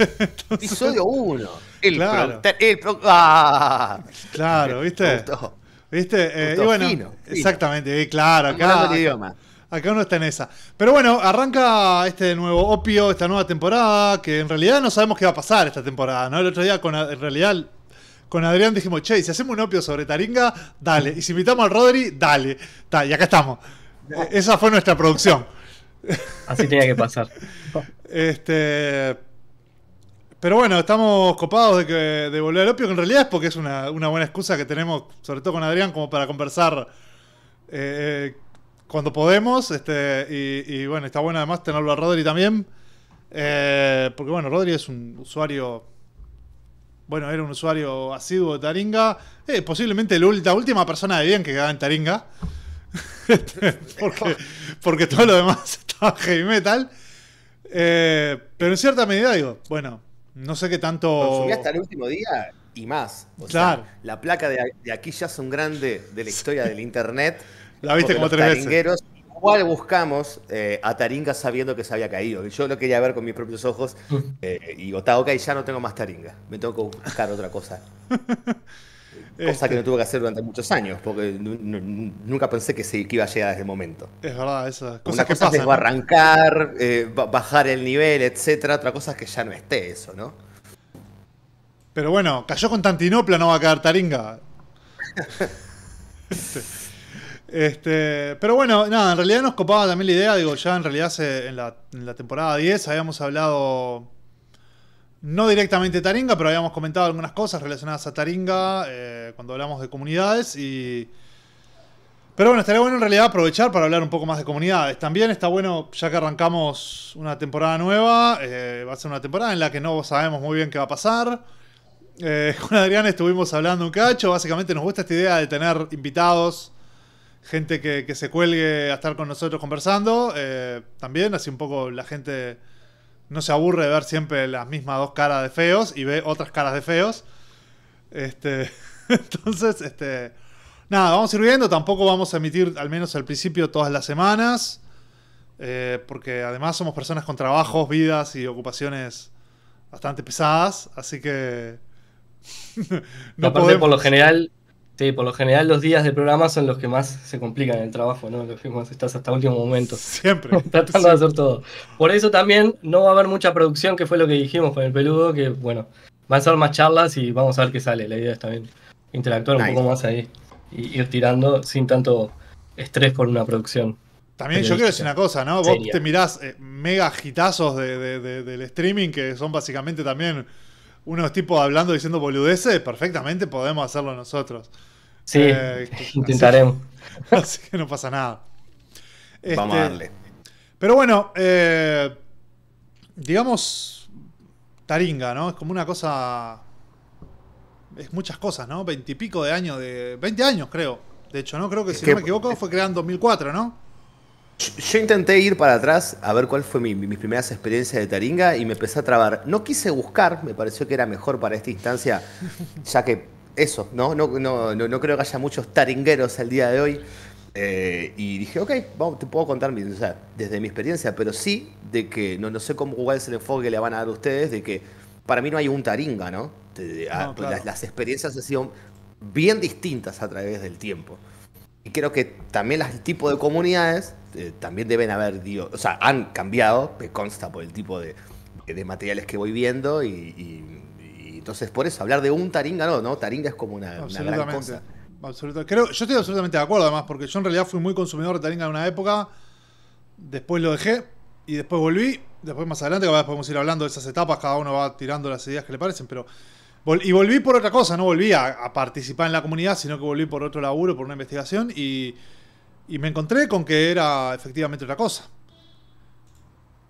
Episodio 1. claro. Ah. Claro, ¿viste? ¿Viste? Eh, exactamente, claro. Acá, acá, uno está en esa. Pero bueno, arranca este nuevo opio, esta nueva temporada, que en realidad no sabemos qué va a pasar esta temporada, ¿no? El otro día, en realidad, con Adrián dijimos, che, si hacemos un opio sobre Taringa, dale. Y si invitamos al Rodri, dale. y acá estamos. Esa fue nuestra producción. Así tenía que pasar. este. Pero bueno, estamos copados de, que, de volver al opio, que en realidad es porque es una, buena excusa que tenemos, sobre todo con Adrián, como para conversar eh, eh, cuando podemos. Este, y, bueno, está bueno además tenerlo a Rodri también. Eh, porque bueno, Rodri es un usuario. Bueno, era un usuario asiduo de Taringa. posiblemente la última persona de bien que quedaba en Taringa. Este, porque, todo lo demás estaba heavy metal. pero en cierta medida digo, bueno, no sé qué tanto. Consumí hasta el último día y más. Sea, la placa de, aquí ya es un grande de la historia del internet. la viste como tres veces. Igual buscamos eh, a Taringa sabiendo que se había caído. Yo lo quería ver con mis propios ojos. Mm. Eh, y digo, ok, ya no tengo más Taringa. Me tengo que buscar otra cosa. Cosa que no este. tuve que hacer durante muchos años, porque nunca pensé que, se, iba a llegar a ese momento. Es verdad, esa cosa Una cosa es arrancar, eh, bajar el nivel, etcétera. Otra cosa es que ya no esté eso, ¿no? Pero bueno, cayó con Constantinopla, no va a quedar Taringa. este, pero bueno, nada, en realidad nos copaba también la idea, digo, ya en realidad en, la, en la temporada 10 habíamos hablado no directamente Taringa, pero habíamos comentado algunas cosas relacionadas a Taringa eh, cuando hablamos de comunidades y... Pero bueno, estaría bueno en realidad aprovechar para hablar un poco más de comunidades. También está bueno, ya que arrancamos una temporada nueva, eh, va a ser una temporada en la que no sabemos muy bien qué va a pasar. Eh, con Adrián estuvimos hablando un cacho, básicamente nos gusta esta idea de tener invitados, gente que, se cuelgue a estar con nosotros conversando. también, así un poco la gente no se aburre de ver siempre las mismas dos caras de feos y ve otras caras de feos. Este, entonces, este, nada, vamos a ir viendo. Tampoco vamos a emitir, al menos al principio, todas las semanas. Eh, porque además somos personas con trabajos, vidas y ocupaciones bastante pesadas. Así que. no aparte, por lo general, Sí, por lo general los días de programa son los que más se complican el trabajo, ¿no? Lo que estás hasta último momento. Siempre. Tratando de hacer todo. Por eso también no va a haber mucha producción, que fue lo que dijimos con el peludo, que bueno, van a ser más charlas y vamos a ver qué sale. La idea es también interactuar un poco más ahí y ir tirando sin tanto estrés por una producción. También yo quiero decir una cosa, ¿no? Vos te mirás eh, mega hitazos del streaming que son básicamente también unos tipos hablando, diciendo boludeces, perfectamente podemos hacerlo nosotros. Sí, eh, intentaremos. Así, que no pasa nada. Vamos este, a darle. Pero bueno, eh, digamos, taringa, ¿no? Es como una cosa... Es muchas cosas, ¿no? Veintipico de años, de... Veinte años creo. De hecho, ¿no? Creo que si no me equivoco fue creado en 2004, ¿no? Yo intenté ir para atrás a ver cuál fue mi, mis primeras experiencias de taringa y me empecé a trabar. No quise buscar, me pareció que era mejor para esta instancia, ya que eso, ¿no? No, no, no, creo que haya muchos taringueros el día de hoy. Eh, y dije, ok, te puedo contar desde mi experiencia, pero sí de que no, sé cómo cuál es el enfoque que le van a dar a ustedes, de que para mí no hay un taringa, ¿no? Pues las, las experiencias han sido bien distintas a través del tiempo. Y creo que también las, el tipo de comunidades eh, también deben haber, o sea, han cambiado, me consta por el tipo de, materiales que voy viendo y, entonces por eso hablar de un taringa no, no, taringa es como una, gran cosa. Absolutamente. Creo, yo estoy absolutamente de acuerdo además, porque yo en realidad fui muy consumidor de taringa en una época, después lo dejé y después volví, después más adelante, que podemos ir hablando de esas etapas, cada uno va tirando las ideas que le parecen, pero y volví por otra cosa, no volví a, participar en la comunidad, sino que volví por otro laburo, por una investigación y, me encontré con que era efectivamente otra cosa.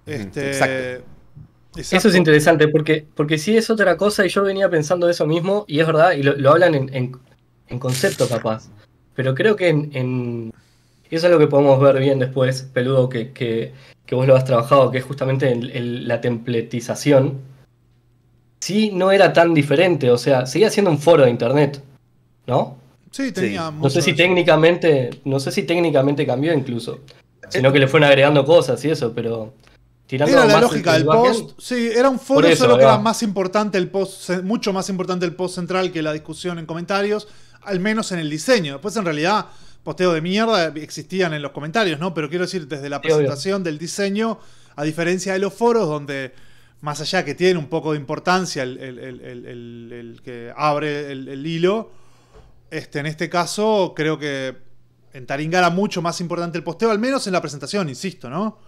Este, exacto. Eso es interesante, porque, porque sí es otra cosa y yo venía pensando eso mismo, y es verdad, y lo, hablan en, en, concepto capaz, pero creo que en, Eso es lo que podemos ver bien después, peludo, que, que, vos lo has trabajado, que es justamente la templetización sí no era tan diferente, o sea, seguía siendo un foro de internet, ¿no? Sí, tenía. No sé si técnicamente, no sé si técnicamente cambió incluso, eh, sino que le fueron agregando cosas y eso, pero tirando era la lógica del post, sí, era un foro eso, solo que era más importante el post, mucho más importante el post central que la discusión en comentarios, al menos en el diseño. Después en realidad posteos de mierda existían en los comentarios, ¿no? Pero quiero decir desde la presentación del diseño, a diferencia de los foros donde más allá que tiene un poco de importancia el, que abre el, hilo, este, en este caso creo que en Taringa era mucho más importante el posteo, al menos en la presentación, insisto, ¿no?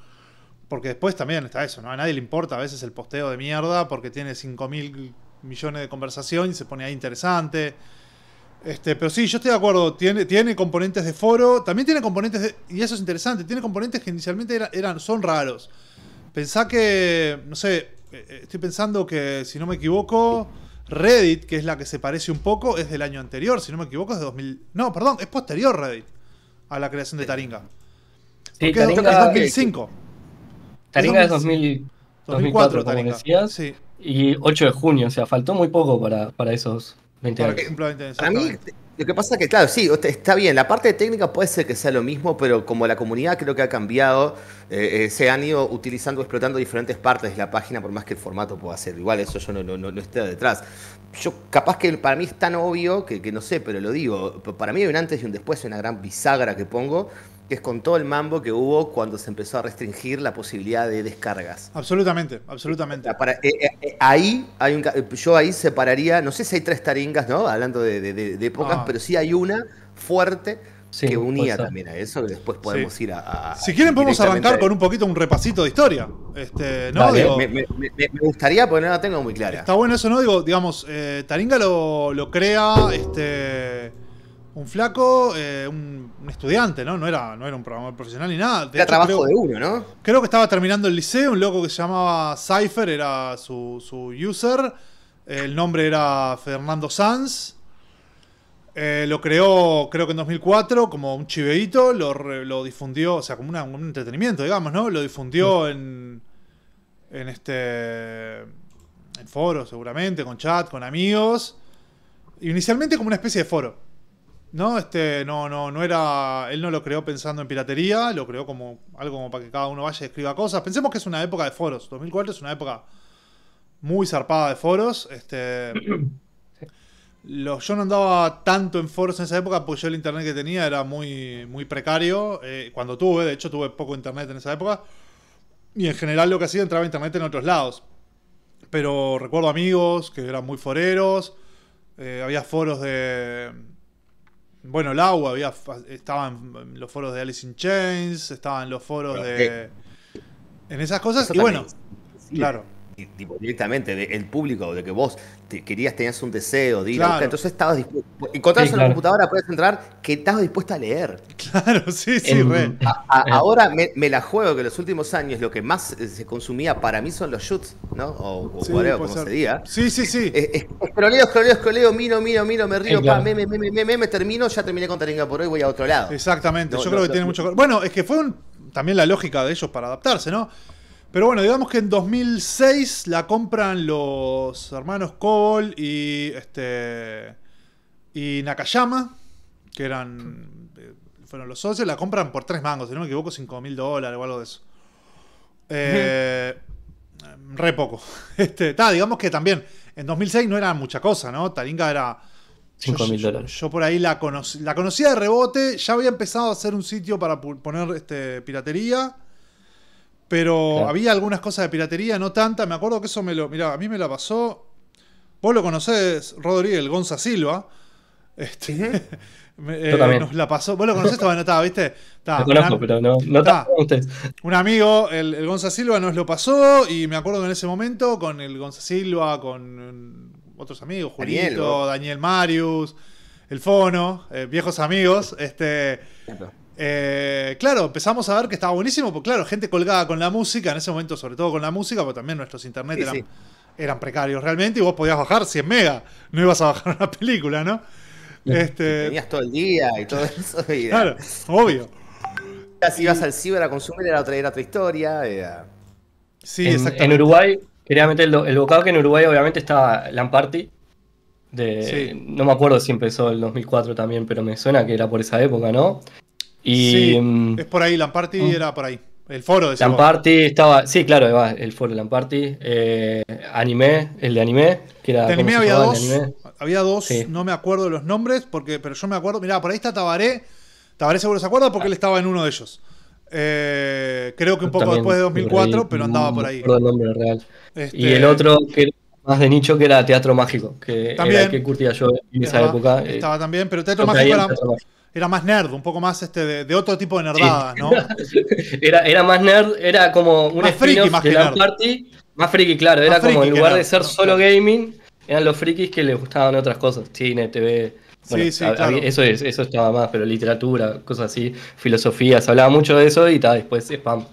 Porque después también está eso, ¿no? A nadie le importa a veces el posteo de mierda porque tiene 5 mil millones de conversación y se pone ahí interesante. Este, pero sí, yo estoy de acuerdo, tiene, tiene componentes de foro, también tiene componentes de, y eso es interesante, tiene componentes que inicialmente son raros. Pensá que, no sé, eh, estoy pensando que, si no me equivoco, Reddit, que es la que se parece un poco, es del año anterior, si no me equivoco, es de 2000. No, perdón, es posterior Reddit a la creación de Taringa. Sí, Taringa es 2005. Taringa es 2004, Y 8 de junio, o sea, faltó muy poco para, esos 20 años. Para, mí, lo que pasa es que, claro, sí, está bien, la parte técnica puede ser que sea lo mismo, pero como la comunidad creo que ha cambiado, eh, eh, se han ido utilizando, explotando diferentes partes de la página, por más que el formato pueda ser igual, eso yo no, no, no, esté detrás. Yo, capaz que para mí es tan obvio que, que, no sé, pero lo digo, para mí hay un antes y un después, una gran bisagra que pongo, que es con todo el mambo que hubo cuando se empezó a restringir la posibilidad de descargas. Absolutamente, absolutamente. Eh, eh, eh, ahí hay un, yo ahí separaría, no sé si hay tres taringas, ¿no? Hablando de, de, épocas, ah. pero sí hay una fuerte que unía también a eso, que después podemos ir a, Si quieren podemos arrancar con un poquito un repasito de historia. Este, ¿no? me, gustaría, porque no la tengo muy clara. Está bueno eso, ¿no? Digo, digamos, Taringa lo, lo crea este un flaco, eh, un, estudiante, ¿no? No era, no era un programador profesional ni nada. era trabajo de uno, ¿no? Creo que estaba terminando el liceo, un loco que se llamaba Cypher era su, user. El nombre era Fernando Sanz. Eh, lo creó, creo que en 2004, como un chiveito. Lo, difundió, o sea, como un entretenimiento, digamos, ¿no? Lo difundió mm. en. En este. En foros, seguramente, con chat, con amigos. Inicialmente como una especie de foro. No, este, no, no, no era. Él no lo creó pensando en piratería, lo creó como algo como para que cada uno vaya y escriba cosas. Pensemos que es una época de foros. 2004 es una época muy zarpada de foros. Este, yo no andaba tanto en foros en esa época porque yo el internet que tenía era muy, muy precario. Eh, cuando tuve, de hecho, tuve poco internet en esa época. Y en general lo que hacía entraba internet en otros lados. Pero recuerdo amigos que eran muy foreros. Eh, había foros de bueno, agua había, estaba en los foros de Alice in Chains, estaban en los foros de... En esas cosas, bueno, claro tipo, directamente del público, de que vos querías, tenías un deseo de entonces estabas dispuesto. Encontrás sí, en la computadora, puedes entrar, que estabas dispuesto a leer. Claro, sí, sí, re. ahora me, la juego que en los últimos años lo que más eh, se consumía para mí son los shoots, ¿no? O, o sí, como se diga. Sí, sí, sí. Escroleo, escroleo, escroleo, miro, miro, miro, me río, me, me, me, termino, ya terminé con Taringa por hoy, voy a otro lado. Exactamente, yo creo que tiene mucho. Bueno, es que fue también la lógica de ellos para adaptarse, ¿no? Pero bueno, digamos que en 2006 la compran los hermanos Cobol y, este, y Nakayama, que eran eh, fueron los socios, la compran por tres mangos, si no me equivoco, cinco mil dólares o algo de eso. Eh, re poco. Este, digamos que también en 2006 no era mucha cosa, ¿no? Taringa era... 5 mil dólares. Yo, por ahí la, la conocía de rebote, ya había empezado a hacer un sitio para poner este, piratería pero había algunas cosas de piratería, no tanta. Me acuerdo que eso me lo. mira a mí me la pasó. Vos lo conocés, Rodrigo, el Gonza Silva. Este, la pasó. Vos lo conocés, estaba ¿viste? lo conozco, pero no, no Un amigo, el, Gonza Silva, nos lo pasó. Y me acuerdo en ese momento, con el Gonza Silva, con mm, otros amigos, Julito, Daniel, Marius, el Fono, eh, viejos amigos, este. Eh, claro, empezamos a ver que estaba buenísimo, porque claro, gente colgada con la música, en ese momento sobre todo con la música, porque también nuestros internet eran, precarios realmente, y vos podías bajar 100 mega, no ibas a bajar una película, ¿no? Este... Tenías todo el día y todo eso. claro, obvio. Si ibas al ciber a consumir era otra, otra historia. Sí, en, En Uruguay, quería meter el, bocado que en Uruguay obviamente estaba Lamparty. De, No me acuerdo si empezó el 2004 también, pero me suena que era por esa época, ¿no? Y, em, es por ahí, Lamparty ¿Mm? era por ahí. El foro de Lamparty estaba. Sí, claro, el foro de Lamparty. Eh, anime, el de anime. Que de anime había dos. no me acuerdo los nombres, porque, pero yo me acuerdo. Mirá, por ahí está Tabaré. Tabaré seguro se acuerda porque él ah. estaba en uno de ellos. Eh, creo que un poco después de 2004, pero andaba por ahí. Y el este, otro que más de nicho que era Teatro Mágico, que también. que curtía yo en esa época. Eh, estaba también, pero Teatro Mágico era, era más nerd, un poco más este de, otro tipo de nerdada, ¿no? Era, era más nerd, era como un más de que Party, más friki, claro, era como en lugar de ser solo gaming, eran los frikis que les gustaban otras cosas, cine, TV. sí, sí, eso, es, eso estaba más, pero literatura, cosas así, filosofía, se hablaba mucho de eso y ta, después spam.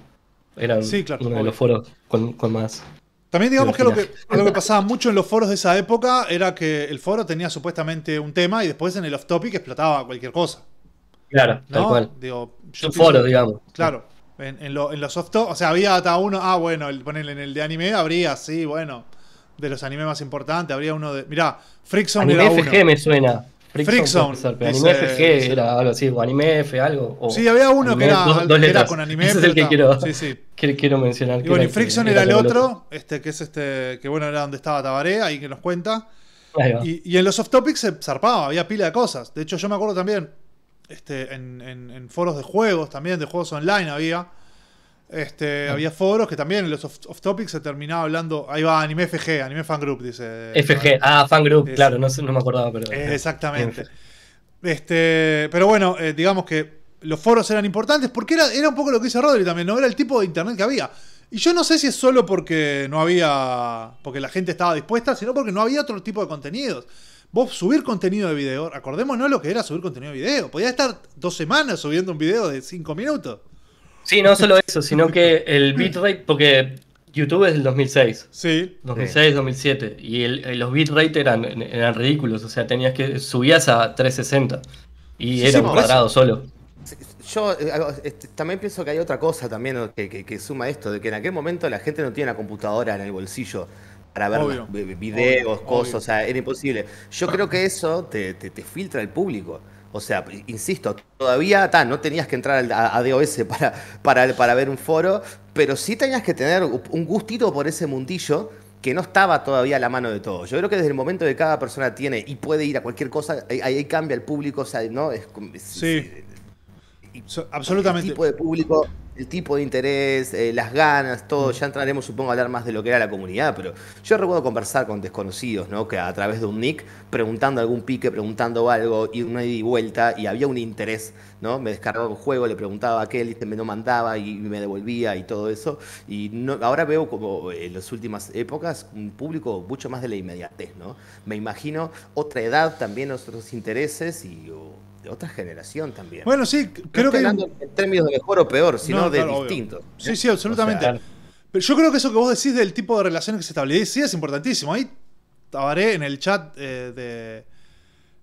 Era uno de los foros con, con más también digamos que lo, que lo, pasaba mucho en los foros de esa época era que el foro tenía supuestamente un tema y después en el off topic explotaba cualquier cosa. Claro, tal cual. foro, digamos. Claro. En, en los off o sea, había hasta uno, ah, bueno, el, ponerle en el de anime habría, sí, bueno, de los animes más importantes, habría uno de, mira Frickson y FG me suena. Frixon, Anime FG era algo así, o Anime F algo. O sí, había uno que era, con Anime Ese es el que quiero, quiero mencionar. Y bueno, era, el otro, este, que es este, que bueno, era donde estaba Tabaré, ahí que nos cuenta. Y, y, en los soft topics se zarpaba, había pila de cosas. De hecho, yo me acuerdo también, este, en foros de juegos también, de juegos online había este, Había foros que también en los off-topics se terminaba hablando. Ahí va, anime FG, anime fan group, dice. FG, ah, fan group, claro, no, me acordaba, pero. Eh, exactamente. Este, pero bueno, eh, digamos que los foros eran importantes porque era, era un poco lo que hizo Rodri también, no era el tipo de internet que había. Y yo no sé si es solo porque no había. porque la gente estaba dispuesta, sino porque no había otro tipo de contenidos. Vos subir contenido de video, acordémonos lo que era subir contenido de video. podía estar dos semanas subiendo un video de cinco minutos. Sí, no solo eso, sino que el bitrate, porque YouTube es del 2006. Sí. 2006, 2007. Y el, eh, los bitrate eran, eran ridículos, o sea, tenías que subías a 360 y era un cuadrado solo. Yo eh, este, también pienso que hay otra cosa también que, suma esto, de que en aquel momento la gente no tiene una computadora en el bolsillo para ver videos, cosas, o sea, era imposible. Yo creo que eso te, te, te filtra el público. O sea, insisto, todavía ta, no tenías que entrar a, DOS para, para, ver un foro, pero sí tenías que tener un gustito por ese mundillo que no estaba todavía a la mano de todos. Yo creo que desde el momento que cada persona tiene y puede ir a cualquier cosa, ahí, cambia el público, o sea, ¿no? Es, sí. absolutamente. tipo de público el tipo de interés, eh, las ganas, todo. Mm. Ya entraremos, supongo, a hablar más de lo que era la comunidad, pero yo recuerdo conversar con desconocidos, ¿no? Que a través de un nick, preguntando algún pique, preguntando algo, y una y vuelta, y había un interés, ¿no? Me descargaba un juego, le preguntaba a aquel, y me lo mandaba y me devolvía y todo eso. Y no, ahora veo como eh, en las últimas épocas un público mucho más de la inmediatez, ¿no? Me imagino otra edad también, otros intereses y de otra generación también. Bueno, sí, creo que. Hablando en términos de mejor o peor, sino de distinto. Sí, sí, absolutamente. Pero yo creo que eso que vos decís del tipo de relaciones que se establece sí, es importantísimo. Ahí Tabaré en el chat eh, de.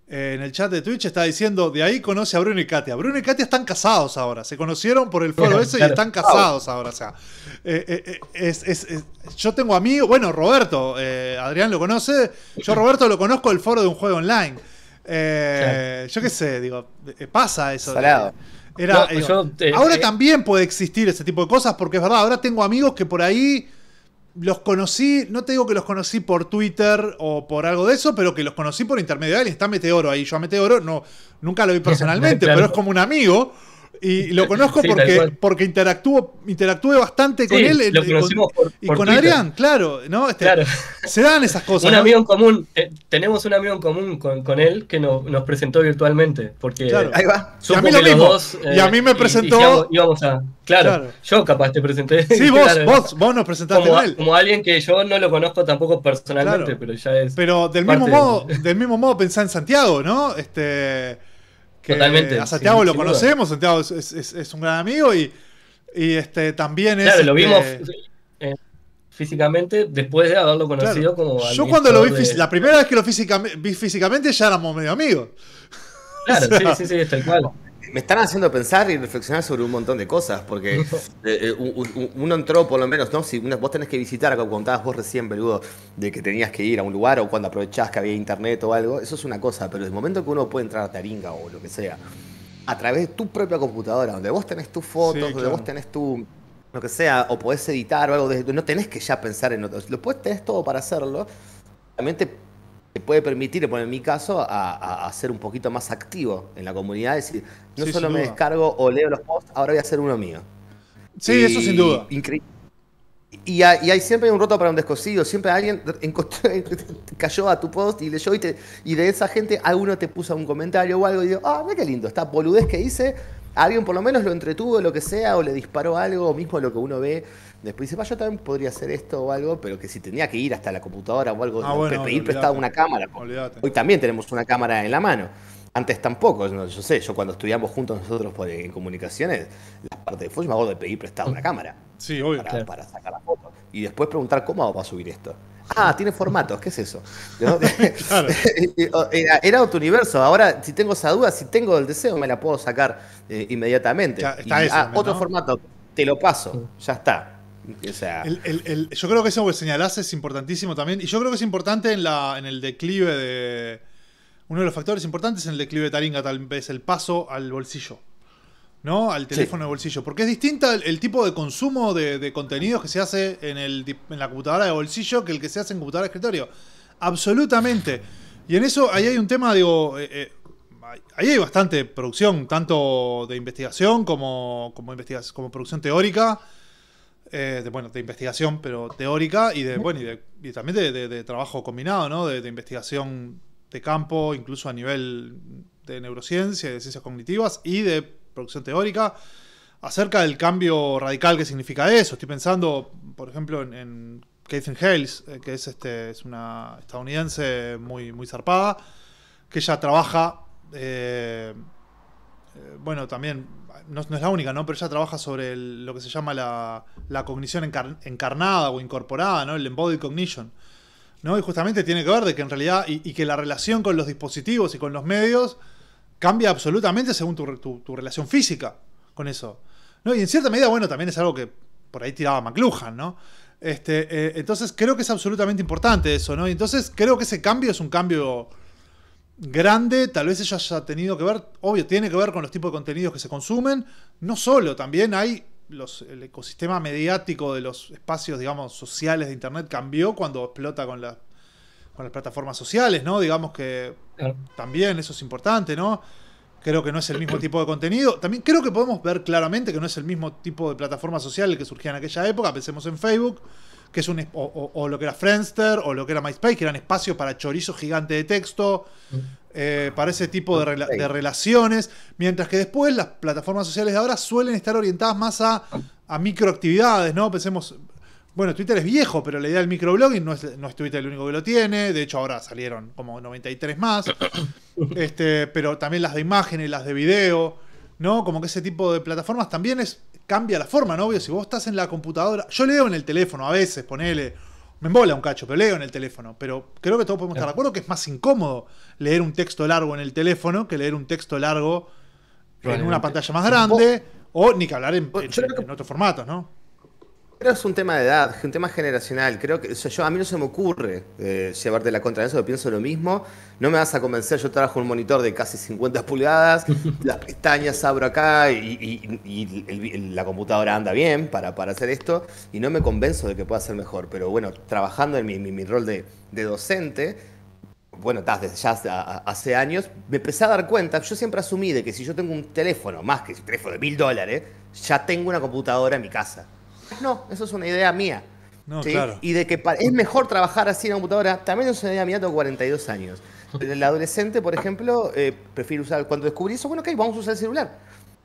Eh, en el chat de Twitch está diciendo, de ahí conoce a Bruno y Katia. Bruno y Katia están casados ahora, se conocieron por el foro ese y están casados ahora. O sea, eh, es, es, yo tengo amigo, bueno, Roberto, Adrián lo conoce, yo Roberto lo conozco el foro de un juego online. Eh, yo qué sé, digo, eh, pasa eso. Era, eh, ahora eh. también puede existir ese tipo de cosas, porque es verdad, ahora tengo amigos que por ahí los conocí, no te digo que los conocí por Twitter o por algo de eso, pero que los conocí por intermedio Está Meteoro ahí, yo a Meteoro no, nunca lo vi personalmente, pero es como un amigo. Y lo conozco porque, porque interactúo, interactúe bastante con él. Eh, eh, y con Adrián, claro, ¿no? Este, se dan esas cosas. un amigo en común, eh, tenemos un amigo en común con, él que nos presentó virtualmente. Porque ahí va. Y a mí lo mismo. y a mí me presentó. Y, y íbamos a. Claro, yo capaz te presenté. Sí, vos, vos, vos nos presentaste como, Como alguien que yo no lo conozco tampoco personalmente, pero ya es. Pero del mismo modo, del mismo modo pensá en Santiago, ¿no? Este Totalmente. A Santiago lo conocemos, Santiago es, un gran amigo y, este, también es. Claro, lo vimos este eh, físicamente después de haberlo conocido como. Yo cuando lo vi, la primera vez que lo vi físicamente ya éramos medio amigos. Claro, sí, sí, sí, tal cual me están haciendo pensar y reflexionar sobre un montón de cosas, porque uno entró, por lo menos, ¿no? Si vos tenés que visitar, como contabas vos recién, peludo, de que tenías que ir a un lugar o cuando aprovechás que había internet o algo, eso es una cosa, pero el momento que uno puede entrar a Taringa o lo que sea, a través de tu propia computadora, donde vos tenés tus fotos, donde vos tenés tu lo que sea, o podés editar o algo, no tenés que ya pensar en otros, lo podés, tenés todo para hacerlo, realmente puede permitir, bueno, en mi caso, a, ser un poquito más activo en la comunidad. Es decir, no solo me descargo o leo los posts, ahora voy a hacer uno mío. Sí, eso sin duda. Increíble. Y, hay, siempre un roto para un descosido, siempre alguien cayó a tu post y leyó y, y de esa gente alguno te puso un comentario o algo y dijo, ah, mira qué lindo, esta boludez que hice, alguien por lo menos lo entretuvo, lo que sea, o le disparó algo, o mismo lo que uno ve Después dice, yo también podría hacer esto o algo, pero que si tenía que ir hasta la computadora o algo, ah, pedir prestado una cámara. Hoy también tenemos una cámara en la mano. Antes tampoco, yo sé, yo cuando estudiamos juntos nosotros en comunicaciones, la parte de yo me hago de pedir prestado una cámara. Sí, Para, sacar la foto. Y después preguntar cómo va a subir esto. Ah, tiene formatos, ¿qué es eso? era, otro universo. Ahora, si tengo esa duda, si tengo el deseo, me la puedo sacar eh, inmediatamente. y, ah, otro formato, te lo paso, ya está yo creo que eso que señalaste es importantísimo también. Y yo creo que es importante en, el declive de. Uno de los factores importantes en el declive de Taringa, tal vez, el paso al bolsillo. ¿No? Al teléfono de bolsillo. Porque es distinta el, tipo de consumo de, contenidos que se hace en, la computadora de bolsillo que el que se hace en computadora de escritorio. Absolutamente. Y en eso ahí hay un tema, digo. Eh, eh, ahí hay bastante producción, tanto de investigación como, investigación, como producción teórica. Eh, de, bueno, de investigación, pero teórica y de, bueno, y, también de, trabajo combinado, ¿no? De, investigación de campo, incluso a nivel de neurociencia, de ciencias cognitivas y de producción teórica, acerca del cambio radical que significa eso. Estoy pensando, por ejemplo, en, en Hales, eh, que es, este, es una estadounidense muy, muy zarpada, que ella trabaja, eh, bueno, también no, es la única, ¿no? Pero ella trabaja sobre lo que se llama la, cognición encarnada o incorporada, ¿no? El embodied cognition. ¿no? Y justamente tiene que ver de que en realidad, y, que la relación con los dispositivos y con los medios cambia absolutamente según tu, relación física con eso. ¿no? Y en cierta medida, bueno, también es algo que por ahí tiraba McLuhan, ¿no? Este, eh, entonces creo que es absolutamente importante eso, ¿no? Y entonces creo que ese cambio es un cambio grande, tal vez eso haya tenido que ver, obvio, tiene que ver con los tipos de contenidos que se consumen, no solo, también hay los, el ecosistema mediático de los espacios, digamos, sociales de Internet cambió cuando explota con, las plataformas sociales, ¿no? Digamos que también eso es importante, ¿no? Creo que no es el mismo tipo de contenido. También creo que podemos ver claramente que no es el mismo tipo de plataforma social que surgía en aquella época. Pensemos en Facebook, que es un, o, lo que era Friendster o lo que era MySpace, que eran espacios para chorizo gigante de texto, eh, para ese tipo de, relaciones, mientras que después las plataformas sociales de ahora suelen estar orientadas más a, a microactividades, ¿no? Pensemos, bueno, Twitter es viejo, pero la idea del microblogging no es, no es Twitter el único que lo tiene. De hecho, ahora salieron como 93 más. Este, pero también las de imágenes, las de video, ¿no? Como que ese tipo de plataformas también es, cambia la forma, ¿no? Obvio, si vos estás en la computadora. Yo leo en el teléfono a veces, ponele. Me embola un cacho, pero leo en el teléfono. Pero creo que todos podemos estar de acuerdo que es más incómodo leer un texto largo en el teléfono que leer un texto largo en una pantalla más grande. O ni que hablar en, otro en otros formatos, ¿no? Pero es un tema de edad, un tema generacional. Creo que yo, a mí no se me ocurre eh, llevarte la contra eso, pienso lo mismo. No me vas a convencer, yo trabajo un monitor de casi 50 pulgadas, las pestañas abro acá y, la computadora anda bien para, hacer esto y no me convenzo de que pueda ser mejor. Pero bueno, trabajando en mi, rol de, docente, bueno, desde ya hace años, me empecé a dar cuenta, yo siempre asumí de que si yo tengo un teléfono, más que un teléfono de mil dólares, ya tengo una computadora en mi casa no, eso es una idea mía. No, Y de que es mejor trabajar así en la computadora, también es una idea mía, tengo 42 años. El adolescente, por ejemplo, eh, prefiere prefiero usar, cuando descubrí eso, bueno, ok, vamos a usar el celular.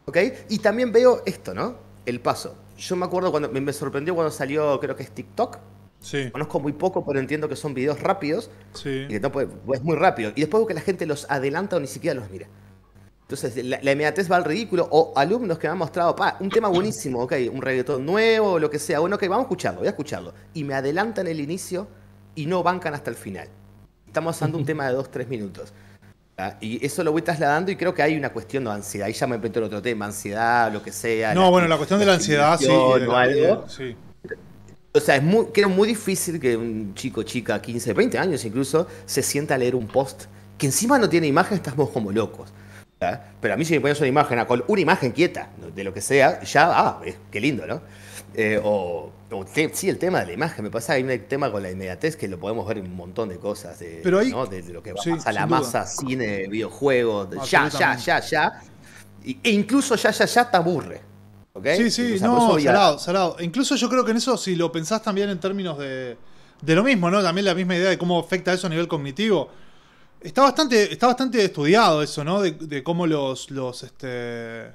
¿Ok? Y también veo esto, ¿no? El paso. Yo me acuerdo cuando, me sorprendió cuando salió, creo que es TikTok, Sí. Conozco muy poco, pero entiendo que son videos rápidos. Sí. Y que no es muy rápido. Y después veo que la gente los adelanta o ni siquiera los mira. Entonces, la, la inmediatez va al ridículo. O alumnos que me han mostrado, un tema buenísimo, ok, un reggaetón nuevo, lo que sea. Bueno, ok, vamos a escucharlo, voy a escucharlo. Y me adelantan el inicio y no bancan hasta el final. Estamos usando un tema de dos, tres minutos. ¿ah? Y eso lo voy trasladando y creo que hay una cuestión de ansiedad. Ahí ya me meto en otro tema, ansiedad, lo que sea. No, bueno, la cuestión de la ansiedad, sí. O algo. O sea, es muy, creo muy difícil que un chico, chica, 15, 20 años incluso, se sienta a leer un post que encima no tiene imagen, estamos como locos. Pero a mí si me pones una imagen, con una imagen quieta, de lo que sea, ya, ah, qué lindo, ¿no? Eh, o, sí, el tema de la imagen, me pasa, hay un tema con la inmediatez que lo podemos ver en un montón de cosas, de, lo que sí, a la masa, cine, videojuegos, ah, ya, ya, ya, ya, E incluso ya, ya, ya te aburre. ¿okay? Sí, sí, no, salado, salado. Incluso yo creo que en eso, si lo pensás también en términos de, de lo mismo, ¿no? También la misma idea de cómo afecta eso a nivel cognitivo Está bastante, está bastante estudiado eso, ¿no? De, cómo los, los, este,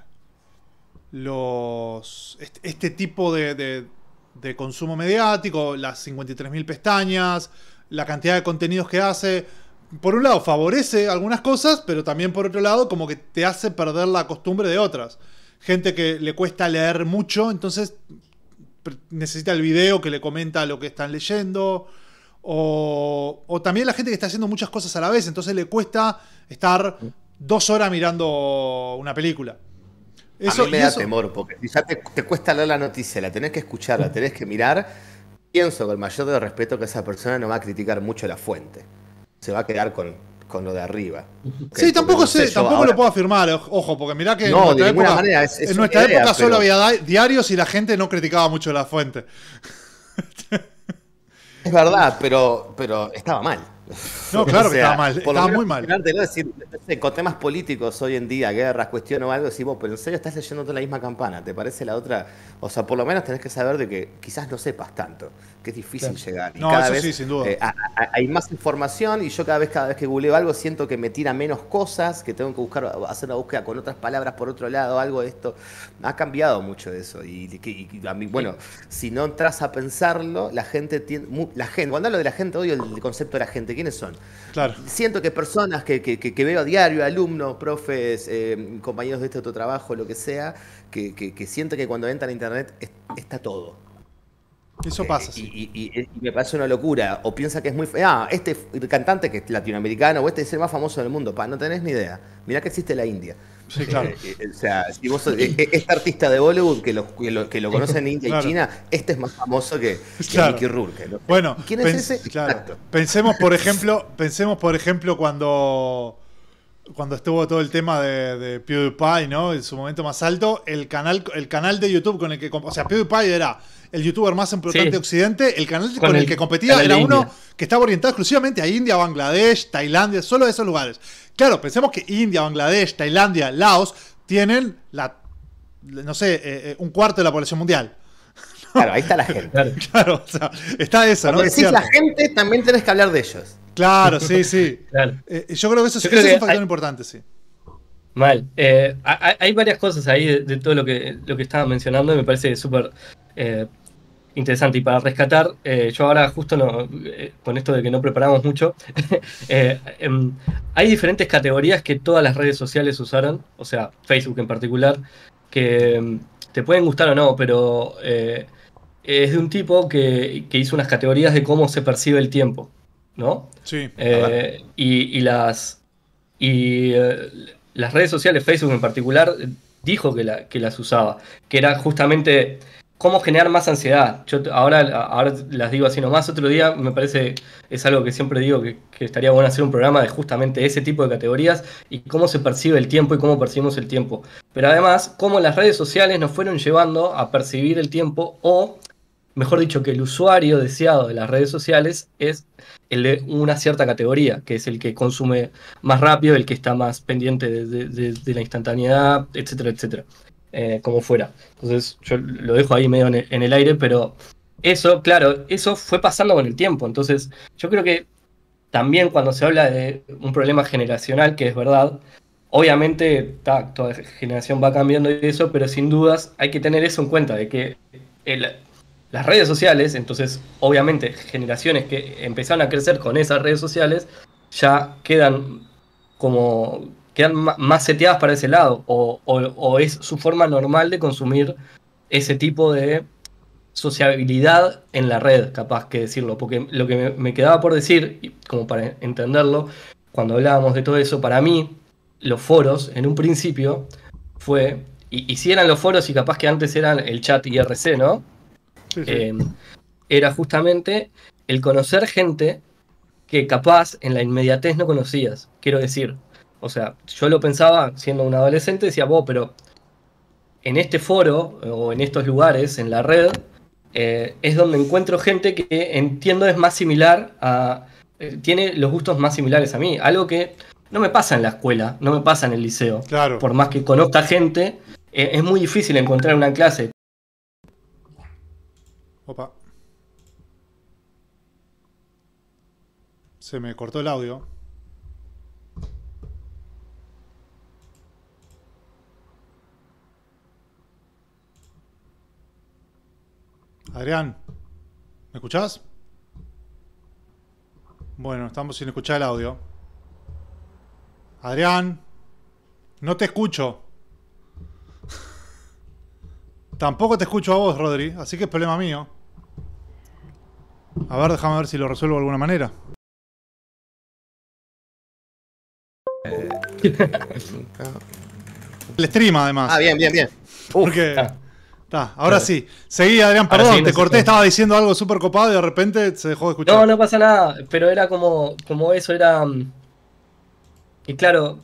los, este, tipo de, de, de, consumo mediático, las 53.000 pestañas, la cantidad de contenidos que hace, por un lado favorece algunas cosas, pero también por otro lado como que te hace perder la costumbre de otras. Gente que le cuesta leer mucho, entonces necesita el video que le comenta lo que están leyendo. O, también la gente que está haciendo muchas cosas a la vez, entonces le cuesta estar dos horas mirando una película. Eso, a mí me da temor, porque si ya te, cuesta leer la noticia, la tenés que escuchar, la tenés que mirar, pienso con el mayor de respeto que esa persona no va a criticar mucho la fuente. Se va a quedar con, lo de arriba. sí, tampoco tampoco lo puedo afirmar, ojo, porque mirá que en nuestra época, en nuestra época solo había diarios y la gente no criticaba mucho la fuente. Es verdad, pero, pero estaba mal. No, claro que estaba mal, estaba muy mal. Decir, con temas políticos hoy en día, guerras, cuestión o algo, decís vos, pero en serio estás leyendo toda la misma campana, ¿te parece la otra? O sea, por lo menos tenés que saber de que quizás no sepas tanto que es difícil llegar. no, cada sí, sin duda. Eh, hay más información y yo cada vez, cada vez que googleo algo siento que me tira menos cosas, que tengo que buscar, hacer una búsqueda con otras palabras por otro lado, algo de esto. Ha cambiado mucho eso. Y, a mí, bueno, si no entras a pensarlo, la gente tiene. La gente, cuando hablo de la gente, odio el concepto de la gente. ¿Quiénes son? Claro. Siento que personas que, veo a diario, alumnos, profes, eh, compañeros de este otro trabajo, lo que sea, que, que que cuando entran a internet está todo eso eh, pasa. Y, me parece una locura. O piensa que es muy. Ah, este cantante que es latinoamericano o este es el más famoso del mundo. Pa, no tenés ni idea. Mirá que existe la India. Sí, claro. Eh, eh, o sea, e-, e-, este artista de Bollywood que lo, que lo, en India y China, este es más famoso que, que Rourke. Bueno, ¿quién es ese? Claro. Pensemos, por ejemplo, pensemos, por ejemplo, cuando cuando estuvo todo el tema de, de, PewDiePie, ¿no? En su momento más alto, el canal, el canal de YouTube con el que. O sea, PewDiePie era el youtuber más importante de Occidente, el canal con, el, que competía era uno que estaba orientado exclusivamente a India, Bangladesh, Tailandia, solo esos lugares. Claro, pensemos que India, Bangladesh, Tailandia, Laos tienen la, no sé, eh, eh, un cuarto de la población mundial. Claro, ahí está la gente. Claro, o sea, está eso, ¿no? decís la gente, también tenés que hablar de ellos. Claro, sí, sí. Eh, yo creo que eso, es un factor importante, sí. Mal. hay, varias cosas ahí de, todo lo que, lo que estaba mencionando y me parece súper interesante. Y para rescatar, eh, yo ahora justo eh, con esto de que no preparamos mucho, eh, em, hay diferentes categorías que todas las redes sociales usaron, o sea, Facebook en particular, que em, te pueden gustar o no, pero es de un tipo que, hizo unas categorías de cómo se percibe el tiempo, ¿no? Sí. Y, las... Y, las redes sociales, Facebook en particular, dijo que las usaba, que era justamente cómo generar más ansiedad. Yo ahora, ahora las digo así nomás. Otro día me parece, es algo que siempre digo, que, estaría bueno hacer un programa de justamente ese tipo de categorías y cómo se percibe el tiempo y cómo percibimos el tiempo. Pero además, cómo las redes sociales nos fueron llevando a percibir el tiempo o, mejor dicho, que el usuario deseado de las redes sociales es el de una cierta categoría, que es el que consume más rápido, el que está más pendiente de la instantaneidad, etcétera, etcétera. Eh, como fuera. Entonces yo lo dejo ahí medio en el, aire, pero eso, claro, eso fue pasando con el tiempo. Entonces yo creo que también cuando se habla de un problema generacional, que es verdad, obviamente ta, toda generación va cambiando y eso, pero sin dudas hay que tener eso en cuenta, de que las redes sociales, entonces obviamente generaciones que empezaron a crecer con esas redes sociales, ya quedan como quedan más seteadas para ese lado, o, es su forma normal de consumir ese tipo de sociabilidad en la red, capaz que decirlo, porque lo que me, quedaba por decir, como para entenderlo, cuando hablábamos de todo eso, para mí los foros en un principio fue, y, si eran los foros y capaz que antes eran el chat IRC, ¿no? Eh, era justamente el conocer gente que capaz en la inmediatez no conocías. Quiero decir, o sea, yo lo pensaba siendo un adolescente, decía, vos, pero en este foro eh, o en estos lugares, en la red, eh, es donde encuentro gente que entiendo es más similar a... Eh, tiene los gustos más similares a mí. Algo que no me pasa en la escuela, no me pasa en el liceo. Claro. Por más que conozca gente, es muy difícil encontrar una clase. Opa. Se me cortó el audio. Adrián, ¿me escuchás? Bueno, estamos sin escuchar el audio. Adrián, no te escucho. Tampoco te escucho a vos, Rodri, así que es problema mío. A ver, déjame ver si lo resuelvo de alguna manera. El stream, además. Ah, bien, bien, bien. Porque. Ah, ahora sí. Seguí, Adrián, perdón, te corté, estaba diciendo algo súper copado y de repente se dejó de escuchar. No, no pasa nada, pero era como, como eso, era... Mm, y claro,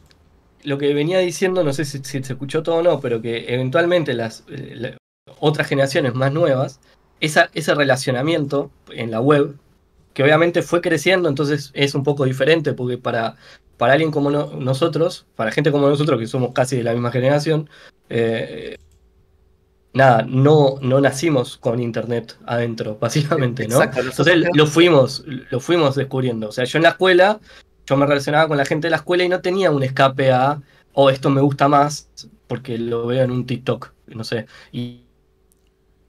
lo que venía diciendo, no sé si, se escuchó todo o no, pero que eventualmente las eh, otras generaciones más nuevas, ese relacionamiento en la web, que obviamente fue creciendo, entonces es un poco diferente, porque para, para alguien como nosotros, para gente como nosotros, que somos casi de la misma generación, eh, nada, no, no nacimos con internet adentro, básicamente, ¿no? Entonces lo fuimos, lo fuimos descubriendo. O sea, yo en la escuela, yo me relacionaba con la gente de la escuela y no tenía un escape a, o oh, esto me gusta más porque lo veo en un TikTok, no sé. Y,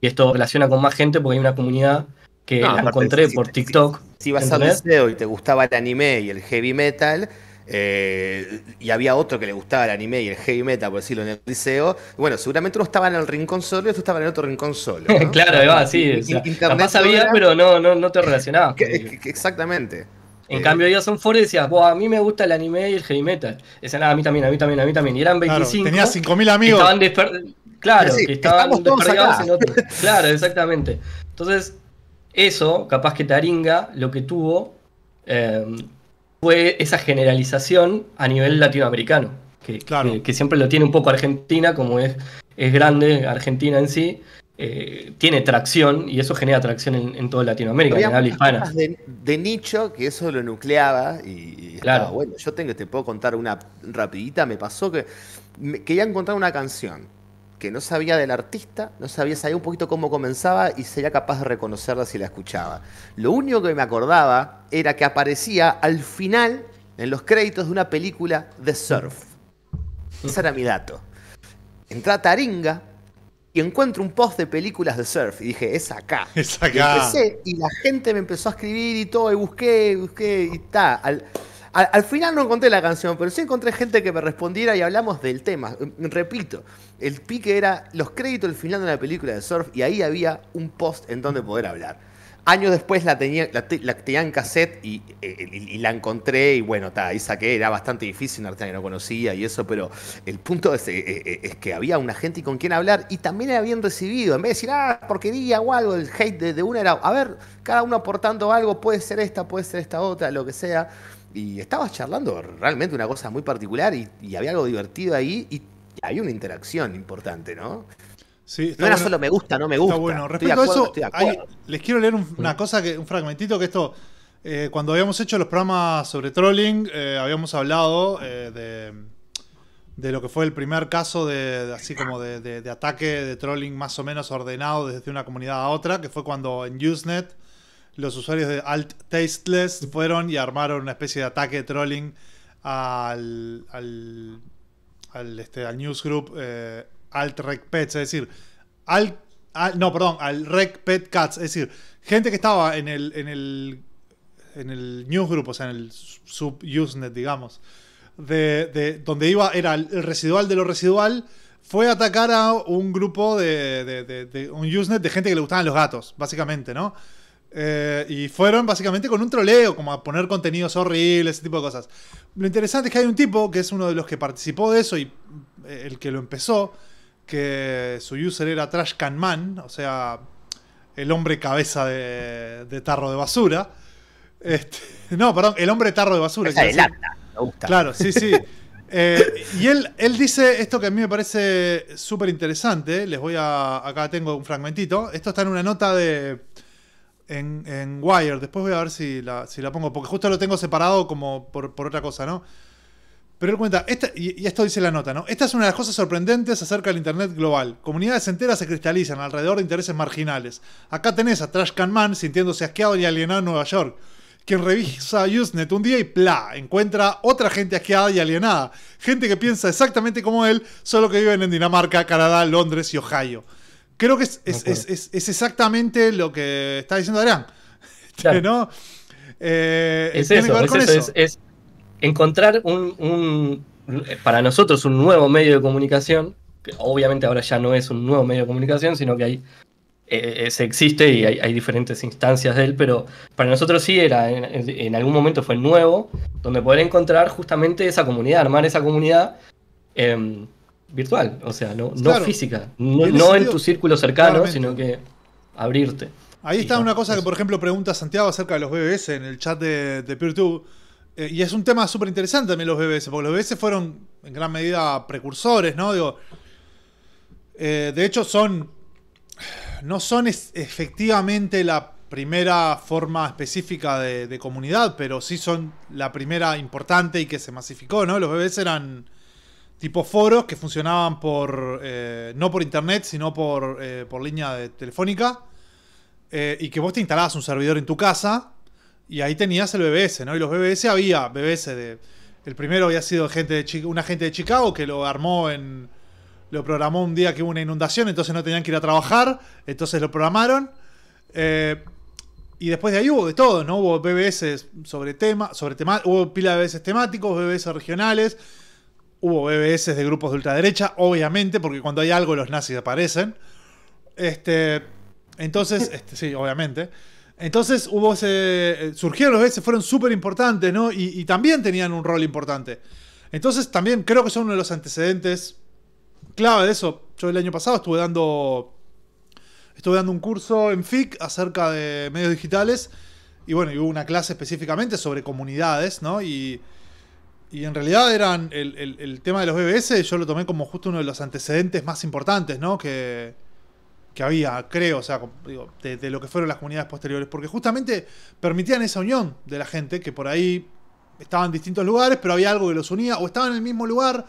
y esto relaciona con más gente porque hay una comunidad que la encontré por TikTok. Si, si vas a video y te gustaba el anime y el heavy metal, eh, y había otro que le gustaba el anime y el heavy metal, por decirlo, en el liceo. Bueno, seguramente uno estaba en el rincón solo y otro estaba en el otro rincón solo. claro, ahí va, sí. O sea, capaz pero no, no, no te relacionabas. exactamente. En eh, cambio, ellos son foros y a mí me gusta el anime y el heavy metal. Decían, ah, a mí también, a mí también, a mí también. Y eran 25. tenía 5.000 amigos. claro, que estaban Claro, exactamente. Entonces, eso, capaz que Taringa, lo que tuvo, eh, fue esa generalización a nivel latinoamericano, que, siempre lo tiene un poco Argentina, como es, es grande Argentina en sí, eh, tiene tracción y eso genera tracción en, en toda Latinoamérica, en hispana. De, nicho que eso lo nucleaba y, claro. bueno, yo tengo, te puedo contar una rapidita, me pasó que quería encontrar contar una canción que no sabía del artista, no sabía, sabía un poquito cómo comenzaba y sería capaz de reconocerla si la escuchaba. Lo único que me acordaba era que aparecía al final, en los créditos de una película de surf. Ese era mi dato. Entra Taringa y encuentro un post de películas de surf y dije, es acá. Es acá. Y, empecé, y la gente me empezó a escribir y todo, y busqué, busqué y tal. Al, final no encontré la canción, pero sí encontré gente que me respondiera y hablamos del tema. Repito, el pique era los créditos al final de la película de surf y ahí había un post en donde poder hablar. Años después la tenía, la, en cassette eh, eh, y, la encontré y bueno, ta, ahí saqué, era bastante difícil, que no conocía y eso, pero el punto eh, es, que había una gente con quien hablar y también la habían recibido. En vez de decir, ah, porquería o algo, el hate de, de una era, a ver, cada uno aportando algo, puede ser esta, puede ser esta otra, lo que sea y estabas charlando realmente una cosa muy particular y, había algo divertido ahí y, hay había una interacción importante, ¿no? Sí, no era solo me gusta, no me gusta. Está bueno. Respecto eso, les quiero leer una mm. cosa, que, un fragmentito que esto, eh, cuando habíamos hecho los programas sobre trolling, eh, habíamos hablado eh, de, lo que fue el primer caso de, así como de, de, ataque de trolling más o menos ordenado desde una comunidad a otra, que fue cuando en Usenet los usuarios de Alt Tasteless fueron y armaron una especie de ataque de trolling al, al, este, al newsgroup eh, Alt es decir, al, no, perdón, al Rec Pet Cats, es decir, gente que estaba en el, en el, en el newsgroup, o sea, en el sub-usenet, digamos, de, de, donde iba, era el residual de lo residual, fue a atacar a un grupo de, de, de, un usenet de gente que le gustaban los gatos, básicamente, ¿no? Eh, y fueron básicamente con un troleo, como a poner contenidos horribles, ese tipo de cosas. Lo interesante es que hay un tipo que es uno de los que participó de eso y eh, el que lo empezó, que su user era Trash Can Man, o sea, el hombre cabeza de, tarro de basura. Este, no, perdón, el hombre tarro de basura. Claro, sí, sí. Eh, y él, él dice esto que a mí me parece súper interesante. Les voy a. Acá tengo un fragmentito. Esto está en una nota de en, Wire. Después voy a ver si la, si la pongo, porque justo lo tengo separado como por, otra cosa, ¿no? Pero cuenta, esta, y, esto dice la nota, ¿no? Esta es una de las cosas sorprendentes acerca del Internet global. Comunidades enteras se cristalizan alrededor de intereses marginales. Acá tenés a Trash Can Man sintiéndose asqueado y alienado en Nueva York quien revisa Usenet un día y pla, encuentra otra gente asqueada y alienada. Gente que piensa exactamente como él, solo que viven en Dinamarca, Canadá, Londres y Ohio. Creo que es, es, exactamente lo que está diciendo Adrián. ¿No? Eh, es eso, es encontrar un, para nosotros, un nuevo medio de comunicación, que obviamente ahora ya no es un nuevo medio de comunicación, sino que hay eh, eh, se existe y hay, diferentes instancias de él, pero para nosotros sí era, en, algún momento fue nuevo, donde poder encontrar justamente esa comunidad, armar esa comunidad, em, virtual, o sea, no, física, no, en, tu círculo cercano, sino que abrirte. Ahí está una cosa que, por ejemplo, pregunta Santiago acerca de los BBS en el chat de, de PeerTube. Eh, y es un tema súper interesante también los BBS, porque los BBS fueron en gran medida precursores, ¿no? Digo, eh, de hecho, son. No son efectivamente la primera forma específica de, de, comunidad, pero sí son la primera importante y que se masificó, ¿no? Los BBS eran tipo foros que funcionaban por eh, no por internet, sino por, eh, por línea telefónica. Eh, y que vos te instalabas un servidor en tu casa y ahí tenías el BBS, ¿no? Y los BBS había BBS de. El primero había sido gente de, una gente de Chicago que lo armó en. Lo programó un día que hubo una inundación, entonces no tenían que ir a trabajar, entonces lo programaron. y después de ahí hubo de todo, ¿no? Hubo BBS sobre tema, sobre hubo pila de BBS temáticos, BBS regionales, Hubo BBS de grupos de ultraderecha, obviamente, porque cuando hay algo los nazis aparecen. Este, entonces, este, sí, obviamente. Entonces hubo ese, eh, surgieron los BBS, fueron súper importantes, ¿no? Y, también tenían un rol importante. Entonces también creo que son uno de los antecedentes clave de eso. Yo el año pasado estuve dando estuve dando un curso en FIC acerca de medios digitales y bueno, y hubo una clase específicamente sobre comunidades, ¿no? Y y en realidad eran el, el, tema de los BBS, yo lo tomé como justo uno de los antecedentes más importantes, ¿no? Que, que había, creo, o sea, digo, de, lo que fueron las comunidades posteriores, porque justamente permitían esa unión de la gente, que por ahí estaban en distintos lugares, pero había algo que los unía, o estaban en el mismo lugar,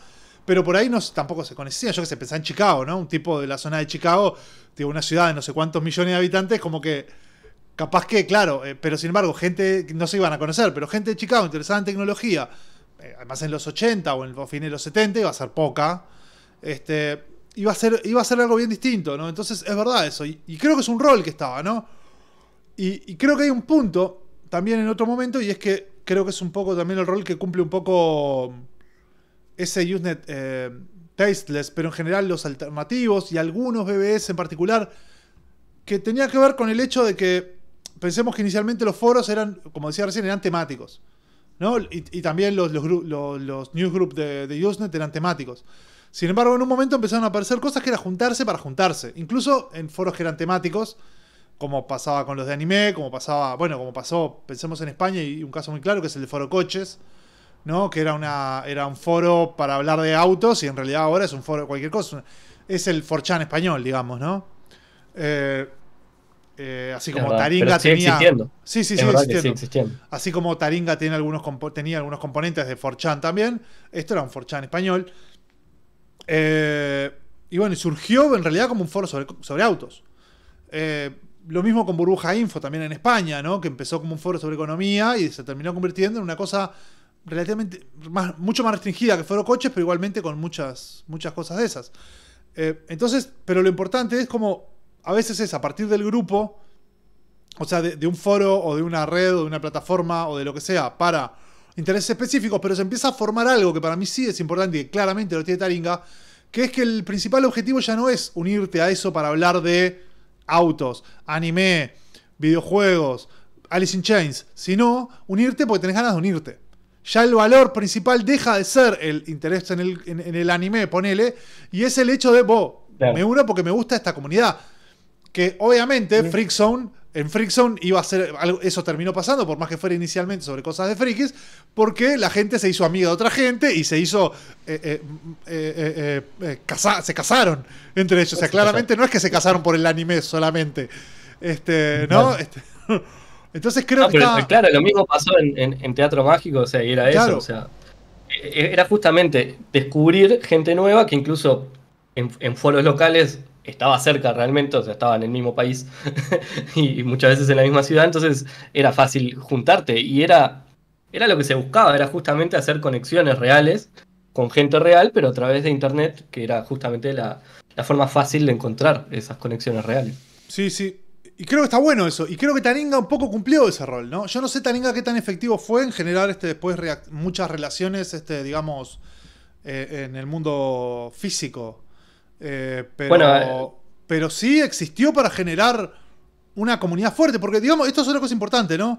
pero por ahí no, tampoco se conocía yo que sé, pensaba en Chicago, ¿no? Un tipo de la zona de Chicago, digo, una ciudad de no sé cuántos millones de habitantes, como que capaz que, claro, eh, pero sin embargo, gente, no se iban a conocer, pero gente de Chicago interesada en tecnología, eh, además en los 80 o en los fines de los 70 iba a ser poca. Este, iba a ser, iba a ser algo bien distinto, ¿no? Entonces es verdad eso. Y, creo que es un rol que estaba, ¿no? Y, creo que hay un punto también en otro momento y es que creo que es un poco también el rol que cumple un poco ese Usenet eh, Tasteless, pero en general los alternativos y algunos BBS en particular que tenía que ver con el hecho de que pensemos que inicialmente los foros eran, como decía recién, eran temáticos. Y, también los, los, newsgroups de, de Usenet eran temáticos. Sin embargo, en un momento empezaron a aparecer cosas que era juntarse para juntarse. Incluso en foros que eran temáticos, como pasaba con los de anime, como pasaba, bueno, como pasó, pensemos en España y un caso muy claro que es el de Foro Coches, ¿no? Que era, una, era un foro para hablar de autos y en realidad ahora es un foro de cualquier cosa. Es el forchan español, digamos, ¿no? Eh, así como Taringa tenía. Sí, sí, sí, Así como Taringa algunos tenía algunos componentes de Forchan también. Esto era un Forchan español. Eh, y bueno, surgió en realidad como un foro sobre, autos. Eh, lo mismo con Burbuja Info también en España, ¿no? Que empezó como un foro sobre economía y se terminó convirtiendo en una cosa relativamente más, mucho más restringida que Foro Coches, pero igualmente con muchas, muchas cosas de esas. Eh, entonces, pero lo importante es como a veces es a partir del grupo, o sea, de, un foro o de una red o de una plataforma o de lo que sea, para intereses específicos, pero se empieza a formar algo que para mí sí es importante y que claramente lo tiene Taringa, que es que el principal objetivo ya no es unirte a eso para hablar de autos, anime, videojuegos, Alice in Chains, sino unirte porque tenés ganas de unirte. Ya el valor principal deja de ser el interés en el, en, el anime, ponele, y es el hecho de, vos, me uno porque me gusta esta comunidad. Que obviamente en Freak Zone iba a ser, eso terminó pasando, por más que fuera inicialmente sobre cosas de frikis, porque la gente se hizo amiga de otra gente y se hizo, eh, eh, mm, eh, se casaron entre ellos. O sea, claramente no es que se casaron por el anime solamente. Este, ¿no? Este, entonces creo ah, que. Claro, lo mismo pasó en, Teatro Mágico, o sea, y era eso. O sea, e, e, era justamente descubrir gente nueva que incluso en foros locales estaba cerca realmente, o sea, estaba en el mismo país y muchas veces en la misma ciudad, entonces era fácil juntarte y era, era lo que se buscaba, era justamente hacer conexiones reales con gente real, pero a través de internet, que era justamente la, forma fácil de encontrar esas conexiones reales. Sí, sí. Y creo que está bueno eso. Y creo que Taringa un poco cumplió ese rol, ¿no? Yo no sé Taringa qué tan efectivo fue en generar este después muchas relaciones, este, digamos, eh, en el mundo físico eh, eh, pero, sí existió para generar una comunidad fuerte, porque digamos, esto es una cosa importante, ¿no?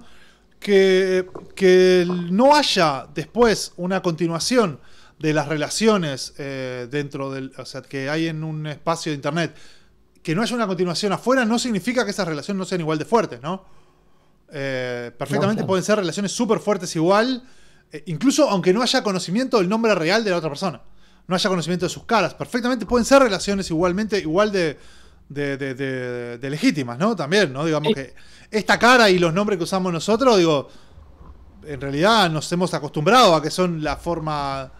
Que, no haya después una continuación de las relaciones eh, dentro del, o sea, que hay en un espacio de Internet, que no haya una continuación afuera, no significa que esas relaciones no sean igual de fuertes, ¿no? perfectamente pueden ser relaciones súper fuertes igual, incluso aunque no haya conocimiento del nombre real de la otra persona no haya conocimiento de sus caras. Perfectamente pueden ser relaciones igualmente, igual de, de, legítimas, ¿no? También, ¿no? Digamos que esta cara y los nombres que usamos nosotros, digo, en realidad nos hemos acostumbrado a que son la forma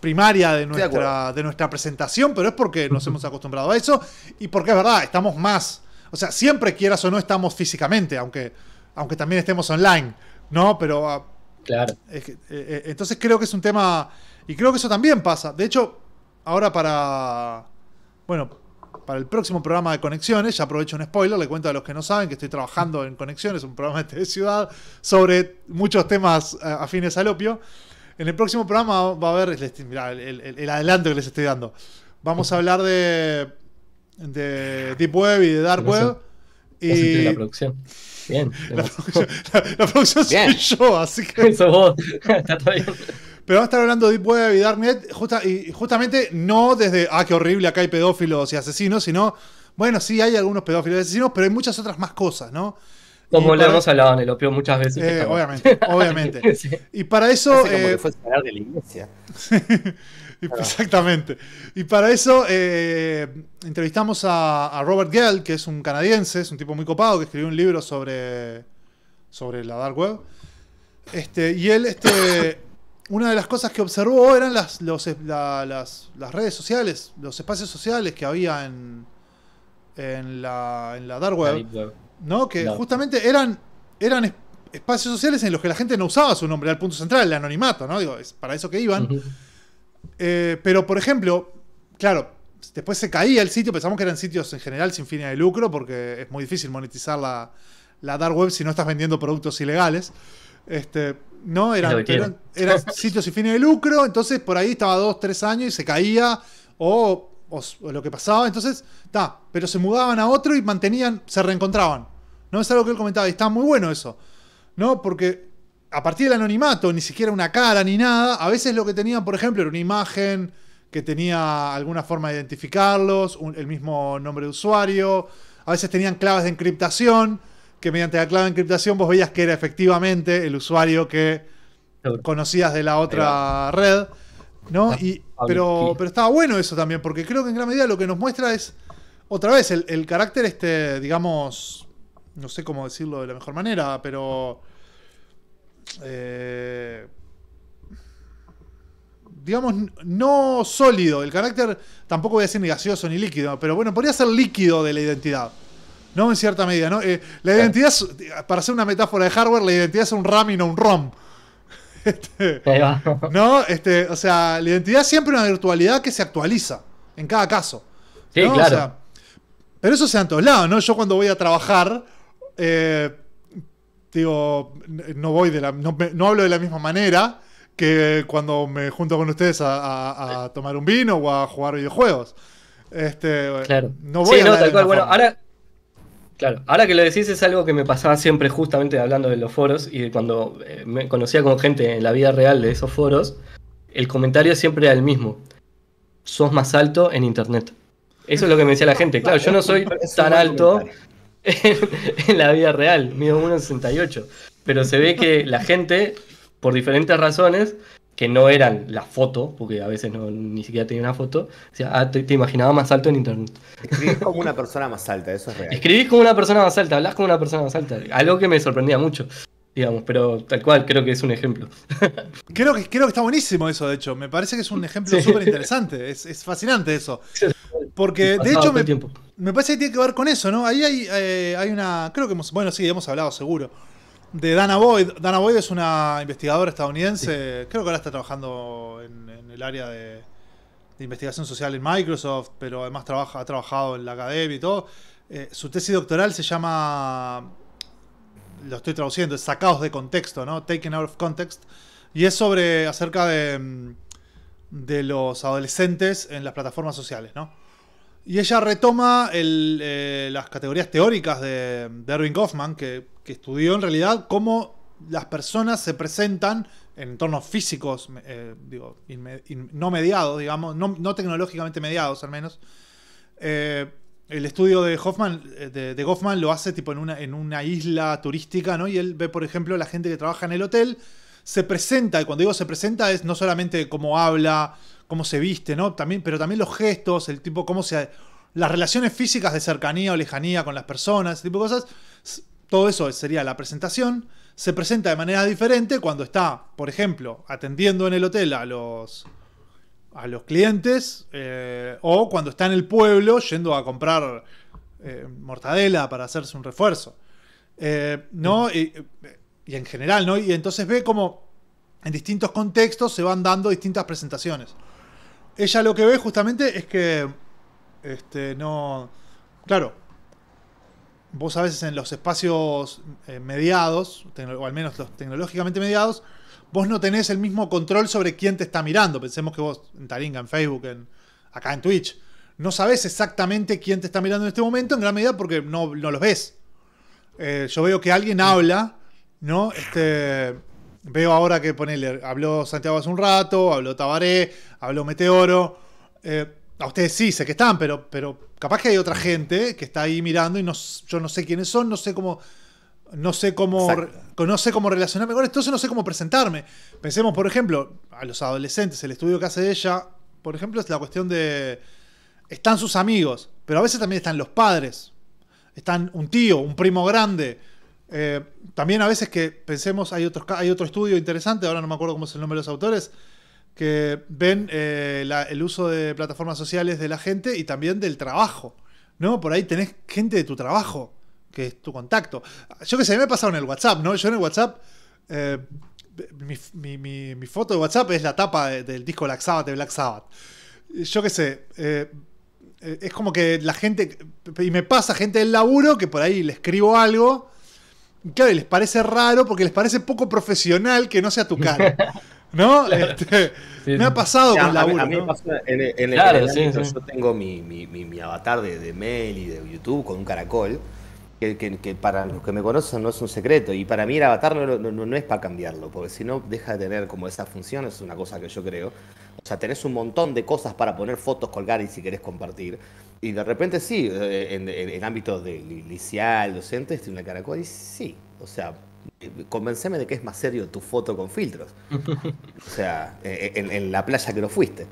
primaria de nuestra, de nuestra presentación, pero es porque nos hemos acostumbrado a eso y porque es verdad, estamos más. O sea, siempre quieras o no estamos físicamente, aunque, aunque también estemos online, ¿no? Pero. Ah, claro. Eh, eh, entonces creo que es un tema y creo que eso también pasa. De hecho, ahora para. Bueno, para el próximo programa de conexiones, ya aprovecho un spoiler, le cuento a los que no saben que estoy trabajando en conexiones, un programa de ciudad, sobre muchos temas eh, afines al opio. En el próximo programa va a haber, el, adelanto que les estoy dando. Vamos a hablar de, de Deep Web y de Dark Web. y la producción. La producción, soy yo, así que. Eso vos. Pero vamos a estar hablando de Deep Web y Darknet, y justamente no desde, ah, qué horrible, acá hay pedófilos y asesinos, sino, bueno, sí, hay algunos pedófilos y asesinos, pero hay muchas otras más cosas, ¿no? Como lo hemos hablado en el opio muchas veces. Eh, obviamente, obviamente. Y para eso... Eh, de la Exactamente. Y para eso eh, entrevistamos a, Robert Gell, que es un canadiense, es un tipo muy copado, que escribió un libro sobre, sobre la Dark Web. Este, y él este, una de las cosas que observó eran las, las, redes sociales, los espacios sociales que había en, en, la, en la dark web. ¿no? Que justamente eran, eran espacios sociales en los que la gente no usaba su nombre al punto central, el anonimato, ¿no? Digo, es para eso que iban. Eh, pero, por ejemplo, claro, después se caía el sitio, pensamos que eran sitios en general sin fines de lucro, porque es muy difícil monetizar la, la dark web si no estás vendiendo productos ilegales. Este, no, eran, sitios sin fines de lucro, entonces por ahí estaba dos, tres años y se caía, o, lo que pasaba, entonces, está, pero se mudaban a otro y mantenían, se reencontraban. No es algo que él comentaba, y está muy bueno eso, ¿no? Porque a partir del anonimato, ni siquiera una cara ni nada, a veces lo que tenían, por ejemplo, era una imagen que tenía alguna forma de identificarlos, el mismo nombre de usuario, a veces tenían claves de encriptación, que mediante la clave de encriptación vos veías que era efectivamente el usuario que conocías de la otra red, ¿no? Ah, pero, pero estaba bueno eso también, porque creo que en gran medida lo que nos muestra es, otra vez, el, carácter este, digamos, no sé cómo decirlo de la mejor manera, pero... Eh, digamos, no sólido, el carácter tampoco voy a decir ni gaseoso ni líquido, pero bueno, podría ser líquido de la identidad. No en cierta medida, ¿no? Eh, la identidad, para hacer una metáfora de hardware, la identidad es un RAM y no un ROM. Este, ¿No? Este, o sea, la identidad es siempre una virtualidad que se actualiza en cada caso. Sí, claro. pero eso se da en todos lados, ¿no? Yo cuando voy a trabajar, eh, digo, no voy de la, no, hablo de la misma manera que cuando me junto con ustedes a, tomar un vino o a jugar videojuegos. Este, claro. No voy sí, no, tal cual. Bueno, ahora Claro, ahora que lo decís es algo que me pasaba siempre justamente hablando de los foros y cuando eh, me conocía con gente en la vida real de esos foros, el comentario siempre era el mismo. Sos más alto en internet. Eso es lo que me decía la gente. Claro, yo no soy tan alto en, la vida real, mido 1,68. Pero se ve que la gente, por diferentes razones, que no eran la foto, porque a veces no, ni siquiera tenía una foto, ah, te, imaginaba más alto en internet. Escribís como una persona más alta, eso es real. Escribís como una persona más alta, hablas como una persona más alta, algo que me sorprendía mucho, digamos, pero tal cual, creo que es un ejemplo. Creo que, creo que está buenísimo eso, de hecho, me parece que es un ejemplo súper interesante, es, fascinante eso. Porque, de hecho, me, me, parece que tiene que ver con eso, ¿no? Ahí hay, eh, hay una, creo que hemos, bueno, sí, hemos hablado seguro de Dana Boyd. Dana Boyd es una investigadora estadounidense, creo que ahora está trabajando en, el área de, investigación social en Microsoft, pero además ha trabajado en la academia y todo. Eh, su tesis doctoral se llama, lo estoy traduciendo, sacados de contexto, ¿no? Taken out of context. Y es sobre, acerca de mm, los adolescentes en las plataformas sociales, ¿no? Y ella retoma eh, las categorías teóricas de, Erwin Goffman, que, estudió en realidad cómo las personas se presentan en entornos físicos, eh, digo, no mediados, digamos, no, tecnológicamente mediados al menos. Eh, el estudio de Hoffman, de, de Goffman lo hace tipo en una, en una isla turística, ¿no? Y él ve, por ejemplo, la gente que trabaja en el hotel, se presenta, y cuando digo se presenta es no solamente cómo habla, cómo se viste, ¿no? También, pero también los gestos, el tipo, cómo se. Las relaciones físicas de cercanía o lejanía con las personas, ese tipo de cosas. Todo eso sería la presentación. Se presenta de manera diferente cuando está, por ejemplo, atendiendo en el hotel a los, a los clientes eh, o cuando está en el pueblo yendo a comprar eh, mortadela para hacerse un refuerzo. Eh, y, en general, ¿no? Y entonces ve cómo en distintos contextos se van dando distintas presentaciones ella lo que ve justamente es que. Este, no. Claro. Vos a veces en los espacios eh, mediados, o al menos los tecnológicamente mediados, vos no tenés el mismo control sobre quién te está mirando. Pensemos que vos en Taringa, en Facebook, en, acá en Twitch, no sabés exactamente quién te está mirando en este momento, en gran medida porque no, no los ves. Eh, yo veo que alguien habla, ¿no? Este, veo ahora que ponele, habló Santiago hace un rato, habló Tabaré, habló Meteoro. Eh, a ustedes sí, sé que están, pero, pero capaz que hay otra gente que está ahí mirando y yo no sé quiénes son, no sé cómo. No sé cómo. sé cómo relacionarme con esto, entonces no sé cómo presentarme. Pensemos, por ejemplo, a los adolescentes, el estudio que hace ella, por ejemplo, es la cuestión de. Están sus amigos, pero a veces también están los padres. Están un tío, un primo grande eh, también a veces que pensemos, hay, otros, hay otro estudio interesante, ahora no me acuerdo cómo es el nombre de los autores, que ven eh, el uso de plataformas sociales de la gente y también del trabajo. ¿No? Por ahí tenés gente de tu trabajo, que es tu contacto. Yo qué sé, me ha pasado en el WhatsApp, ¿no? Yo en el WhatsApp. Eh, mi, foto de WhatsApp es la tapa del disco Black Sabbath de Black Sabbath. Yo que sé. es como que la gente. Y me pasa gente del laburo que por ahí le escribo algo claro, les parece raro porque les parece poco profesional que no sea tu cara. ¿No? Este, me ha pasado con la A yo tengo mi, avatar de, de, mail y de YouTube con un caracol. Que, para los que me conocen no es un secreto. Y para mí el avatar no, no es para cambiarlo, porque si no deja de tener como esa función, es una cosa que yo creo. O sea, tenés un montón de cosas para poner fotos, colgar y si querés compartir. Y de repente sí, eh, en, el ámbito de liceal, docente, tiene una caracol y sí. O sea, eh, convenceme de que es más serio tu foto con filtros. O sea, eh, en, la playa que no fuiste.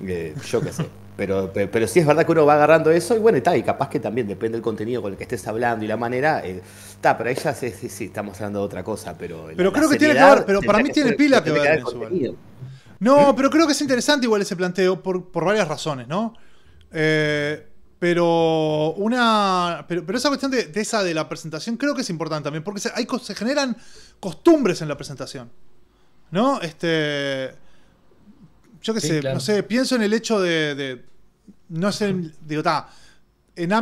yo qué sé. Pero, pero sí es verdad que uno va agarrando eso y bueno, está, y capaz que también depende del contenido con el que estés hablando y la manera. Está, Pero para ella sí, sí, estamos hablando de otra cosa, pero. Pero creo que tiene que ver, pero para mí tiene pila que, que eso. No, pero creo que es interesante igual ese planteo por, varias razones, ¿no? Eh, pero una. Pero, esa cuestión de, esa de la presentación creo que es importante también, porque se, se generan costumbres en la presentación. ¿No? Este. Yo qué sé, no sé, pienso en el hecho de. no sé, digo, está En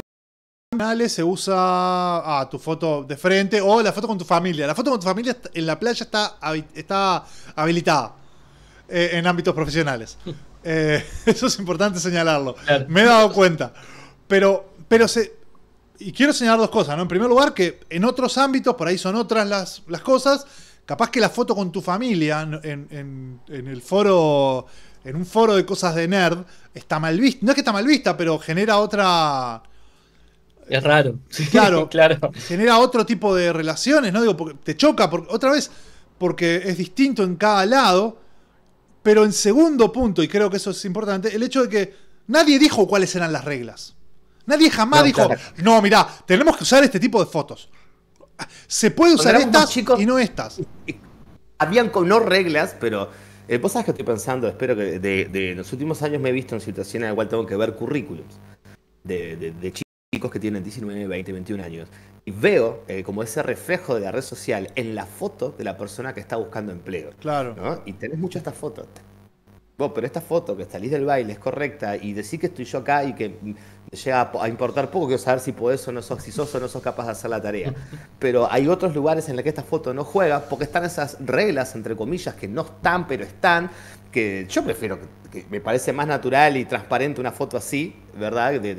canales se usa ah, tu foto de frente o la foto con tu familia. La foto con tu familia en la playa está, está habilitada. Eh, en ámbitos profesionales. Eh, eso es importante señalarlo. Me he dado cuenta. Pero, pero se, y quiero señalar dos cosas, ¿no? En primer lugar, que en otros ámbitos, por ahí son otras las, cosas, capaz que la foto con tu familia en, el foro, en un foro de cosas de nerd, está mal vista. No es que está mal vista, pero genera otra... Es raro. Claro, claro. Genera otro tipo de relaciones, ¿no? Digo, porque te choca, otra vez, porque es distinto en cada lado pero en segundo punto, y creo que eso es importante, el hecho de que nadie dijo cuáles eran las reglas. Nadie jamás dijo, no, mirá, tenemos que usar este tipo de fotos. Se puede usar estas y no estas. Habían con no reglas, pero eh, vos sabes que estoy pensando, espero que de, los últimos años me he visto en situaciones en las cuales tengo que ver currículums de, chicos chicos que tienen 19, 20, 21 años. Y veo eh, como ese reflejo de la red social en la foto de la persona que está buscando empleo. Claro. Y tenés mucho estas fotos. Vos, pero esta foto que salís del baile es correcta y decir que estoy yo acá y que llega a importar poco, quiero saber si podés o no sos, si sos o no sos capaz de hacer la tarea. Pero hay otros lugares en los que esta foto no juega porque están esas reglas, entre comillas, que no están, pero están, que yo prefiero, que, me parece más natural y transparente una foto así, ¿verdad? de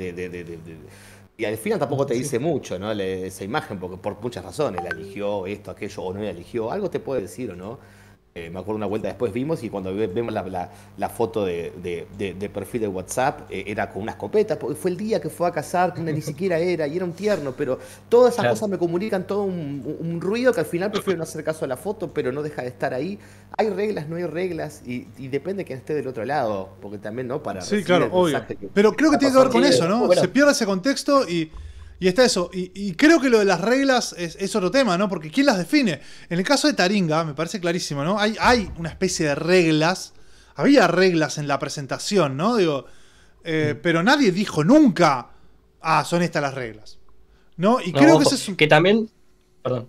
y al final tampoco te dice mucho, ¿no? esa imagen, porque por muchas razones, la eligió esto, aquello, o no la eligió, algo te puede decir, ¿o no? Eh, me acuerdo una vuelta después vimos y cuando vemos la, foto de, perfil de WhatsApp eh, era con una escopeta, porque fue el día que fue a casar, que ni siquiera era, y era un tierno, pero todas esas cosas me comunican todo un, ruido que al final prefiero no hacer caso a la foto, pero no deja de estar ahí. Hay reglas, no hay reglas, y, depende que esté del otro lado, porque también, ¿no? Para sí, claro, pero creo que tiene que ver con eso, ¿no? Se pierde ese contexto y y está eso. Y, creo que lo de las reglas es, otro tema, ¿no? Porque ¿quién las define? En el caso de Taringa, me parece clarísimo, ¿no? Hay, hay una especie de reglas. Había reglas en la presentación, ¿no? Digo, eh, mm. pero nadie dijo nunca, ah, son estas las reglas. ¿No? Y creo que eso es Que también... Perdón.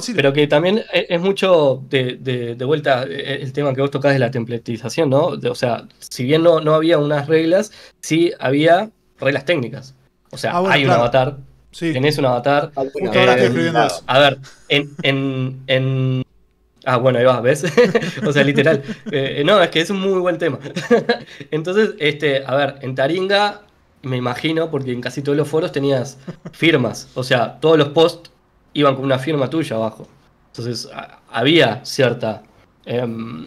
Sí, Pero que también e, es mucho de, vuelta e, e, el tema que vos tocás de la templatización, ¿no? o sea, si bien no, no había unas reglas, sí había reglas técnicas. O sea, ah, hay un avatar. Tenés un avatar. Ah, eh, a ver, en, Ah, bueno, ahí vas, ¿ves? o sea, literal. Eh, no, es que es un muy buen tema. Entonces, este, a ver, en Taringa, me imagino, porque en casi todos los foros tenías firmas. O sea, todos los posts iban con una firma tuya abajo. Entonces, había cierta em,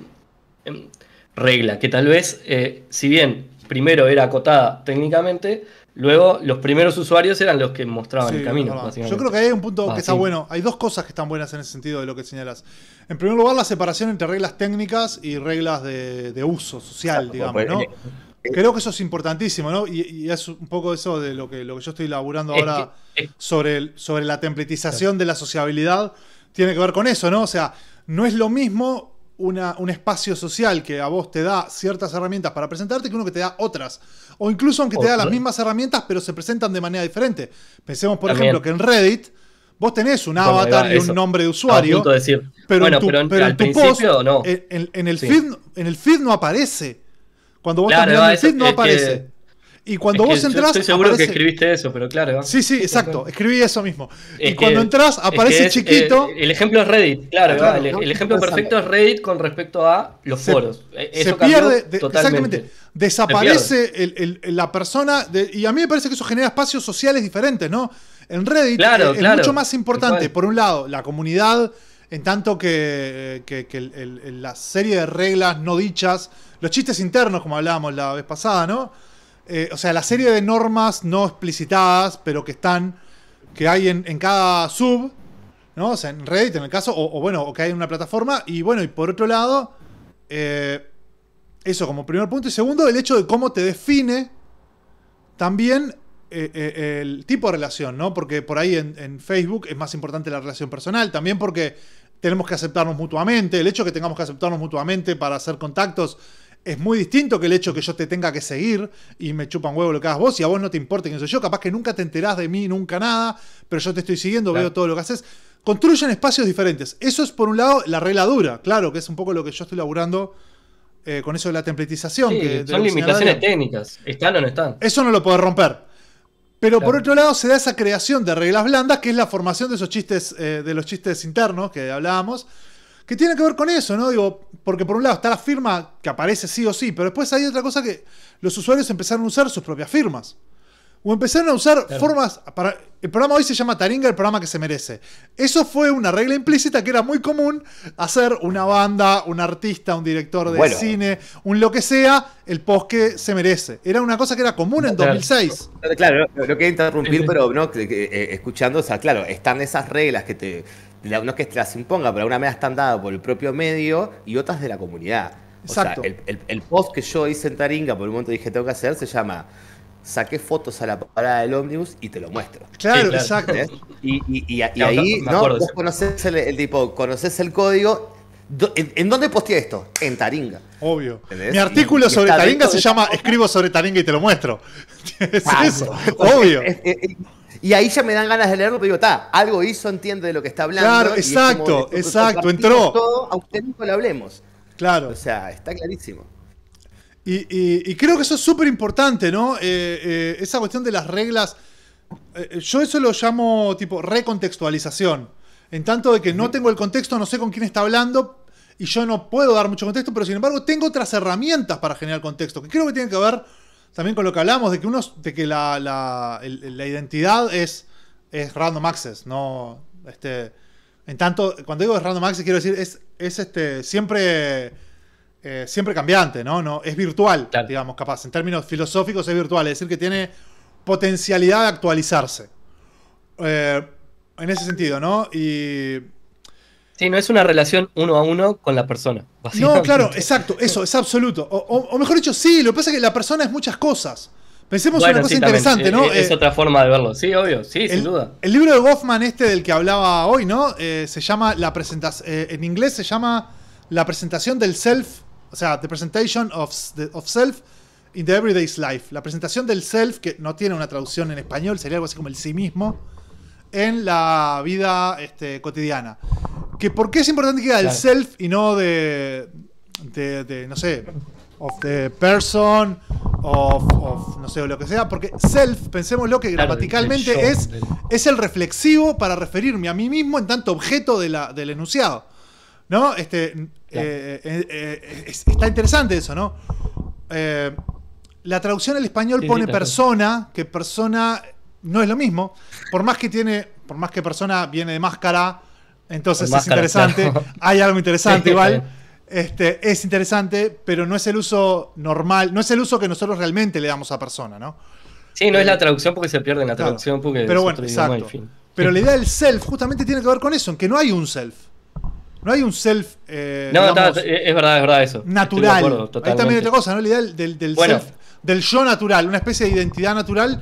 em, regla que tal vez, eh, si bien primero era acotada técnicamente, Luego, los primeros usuarios eran los que mostraban el camino. Yo creo que hay un punto que está bueno. Hay dos cosas que están buenas en ese sentido de lo que señalas. En primer lugar, la separación entre reglas técnicas y reglas de, uso social, digamos, ¿no? Pues, eh, creo que eso es importantísimo, ¿no? Y, es un poco eso de lo que, yo estoy laburando ahora sobre, sobre la templetización de la sociabilidad. Tiene que ver con eso, ¿no? O sea, no es lo mismo una, un espacio social que a vos te da ciertas herramientas para presentarte que uno que te da otras. O incluso aunque te da las mismas herramientas, pero se presentan de manera diferente. Pensemos, por ejemplo, que en Reddit vos tenés un avatar y un nombre de usuario. Pero en tu, post, en, el feed, en el feed no aparece. Cuando vos estás el feed, no aparece. Y cuando vos entras. Estoy seguro que escribiste eso, pero claro. Sí, sí, exacto. Escribí eso mismo. y cuando entras, aparece chiquito. Eh, el ejemplo es Reddit, claro. el, ejemplo perfecto es Reddit con respecto a los foros. E, se pierde. Exactamente. Desaparece la persona. y a mí me parece que eso genera espacios sociales diferentes, ¿no? En Reddit eh, es, mucho más importante, por un lado, la comunidad, en tanto que la serie de reglas no dichas, los chistes internos, como hablábamos la vez pasada, ¿no? Eh, o sea, la serie de normas no explicitadas, pero que están, que hay en, cada sub, ¿no? O sea, en Reddit en el caso, o, bueno, o que hay en una plataforma, y bueno, y por otro lado, eh, eso como primer punto, y segundo, el hecho de cómo te define también eh, el tipo de relación, ¿no? Porque por ahí en, en, Facebook es más importante la relación personal, también porque tenemos que aceptarnos mutuamente, el hecho de que tengamos que aceptarnos mutuamente para hacer contactos es muy distinto que el hecho que yo te tenga que seguir y me chupan huevo lo que hagas vos y a vos no te importa quién soy yo. Capaz que nunca te enterás de mí, nunca nada, pero yo te estoy siguiendo, veo todo lo que haces. Construyen espacios diferentes. Eso es, por un lado, la regla dura, claro, que es un poco lo que yo estoy laburando eh, con eso de la templetización. son limitaciones técnicas, están o no están. Eso no lo podés romper. Pero por otro lado se da esa creación de reglas blandas, que es la formación de esos chistes, eh, de los chistes internos que hablábamos, que tiene que ver con eso, ¿no? Digo, porque por un lado está la firma que aparece sí o sí, pero después hay otra cosa que los usuarios empezaron a usar sus propias firmas. O empezaron a usar formas. Para, el programa hoy se llama Taringa, el programa que se merece. Eso fue una regla implícita que era muy común hacer una banda, un artista, un director de cine, un lo que sea, el post que se merece. Era una cosa que era común en 2006. Claro, no, que quería interrumpir, pero no, eh, escuchando, o sea, claro, están esas reglas que te no es que las imponga, pero alguna me están dadas por el propio medio y otras de la comunidad. el, post que yo hice en Taringa, por un momento dije tengo que hacer, se llama Saqué fotos a la parada del ómnibus y te lo muestro. Claro, exacto. Y, ahí, ¿no? vos el, tipo, el código. en, dónde posteé esto? En Taringa. Obvio. Mi artículo sobre Taringa se llama Escribo sobre Taringa y te lo muestro. es eso, obvio. Y ahí ya me dan ganas de leerlo, pero digo, está, algo hizo, entiende de lo que está hablando. Claro, exacto, exacto, entró. Todo, aunque nunca lo hablemos. Claro. O sea, está clarísimo. Y, y, creo que eso es súper importante, ¿no? Eh, eh, esa cuestión de las reglas. Eh, yo eso lo llamo tipo recontextualización. En tanto de que no tengo el contexto, no sé con quién está hablando, y yo no puedo dar mucho contexto, pero sin embargo tengo otras herramientas para generar contexto, que creo que tienen que ver también con lo que hablamos de que uno, de que la, identidad es, es random access, no este, en tanto cuando digo random access quiero decir es, es este siempre eh, siempre cambiante, ¿no? No es virtual, digamos, capaz en términos filosóficos es virtual, es decir que tiene potencialidad de actualizarse. Eh, en ese sentido, ¿no? Y Sí, no es una relación uno a uno con la persona. No, claro, exacto, eso, es absoluto. O, mejor dicho, sí, lo que pasa es que la persona es muchas cosas. Pensemos en una cosa interesante, eh, ¿no? Eh, es, eh, otra forma de verlo, sí, obvio, sí, sin duda. El libro de Goffman, este del que hablaba hoy, ¿no? se llama La presentación. en inglés se llama La presentación del self. O sea, The Presentation of, of Self in the Everyday's Life. La presentación del self, que no tiene una traducción en español, sería algo así como el sí mismo en la vida este, cotidiana. Que ¿Por qué es importante que el self y no de, de, de, no sé, of the person, of, of, no sé, lo que sea? Porque self, pensemos lo que gramaticalmente es, es el reflexivo para referirme a mí mismo en tanto objeto de la, del enunciado. ¿No? Este, eh, eh, eh, está interesante eso, ¿no? la traducción al español pone persona, que persona no es lo mismo. Por más que tiene, por más que persona viene de máscara, entonces es interesante. Hay algo interesante igual. Este, es interesante, pero no es el uso normal, no es el uso que nosotros realmente le damos a persona, ¿no? Sí, no es la eh, traducción porque se pierde en la traducción porque pero bueno, exacto. Pero la idea del self justamente tiene que ver con eso, en que no hay un self. No hay un self. Eh, eh, es verdad, es verdad eso. Natural. también otra cosa, ¿no? La idea del, self, del yo natural, una especie de identidad natural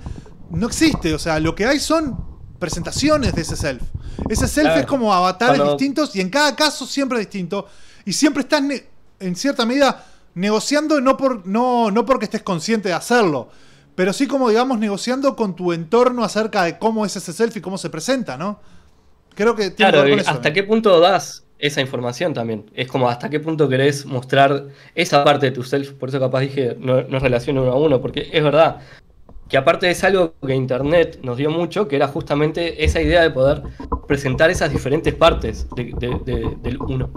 no existe. O sea, lo que hay son presentaciones de ese self. Ese self es como avatares distintos y en cada caso siempre distinto. Y siempre estás, en cierta medida, negociando no, por, no, no porque estés consciente de hacerlo, pero sí como, digamos, negociando con tu entorno acerca de cómo es ese self y cómo se presenta, ¿no? Creo que... claro, ¿hasta qué punto das esa información también? Es como, ¿hasta qué punto querés mostrar esa parte de tu self? Por eso capaz dije, no, no relaciono uno a uno, porque es verdad, que aparte es algo que Internet nos dio mucho, que era justamente esa idea de poder presentar esas diferentes partes del uno,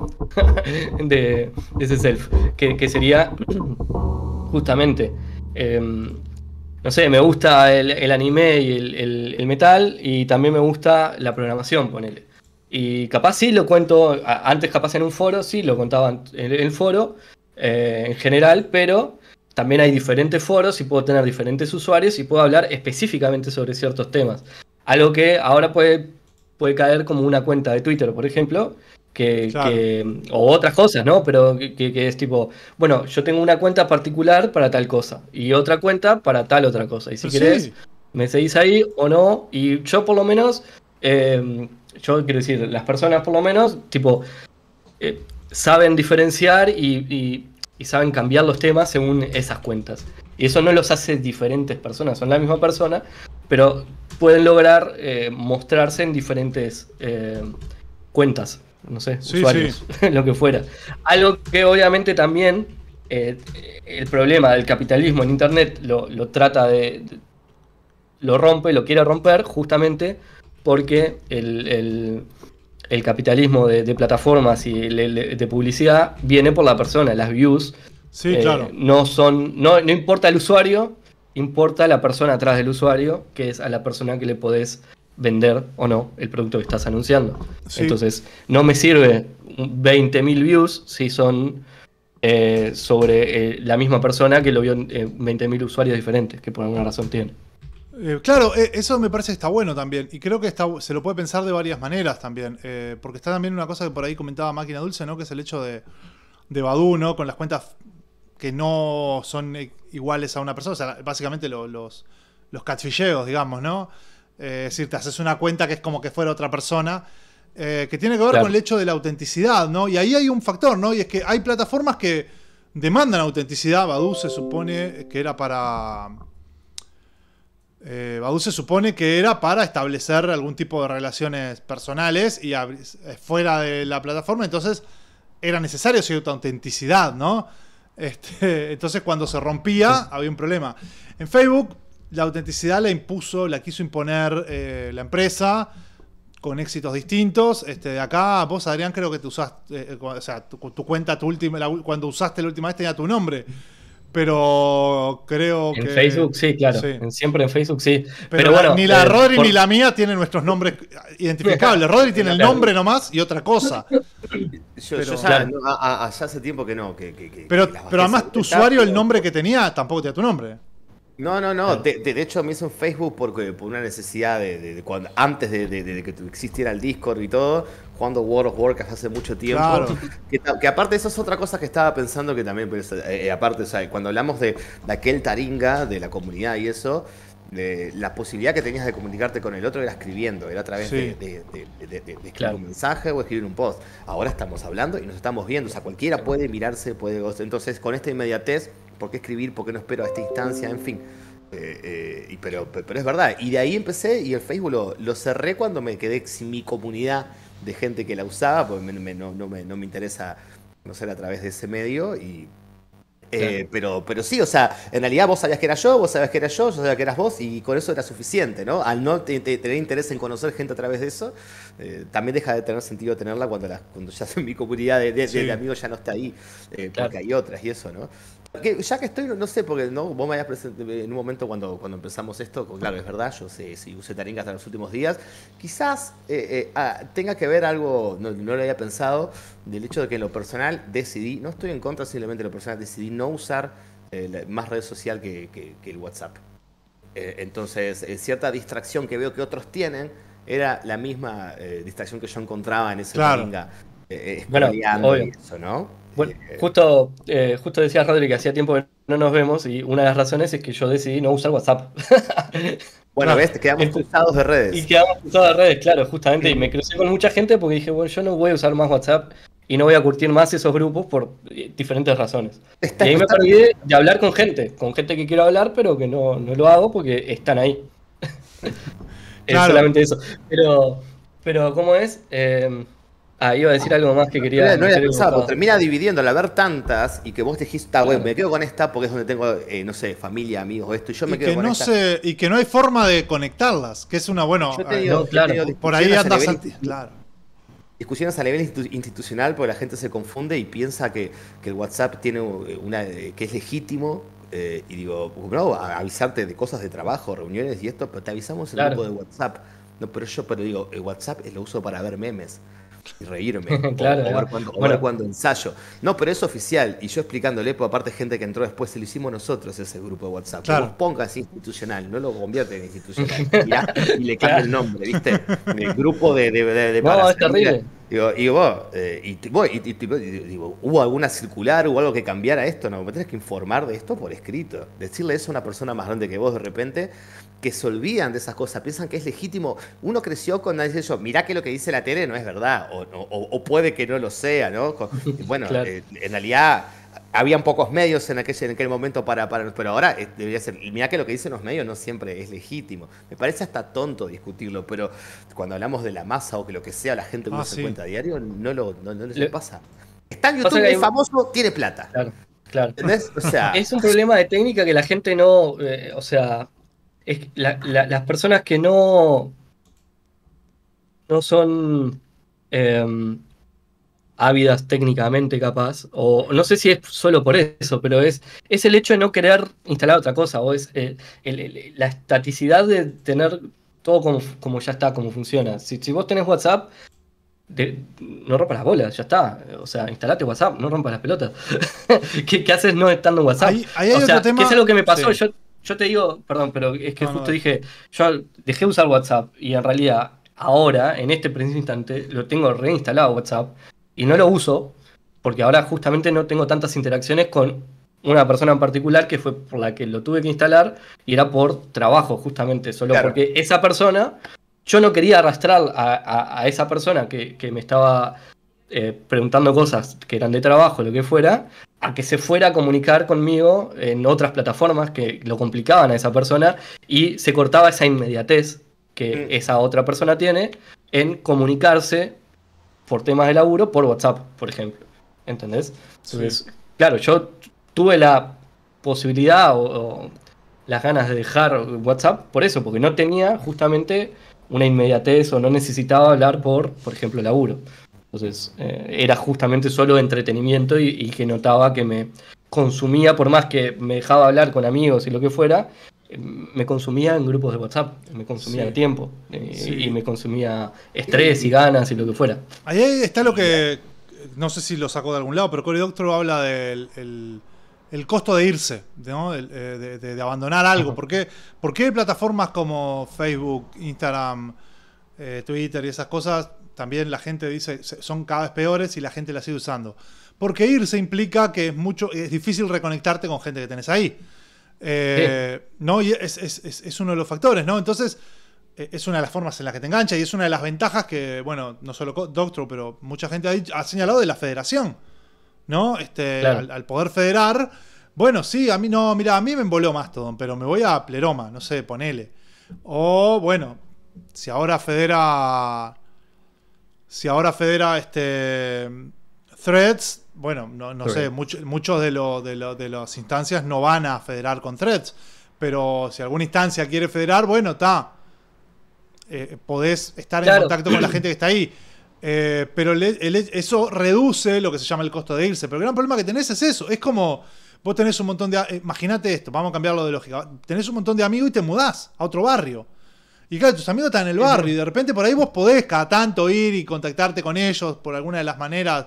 de, ese self, que, sería justamente, em, no sé, me gusta el, anime y el, metal y también me gusta la programación, ponele. Y capaz sí lo cuento, antes capaz en un foro, sí lo contaba en el foro eh, en general, pero también hay diferentes foros y puedo tener diferentes usuarios y puedo hablar específicamente sobre ciertos temas. Algo que ahora puede, puede caer como una cuenta de Twitter, por ejemplo, que, o otras cosas, ¿no? Pero que, es tipo, bueno, yo tengo una cuenta particular para tal cosa y otra cuenta para tal otra cosa. Y si quieres querés, me seguís ahí o no. Y yo por lo menos, em, yo quiero decir, las personas por lo menos, tipo, eh, saben diferenciar y y saben cambiar los temas según esas cuentas. Y eso no los hace diferentes personas, son la misma persona, pero pueden lograr eh, mostrarse en diferentes eh, cuentas, no sé, usuarios, lo que fuera. Algo que obviamente también eh, el problema del capitalismo en Internet lo, trata de, lo rompe, lo quiere romper, justamente porque el el capitalismo de, plataformas y de publicidad viene por la persona, las views. Sí, eh, claro. No son, no, no importa el usuario, importa la persona atrás del usuario, que es a la persona que le podés vender o no el producto que estás anunciando. Entonces, no me sirve 20.000 views si son eh, sobre eh, la misma persona que lo vio 20.000 usuarios diferentes, que por alguna razón tiene. Eh, claro, eh, eso me parece está bueno también. Y creo que se lo puede pensar de varias maneras también. Eh, porque está también una cosa que por ahí comentaba Máquina Dulce, ¿no? Que es el hecho de, de Badu, ¿no? Con las cuentas que no son e, iguales a una persona. O sea, básicamente los, los digamos, ¿no? es decir, te haces una cuenta que es como que fuera otra persona. que tiene que ver con el hecho de la autenticidad, ¿no? Y ahí hay un factor, ¿no? Y es que hay plataformas que demandan autenticidad. Badu se supone que era para eh, se supone que era para establecer algún tipo de relaciones personales y eh, fuera de la plataforma, entonces era necesario cierta autenticidad, ¿no? Este, entonces cuando se rompía había un problema. En Facebook la autenticidad la impuso, la quiso imponer eh, la empresa con éxitos distintos. Este, de acá vos Adrián creo que te usaste, eh, o sea, tu, cuenta, tu última, cuando usaste la última vez tenía tu nombre pero creo que. En Facebook, sí, claro. Siempre en Facebook, sí. Pero, bueno. Ni la eh, Rodri ni la mía tienen nuestros nombres identificables. Rodri tiene el nombre nomás y otra cosa. Yo, ya, hace tiempo que no. pero, pero además, tu usuario, el nombre que tenía, tampoco tenía tu nombre. No, no, no. De, hecho me hizo un Facebook porque, eh, por una necesidad de, cuando, antes de, que existiera el Discord y todo, cuando World of Warcraft hace mucho tiempo. Que, aparte eso es otra cosa que estaba pensando que también, pues, eh, eh, aparte, o sea, cuando hablamos de, aquel taringa, de la comunidad y eso, de la posibilidad que tenías de comunicarte con el otro era escribiendo, era a través de, escribir un mensaje o escribir un post. Ahora estamos hablando y nos estamos viendo, o sea, cualquiera puede mirarse, puede... Entonces, con esta inmediatez por qué escribir, por qué no espero a esta instancia, en fin. Eh, eh, pero, es verdad. Y de ahí empecé y el Facebook lo, cerré cuando me quedé sin mi comunidad de gente que la usaba, porque no, me, interesa conocer a través de ese medio. Y, eh, pero, pero sí, o sea, en realidad vos sabías que era yo, vos sabías que era yo, yo sabía que eras vos y con eso era suficiente, ¿no? Al no tener interés en conocer gente a través de eso, también deja de tener sentido tenerla cuando, la, cuando ya mi comunidad de, amigos ya no está ahí, porque hay otras y eso, ¿no? ya que estoy, no, sé, porque ¿no? vos me habías presentado eh, en un momento cuando, cuando empezamos esto, claro, es verdad, yo sé, si usé taringa hasta los últimos días, quizás eh, eh, ah, tenga que ver algo, no, lo había pensado, del hecho de que en lo personal decidí, no estoy en contra, simplemente en lo personal decidí no usar más red social que, el WhatsApp. entonces, cierta distracción que veo que otros tienen era la misma distracción que yo encontraba en ese taringa. Bueno, obvio. eso, ¿no? Bueno, eh, justo, eh, justo decía Rodri, que hacía tiempo que no nos vemos y una de las razones es que yo decidí no usar WhatsApp. bueno, ves, quedamos este, cruzados de redes. Y quedamos cruzados de redes, claro, justamente. Y me crucé con mucha gente porque dije, bueno, yo no voy a usar más WhatsApp y no voy a curtir más esos grupos por eh, diferentes razones. y ahí me perdí de, hablar con gente, con gente que quiero hablar, pero que no, lo hago porque están ahí. es solamente eso. Pero, pero ¿cómo es? Eh, Ah, iba a decir algo más que quería. No, no era pensado, termina dividiéndola, ver tantas y que vos dijiste, está ah, bueno, me quedo con esta porque es donde tengo, eh, no sé, familia, amigos, esto, y yo me quedo que con no esta. y que no hay forma de conectarlas, que es una, bueno, ah, digo, claro. por ahí andas. claro. Discusiones a nivel institucional porque la gente se confunde y piensa que, que el WhatsApp tiene eh, una eh, que es legítimo y digo, no, avisarte de cosas de trabajo, reuniones y esto, pero te avisamos en el grupo de WhatsApp. No, pero yo, pero digo, el WhatsApp lo uso para ver memes y reírme. cuando, ensayo. No, pero es oficial. Y yo explicándole, por pues, aparte gente que entró después, se lo hicimos nosotros ese grupo de WhatsApp. Claro. pongas institucional, no lo convierte en institucional. y le cambia el nombre, ¿viste? grupo de... de, terrible. Digo, eh, y digo, ¿hubo alguna circular o algo que cambiara esto? No, me tenés que informar de esto por escrito. Decirle eso a una persona más grande que vos de repente, que se olvidan de esas cosas, piensan que es legítimo. Uno creció con nadie yo, mirá que lo que dice la tele no es verdad, o, puede que no lo sea, ¿no? Bueno, eh, en realidad habían pocos medios en aquel, en aquel momento para, para... Pero ahora eh, debería ser... mira mirá que lo que dicen los medios no siempre es legítimo. Me parece hasta tonto discutirlo, pero cuando hablamos de la masa o que lo que sea, la gente que ah, se cuenta diario, no, lo, les Le... pasa. Está en YouTube, famoso, tiene plata. Claro. Claro. O sea, es un problema de técnica que la gente no, eh, o sea, las personas que no, no son em, ávidas técnicamente capaz, o no sé si es solo por eso, pero es, es el hecho de no querer instalar otra cosa, o es eh, la estaticidad de tener todo como, ya está, como funciona. Si, vos tenés WhatsApp, no rompas las bolas, ya está. O sea, instalate WhatsApp, no rompas las pelotas. ¿Qué, haces no estando en WhatsApp? que es algo que me pasó. Yo yo te digo, perdón, pero es que justo dije, yo dejé de usar WhatsApp y en realidad ahora, en este preciso instante, lo tengo reinstalado WhatsApp y no lo uso porque ahora justamente no tengo tantas interacciones con una persona en particular que fue por la que lo tuve que instalar y era por trabajo justamente, solo porque esa persona, yo no quería arrastrar a, esa persona que, me estaba eh, preguntando cosas que eran de trabajo, lo que fuera, a que se fuera a comunicar conmigo en otras plataformas que lo complicaban a esa persona y se cortaba esa inmediatez que mm. esa otra persona tiene en comunicarse por temas de laburo por WhatsApp, por ejemplo. ¿Entendés? Entonces, claro, yo tuve la posibilidad o, o, las ganas de dejar WhatsApp por eso, porque no tenía justamente una inmediatez o no necesitaba hablar por, por ejemplo, laburo. Entonces eh, era justamente solo entretenimiento y, que notaba que me consumía, por más que me dejaba hablar con amigos y lo que fuera, eh, me consumía en grupos de WhatsApp, me consumía tiempo eh, y me consumía estrés y ganas y lo que fuera. Ahí está lo que, no sé si lo sacó de algún lado, pero Cory Doctor habla del... El costo de irse, ¿no? de, abandonar algo. ¿Por qué, ¿Por plataformas como Facebook, Instagram, Twitter y esas cosas también la gente dice son cada vez peores y la gente la sigue usando. Porque irse implica que es mucho, es difícil reconectarte con gente que tenés ahí. Eh, ¿No? Y es, uno de los factores, ¿no? Entonces, eh, es una de las formas en las que te engancha y es una de las ventajas que, bueno, no solo Doctor, pero mucha gente ha, señalado de la federación, ¿no? Este, al, poder federar, bueno, sí, a mí no, mira, a mí me envoló Mastodon, pero me voy a Pleroma, no sé, ponele. O, bueno, si ahora federa si ahora Federa este, Threads, bueno, no, sé, muchos de, lo, de, las instancias no van a federar con Threads, pero si alguna instancia quiere federar, bueno, está. Eh, podés estar en contacto con la gente que está ahí. Eh, pero eso reduce lo que se llama el costo de irse. Pero el gran problema que tenés es eso. Es como vos tenés un montón de. Eh, imagínate esto, vamos a cambiarlo de lógica. Tenés un montón de amigos y te mudás a otro barrio. Y claro, tus amigos están en el barrio y de repente por ahí vos podés cada tanto ir y contactarte con ellos por alguna de las maneras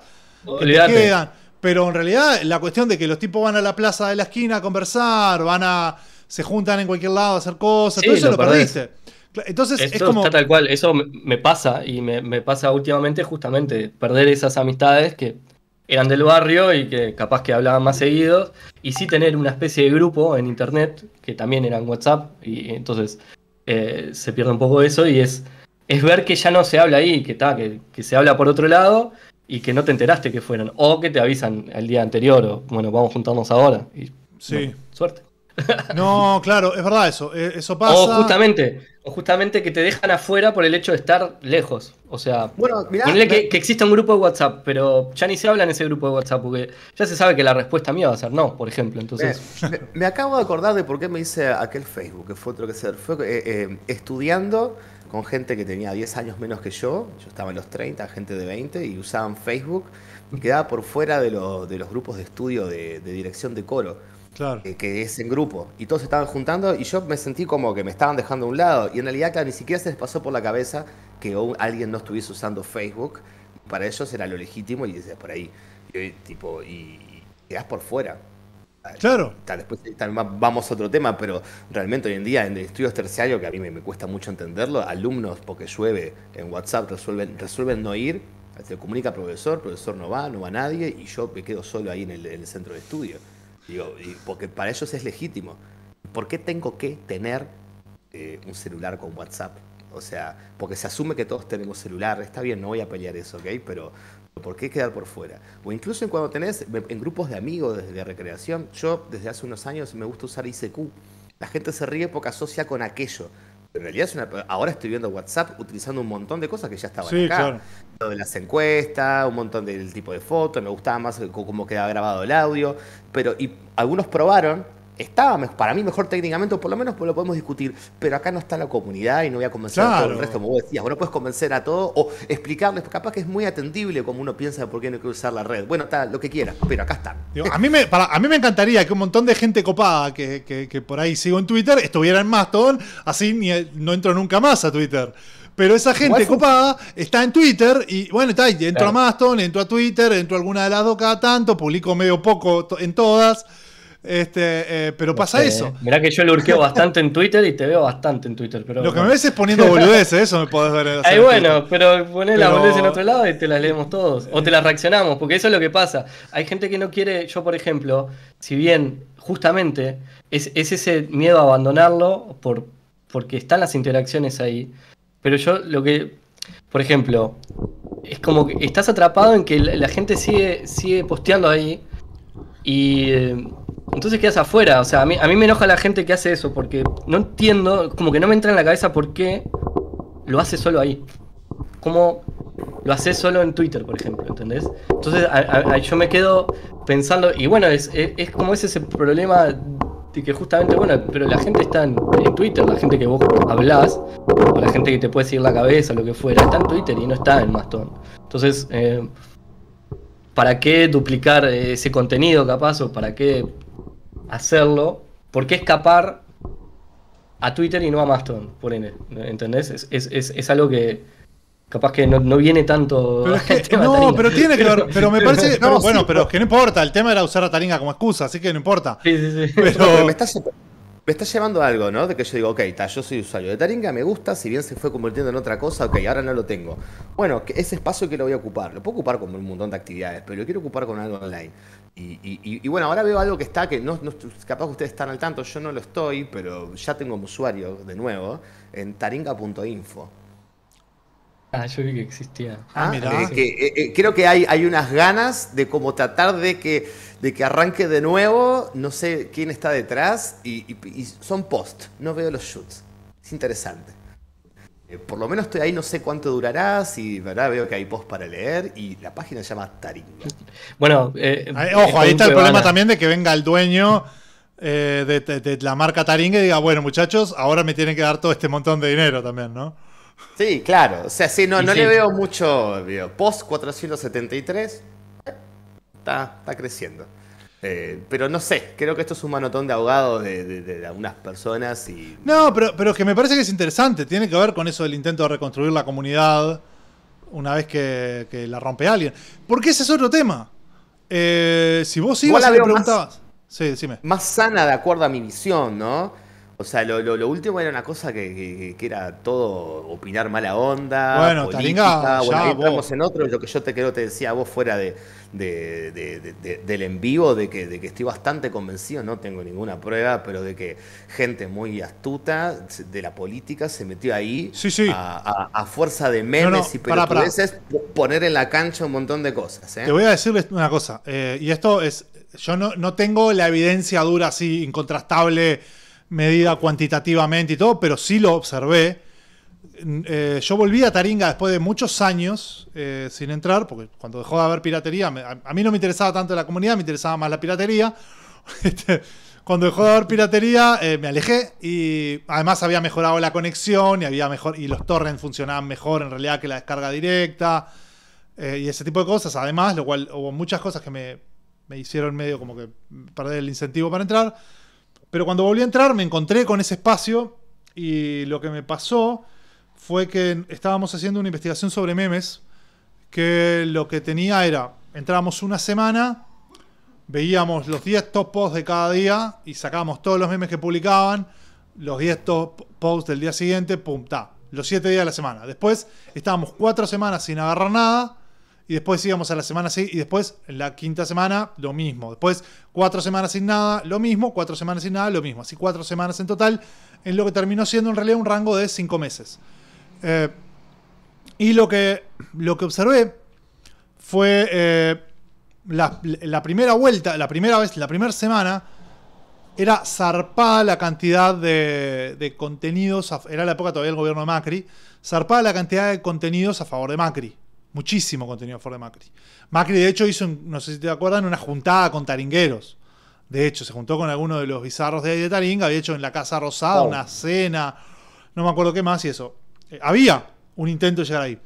que te quedan. Pero en realidad la cuestión de que los tipos van a la plaza de la esquina a conversar, van a se juntan en cualquier lado a hacer cosas, todo eso lo, perdiste. Entonces es como... Está tal cual, eso me pasa y me, me pasa últimamente justamente perder esas amistades que eran del barrio y que capaz que hablaban más seguidos. Y sí tener una especie de grupo en internet, que también eran WhatsApp. Y entonces eh, se pierde un poco eso y es, es ver que ya no se habla ahí, que, está que, se habla por otro lado y que no te enteraste que fueron, o que te avisan el día anterior, o bueno, vamos a juntarnos ahora. Y, sí. suerte. No, claro, es verdad eso, e, eso pasa. O justamente, o justamente que te dejan afuera por el hecho de estar lejos. O sea, bueno, Que, existe un grupo de WhatsApp, pero ya ni se habla en ese grupo de WhatsApp, porque ya se sabe que la respuesta mía va a ser no, por ejemplo. Entonces. Me, acabo de acordar de por qué me hice aquel Facebook, que fue otro que ser fue eh, eh, estudiando con gente que tenía 10 años menos que yo, yo estaba en los 30, gente de 20, y usaban Facebook, y quedaba por fuera de, de los grupos de estudio de, de dirección de coro que, es en grupo. Y todos estaban juntando y yo me sentí como que me estaban dejando a un lado. Y en realidad, claro, ni siquiera se les pasó por la cabeza que alguien no estuviese usando Facebook. Para ellos era lo legítimo y decías por ahí. Y, tipo, y, quedás por fuera. Claro. después vamos a otro tema, pero realmente hoy en día en estudios terciarios, que a mí me, cuesta mucho entenderlo, alumnos, porque llueve en WhatsApp, resuelven, resuelven no ir, se comunica profesor, profesor no va, no va nadie, y yo me quedo solo ahí en el centro de estudio. Digo, porque para ellos es legítimo. ¿Por qué tengo que tener eh, un celular con WhatsApp? O sea, porque se asume que todos tenemos celular, está bien, no voy a pelear eso, ¿ok? Pero ¿por qué quedar por fuera? O incluso cuando tenés, en grupos de amigos desde recreación, yo desde hace unos años me gusta usar ICQ. La gente se ríe porque asocia con aquello en realidad es una, ahora estoy viendo WhatsApp utilizando un montón de cosas que ya estaban acá. Claro. Lo de las encuestas, un montón del tipo de fotos, me gustaba más cómo quedaba grabado el audio, pero y algunos probaron estaba para mí mejor técnicamente, por lo menos lo podemos discutir, pero acá no está la comunidad y no voy a convencer a todo el resto, como vos decías, no puedes convencer a todo, o explicarles, capaz que es muy atendible como uno piensa por qué no hay usar la red. Bueno, está lo que quieras, pero acá está. a, mí me, a mí me encantaría que un montón de gente copada que, que, por ahí sigo en Twitter estuviera en Mastodon, así no entro nunca más a Twitter. Pero esa gente copada está en Twitter y bueno, está, ahí entro a Mastodon, entro a Twitter, entro a alguna de las dos cada tanto, publico medio poco en todas. Este, eh, pero pasa este, eso. Mirá que yo lo bastante en Twitter y te veo bastante en Twitter. Pero lo que me ves es poniendo boludeces, eso me podés ver. Ay, bueno, pero pones las boludeces en otro lado y te las leemos todos. O te las reaccionamos, porque eso es lo que pasa. Hay gente que no quiere, yo por ejemplo, si bien justamente es, ese miedo a abandonarlo por, porque están las interacciones ahí. Pero yo lo que, por ejemplo, es como que estás atrapado en que la, gente sigue, sigue posteando ahí y... Eh, entonces quedas afuera, o sea, a mí, me enoja la gente que hace eso, porque no entiendo, como que no me entra en la cabeza por qué lo hace solo ahí. Como lo hace solo en Twitter, por ejemplo, ¿entendés? Entonces yo me quedo pensando, y bueno, es, como es ese problema de que justamente, bueno, pero la gente está en, Twitter, la gente que vos hablas, o la gente que te puede seguir la cabeza, lo que fuera, está en Twitter y no está en Mastodon. Entonces, eh, ¿para qué duplicar ese contenido capaz o para qué hacerlo, porque escapar a Twitter y no a Mastodon? n ¿entendés? Es, es, es, algo que capaz que no, viene tanto. no, pero tiene que ver. Pero me parece. bueno, pero es que no importa. El tema era usar a Taringa como excusa, así que no importa. Sí, sí, sí. pero me estás me está llevando algo, ¿no? De que yo digo, ok, ta, yo soy usuario de Taringa, me gusta, si bien se fue convirtiendo en otra cosa, ok, ahora no lo tengo. Bueno, ese espacio que lo voy a ocupar, lo puedo ocupar con un montón de actividades, pero lo quiero ocupar con algo online. Y, bueno, ahora veo algo que está, que no, capaz que ustedes están al tanto, yo no lo estoy, pero ya tengo un usuario de nuevo en taringa.info Ah, yo vi que existía. Ah, ah, eh, eh, eh, creo que hay, hay unas ganas de como tratar de que, de que arranque de nuevo. No sé quién está detrás. Y, son post. No veo los shoots. Es interesante. por lo menos estoy ahí, no sé cuánto durará. Si verdad veo que hay post para leer. Y la página se llama Taringa. Bueno, ojo, ahí está el problema también de que venga el dueño. De, de la marca Taringa y diga, bueno muchachos, ahora me tienen que dar todo este montón de dinero también, ¿no? Sí, claro. O sea, sí, no, no le veo mucho. post 473 está, creciendo. Eh, pero no sé, creo que esto es un manotón de ahogado de, algunas personas y. No, pero, pero que me parece que es interesante. Tiene que ver con eso del intento de reconstruir la comunidad una vez que, la rompe alguien. Porque ese es otro tema. Eh, si vos ibas a preguntar, preguntabas. sí, dime. Más sana de acuerdo a mi visión, ¿no? O sea, lo, último era una cosa que, era todo opinar mala onda. Bueno, política. bueno, en otro. Lo que yo te quiero te decía a vos fuera de, del en vivo, de que, estoy bastante convencido, no tengo ninguna prueba, pero de que gente muy astuta de la política se metió ahí A, fuerza de memes y, no, y pelotudeces poner en la cancha un montón de cosas. ¿eh? Te voy a decirles una cosa, eh, y esto es. Yo no tengo la evidencia dura así, incontrastable medida cuantitativamente y todo, pero sí lo observé. Eh, yo volví a Taringa después de muchos años eh, sin entrar, porque cuando dejó de haber piratería, a, mí no me interesaba tanto la comunidad, me interesaba más la piratería. Este, cuando dejó de haber piratería, eh, me alejé y además había mejorado la conexión y, había mejor, y los torrents funcionaban mejor en realidad que la descarga directa y ese tipo de cosas. Además, lo cual hubo muchas cosas que me, me hicieron medio como que perder el incentivo para entrar. Pero cuando volví a entrar me encontré con ese espacio y lo que me pasó fue que estábamos haciendo una investigación sobre memes que lo que tenía era, entramos una semana, veíamos los 10 top posts de cada día y sacábamos todos los memes que publicaban, los 10 top posts del día siguiente, pum, ta, los 7 días de la semana. Después estábamos 4 semanas sin agarrar nada y después íbamos a la semana así... y después la quinta semana lo mismo. Después cuatro semanas sin nada, lo mismo, cuatro semanas sin nada, lo mismo. Así cuatro semanas en total, en lo que terminó siendo en realidad un rango de cinco meses. Eh, y lo que, lo que observé fue eh, la, primera vuelta, la primera vez, la primera semana, era zarpada la cantidad de, de contenidos, era la época todavía del gobierno de Macri, zarpada la cantidad de contenidos a favor de Macri. Muchísimo contenido Ford de Macri. Macri, de hecho, hizo, no sé si te acuerdan, una juntada con taringueros. De hecho, se juntó con alguno de los bizarros de, de Taringa, había hecho en la Casa Rosada oh. una cena, no me acuerdo qué más y eso. Eh, había un intento de llegar ahí.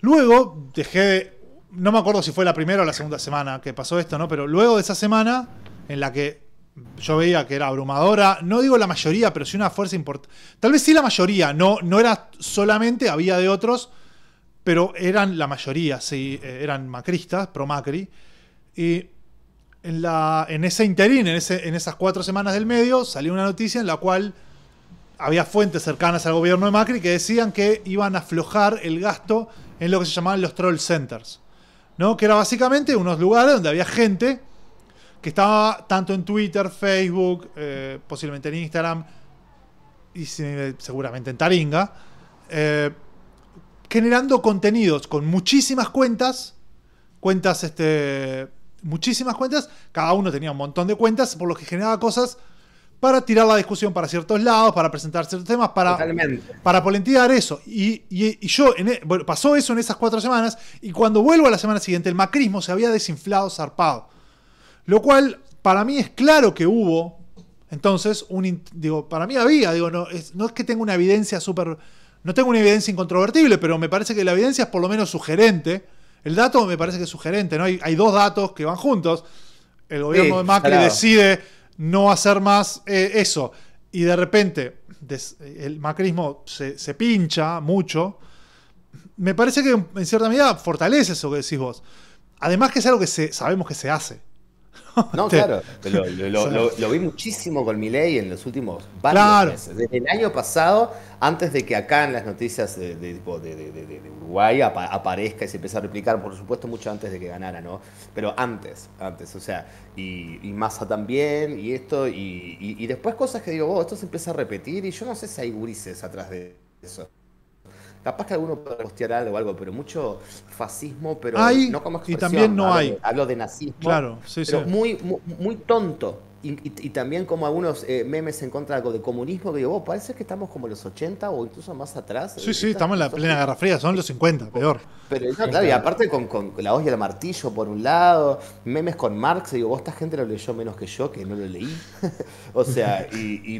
Luego dejé no me acuerdo si fue la primera o la segunda semana que pasó esto, ¿no? Pero luego de esa semana en la que yo veía que era abrumadora, no digo la mayoría, pero sí una fuerza importante. Tal vez sí la mayoría, no, no era solamente, había de otros pero eran la mayoría, sí, eh, eran macristas, pro Macri. Y en, la, en ese interín, en, esas cuatro semanas del medio, salió una noticia en la cual había fuentes cercanas al gobierno de Macri que decían que iban a aflojar el gasto en lo que se llamaban los troll centers. ¿no? Que era básicamente unos lugares donde había gente que estaba tanto en Twitter, Facebook, eh, posiblemente en Instagram y seguramente en Taringa, eh, generando contenidos con muchísimas cuentas, cuentas, este, muchísimas cuentas, cada uno tenía un montón de cuentas, por lo que generaba cosas para tirar la discusión para ciertos lados, para presentar ciertos temas, para, para polentear eso. Y, yo, en, e, bueno, pasó eso en esas cuatro semanas, y cuando vuelvo a la semana siguiente, el macrismo se había desinflado, zarpado. Lo cual, para mí es claro que hubo, entonces, un, digo, para mí había, digo, no es, no es que tenga una evidencia súper no tengo una evidencia incontrovertible, pero me parece que la evidencia es por lo menos sugerente. El dato me parece que es sugerente, ¿no? Hay, dos datos que van juntos. El gobierno de Macri decide no hacer más eh, eso. Y de repente el macrismo se, pincha mucho. Me parece que en cierta medida fortalece eso que decís vos. Además que es algo que sabemos que se hace. No, claro, lo, vi muchísimo con ley en los últimos varios meses. Desde el año pasado, antes de que acá en las noticias de, de, Uruguay aparezca y se empiece a replicar, por supuesto, mucho antes de que ganara, ¿no? Pero antes, antes, o sea, y, y Massa también, y esto, y, y, después cosas que digo, oh, esto se empieza a repetir, y yo no sé si hay gurises atrás de eso. Capaz que alguno puede postear algo o algo, pero mucho fascismo, pero no como expresión. Y también no hay. hablo de nazismo. Claro, sí, sí. muy, muy tonto. Y, también como algunos eh, memes en contra de comunismo, que digo, vos oh, parece que estamos como los 80 o incluso más atrás. Sí, sí, estamos en la plena Guerra Fría, son los 50, peor. Pero ya claro, y aparte con, con la y el martillo por un lado, memes con Marx, digo, vos oh, esta gente lo leyó menos que yo, que no lo leí. o sea, y,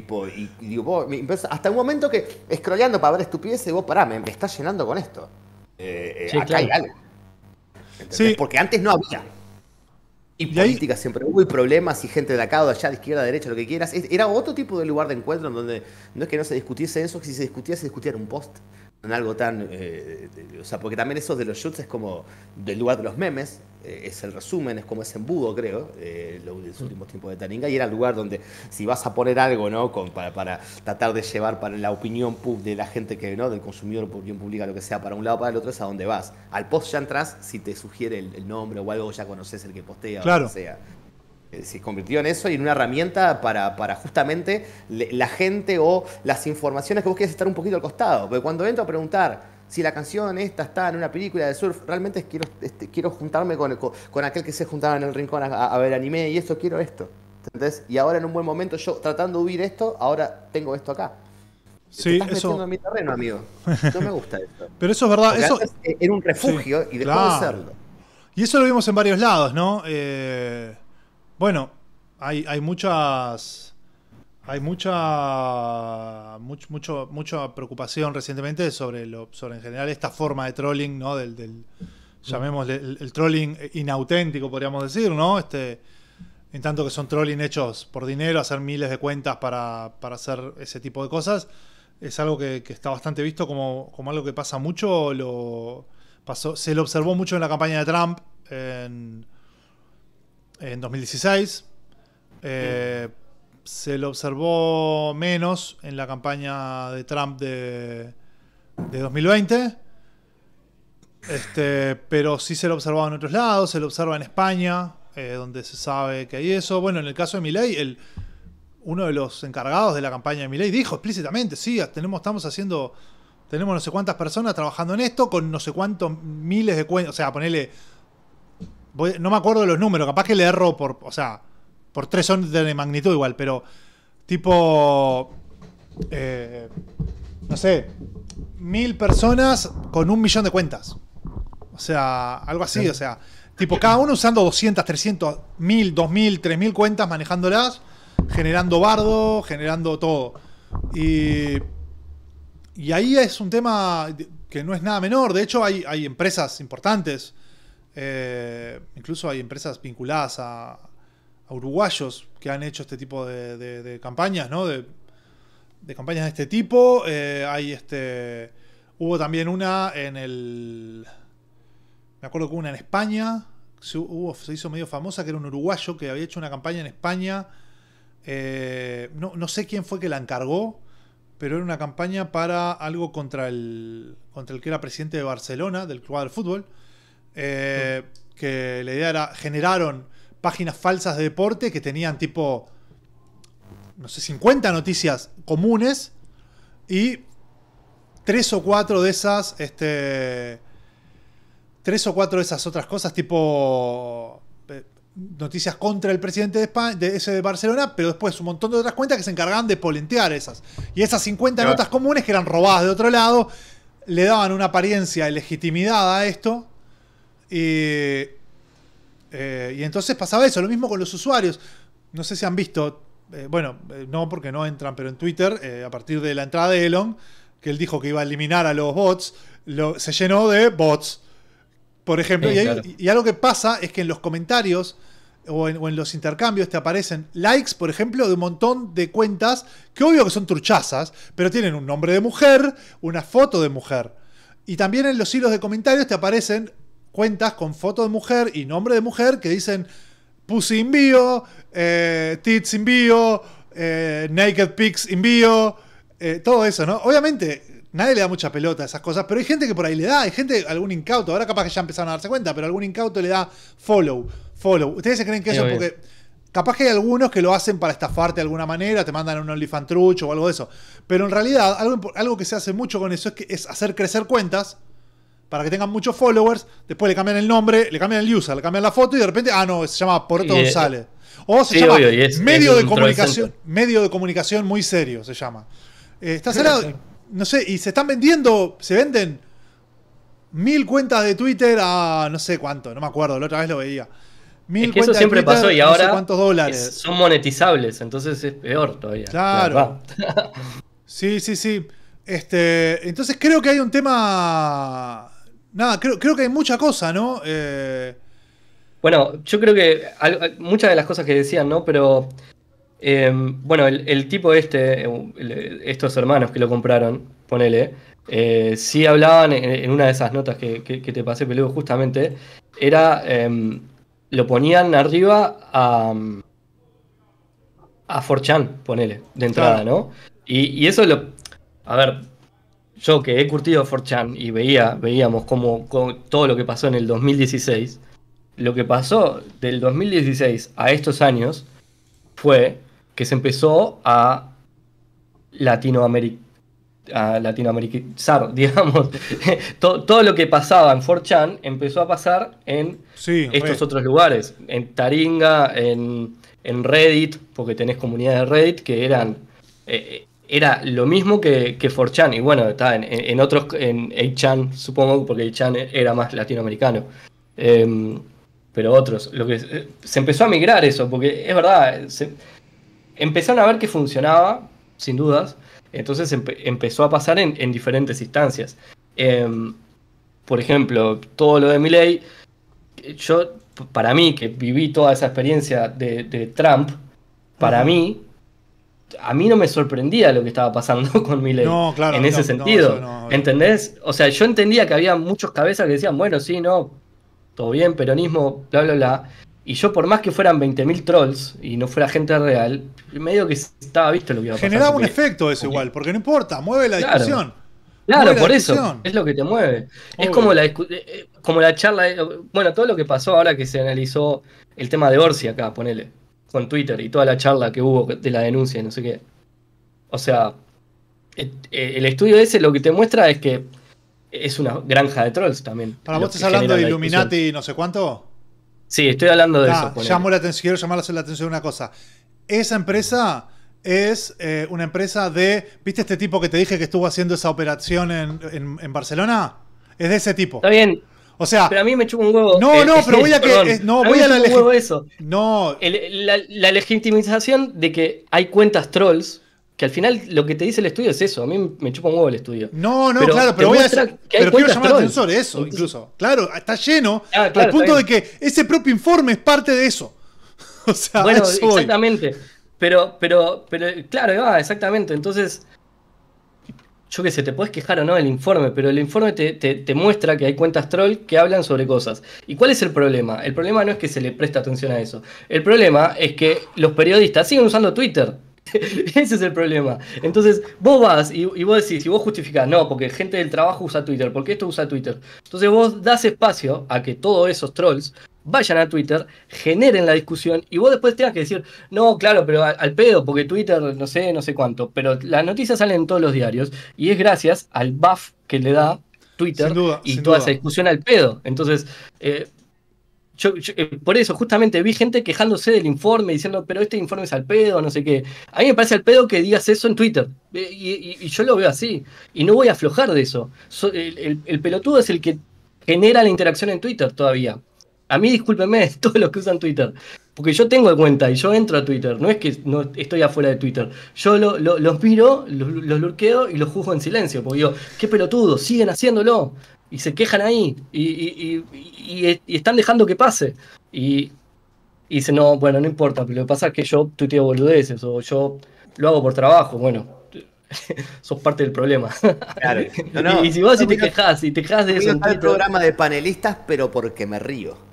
digo, vos, hasta un momento que, escroleando para ver estupidez, digo, pará, me, me está llenando con esto. Eh, eh, acá hay algo. Sí. Porque antes no había. Y, política siempre hubo, problemas, y gente de acá o de allá, de izquierda, derecha, lo que quieras. Era otro tipo de lugar de encuentro en donde no es que no se discutiese eso, que si se discutía, se discutía en un post. En algo tan. Eh, o sea, porque también eso de los shoots es como del lugar de los memes. Eh, es el resumen, es como ese embudo, creo, eh, los últimos tiempos de Taringa, y era el lugar donde si vas a poner algo, ¿no? para, tratar de llevar para la opinión pub de la gente que, ¿no? Del consumidor, opinión pública, lo que sea, para un lado, para el otro, es a donde vas. Al post ya entras si te sugiere el, nombre o algo, ya conoces el que postea claro. o sea eh, se convirtió en eso y en una herramienta para, justamente la gente o las informaciones que vos quieres estar un poquito al costado. Porque cuando entro a preguntar, si la canción esta está en una película de surf, realmente este, quiero, juntarme con, con, aquel que se juntaba en el rincón a, ver anime y esto, quiero esto. Y ahora en un buen momento yo tratando de huir esto, ahora tengo esto acá. Sí, estás metiendo en mi terreno, amigo. No me gusta esto. Pero eso es verdad. eso... E-, era un refugio y después de serlo. Y eso lo vimos en varios lados, ¿no? Eh, bueno, hay, hay muchas hay mucha, mucho, preocupación recientemente sobre, lo, en general esta forma de trolling, ¿no? Del, del el, trolling inauténtico, podríamos decir, ¿no? Este, en tanto que son trolling hechos por dinero, hacer miles de cuentas para, hacer ese tipo de cosas, es algo que, está bastante visto como, como, algo que pasa mucho. Lo, pasó, se lo observó mucho en la campaña de Trump en, en 2016. Eh, se lo observó menos en la campaña de Trump de, 2020. Este, pero sí se lo observaba en otros lados, se lo observa en España, eh, donde se sabe que hay eso. Bueno, en el caso de Milei, el, uno de los encargados de la campaña de Milei dijo explícitamente, sí, tenemos, estamos haciendo, tenemos no sé cuántas personas trabajando en esto, con no sé cuántos miles de cuentas, o sea, ponele, no me acuerdo de los números, capaz que le erro por, o sea, por tres son de magnitud igual, pero tipo, eh, no sé, mil personas con un millón de cuentas. O sea, algo así, o sea, tipo cada uno usando 200, 300, 1000, 2000, 3000 cuentas, manejándolas, generando bardo, generando todo. Y, y ahí es un tema que no es nada menor. De hecho, hay, empresas importantes. Eh, incluso hay empresas vinculadas a, uruguayos que han hecho este tipo de, campañas, ¿no? De, campañas de este tipo. Eh, hay este. Hubo también una en el. Me acuerdo que hubo una en España. Se, hizo medio famosa, que era un uruguayo que había hecho una campaña en España. Eh, no, sé quién fue que la encargó, pero era una campaña para algo contra el, contra el que era presidente de Barcelona, del club de fútbol. Eh, que la idea era, generaron páginas falsas de deporte que tenían tipo, no sé, 50 noticias comunes y tres o cuatro de esas, este, tres o cuatro de esas otras cosas tipo eh, noticias contra el presidente de, ese de Barcelona, pero después un montón de otras cuentas que se encargaban de polentear esas. Y esas 50 notas comunes que eran robadas de otro lado, le daban una apariencia de legitimidad a esto. y eh, y entonces pasaba eso, lo mismo con los usuarios. No sé si han visto, eh, bueno, eh, no porque no entran, pero en Twitter, a partir de la entrada de Elon, que él dijo que iba a eliminar a los bots, se llenó de bots. Por ejemplo, y, algo que pasa es que en los comentarios o en, o en, los intercambios te aparecen likes, por ejemplo, de un montón de cuentas que obvio que son truchazas, pero tienen un nombre de mujer, una foto de mujer. Y también en los hilos de comentarios te aparecen cuentas con foto de mujer y nombre de mujer que dicen pussy envío, eh, tits envío eh, naked pics envío, eh, todo eso, ¿no? Obviamente, nadie le da mucha pelota a esas cosas, pero hay gente que por ahí le da, hay gente, algún incauto, ahora capaz que ya empezaron a darse cuenta, pero algún incauto le da follow, follow. ¿Ustedes se creen que eso es porque... Capaz que hay algunos que lo hacen para estafarte de alguna manera, te mandan un OnlyFans o algo de eso. Pero en realidad, algo, algo que se hace mucho con eso es, que es hacer crecer cuentas para que tengan muchos followers, después le cambian el nombre, le cambian el user, le cambian la foto y de repente, ah, no, se llama Puerto eh, González. O se medio de comunicación, medio de comunicación muy serio se llama. Eh, está cerrado, no sé, y se están vendiendo, se venden mil cuentas de Twitter a no sé cuánto, no me acuerdo, la otra vez lo veía. Mil es que eso siempre pasó y ahora cuántos dólares. son monetizables, entonces es peor todavía. Claro. Sí, sí, sí. Este, entonces creo que hay un tema Nada, creo, que hay mucha cosa, ¿no? Eh, bueno, yo creo que muchas de las cosas que decían, ¿no? Pero, eh, bueno, el, tipo este, estos hermanos que lo compraron, ponele, eh, sí hablaban en, una de esas notas que, te pasé, luego justamente, era, em, lo ponían arriba a, a 4chan, ponele, de entrada, ¿no? Y, y eso lo, a ver, yo que he curtido 4chan y veía, veíamos como, todo lo que pasó en el 2016, lo que pasó del 2016 a estos años fue que se empezó a, Latinoamérica, digamos. todo, lo que pasaba en 4chan empezó a pasar en estos otros lugares, en Taringa, en, Reddit, porque tenés comunidades de Reddit que eran... Eh, eh, era lo mismo que, 4chan, y bueno, está en, otros, en 8chan, supongo, porque 8chan era más latinoamericano. Em, pero otros, lo que eh, se empezó a migrar eso, porque es verdad, empezaron a ver que funcionaba, sin dudas, entonces empezó a pasar en, diferentes instancias. Em, por ejemplo, todo lo de Miley. yo, para mí, que viví toda esa experiencia de, Trump, para mí, a mí no me sorprendía lo que estaba pasando con mi en ese sentido. ¿Entendés? O sea, yo entendía que había muchos cabezas que decían, bueno, sí, no, todo bien, peronismo, bla, bla, bla. Y yo, por más que fueran 20.000 trolls y no fuera gente real, medio que estaba visto lo que iba a pasar. Generaba un efecto eso igual, porque no importa, mueve la discusión. Claro, por eso. Es lo que te mueve. Es como la, eh, eh, como la charla. Eh, bueno, todo lo que pasó ahora que se analizó el tema de Orsi acá, ponele con Twitter y toda la charla que hubo de la denuncia y no sé qué. O sea, e, el estudio ese lo que te muestra es que es una granja de trolls también. ¿Para vos estás hablando de Illuminati y no sé cuánto? Sí, estoy hablando de eso. Llamo la atención, quiero llamar la atención de una cosa. Esa empresa es eh, una empresa de. ¿Viste este tipo que te dije que estuvo haciendo esa operación en Barcelona? Es de ese tipo. Está bien, o sea. Pero a mí me chupa un huevo. No, eh, no, pero voy a que. no, voy a la legitimización. la, legitimización de que hay cuentas trolls. Que al final lo que te dice el estudio es eso. A mí me chupa un huevo el estudio. No, no, claro, pero voy a. Pero quiero llamar trolls. eso, incluso. Claro, está lleno. Ah, al punto de que ese propio informe es parte de eso. O sea, bueno, exactamente. Pero, pero, pero, claro, exactamente. Entonces, yo qué sé, te puedes quejar o no del informe, pero el informe te, muestra que hay cuentas troll que hablan sobre cosas. ¿Y cuál es el problema? El problema no es que se le preste atención a eso. El problema es que los periodistas siguen usando Twitter. Ese es el problema. Entonces, vos vas y, vos decís, y vos justificás, no, porque gente del trabajo usa Twitter, porque esto usa Twitter. Entonces vos das espacio a que todos esos trolls vayan a Twitter, generen la discusión y vos después tengas que decir, no, claro, pero al, pedo, porque Twitter no sé, no sé cuánto, pero las noticias salen en todos los diarios y es gracias al buff que le da Twitter y toda esa discusión al pedo. Entonces, eh, yo, eh, por eso justamente vi gente quejándose del informe, diciendo, pero este informe es al pedo, no sé qué. A mí me parece al pedo que digas eso en Twitter. Eh, y, yo lo veo así. Y no voy a aflojar de eso. el, pelotudo es el que genera la interacción en Twitter todavía. A mí, discúlpenme, todos los que usan Twitter. Porque yo tengo cuenta y yo entro a Twitter. No es que no estoy afuera de Twitter. Yo los miro, los, los lurqueo y los juzgo en silencio. Porque digo, qué pelotudo, siguen haciéndolo. Y se quejan ahí. Y, están dejando que pase. Y, dice, no, bueno, no importa. Pero lo que pasa es que yo tuiteo boludeces o yo lo hago por trabajo. Bueno, sos parte del problema. Y, si vos y te quejas, y te quejas de eso. el programa de panelistas, pero porque me río.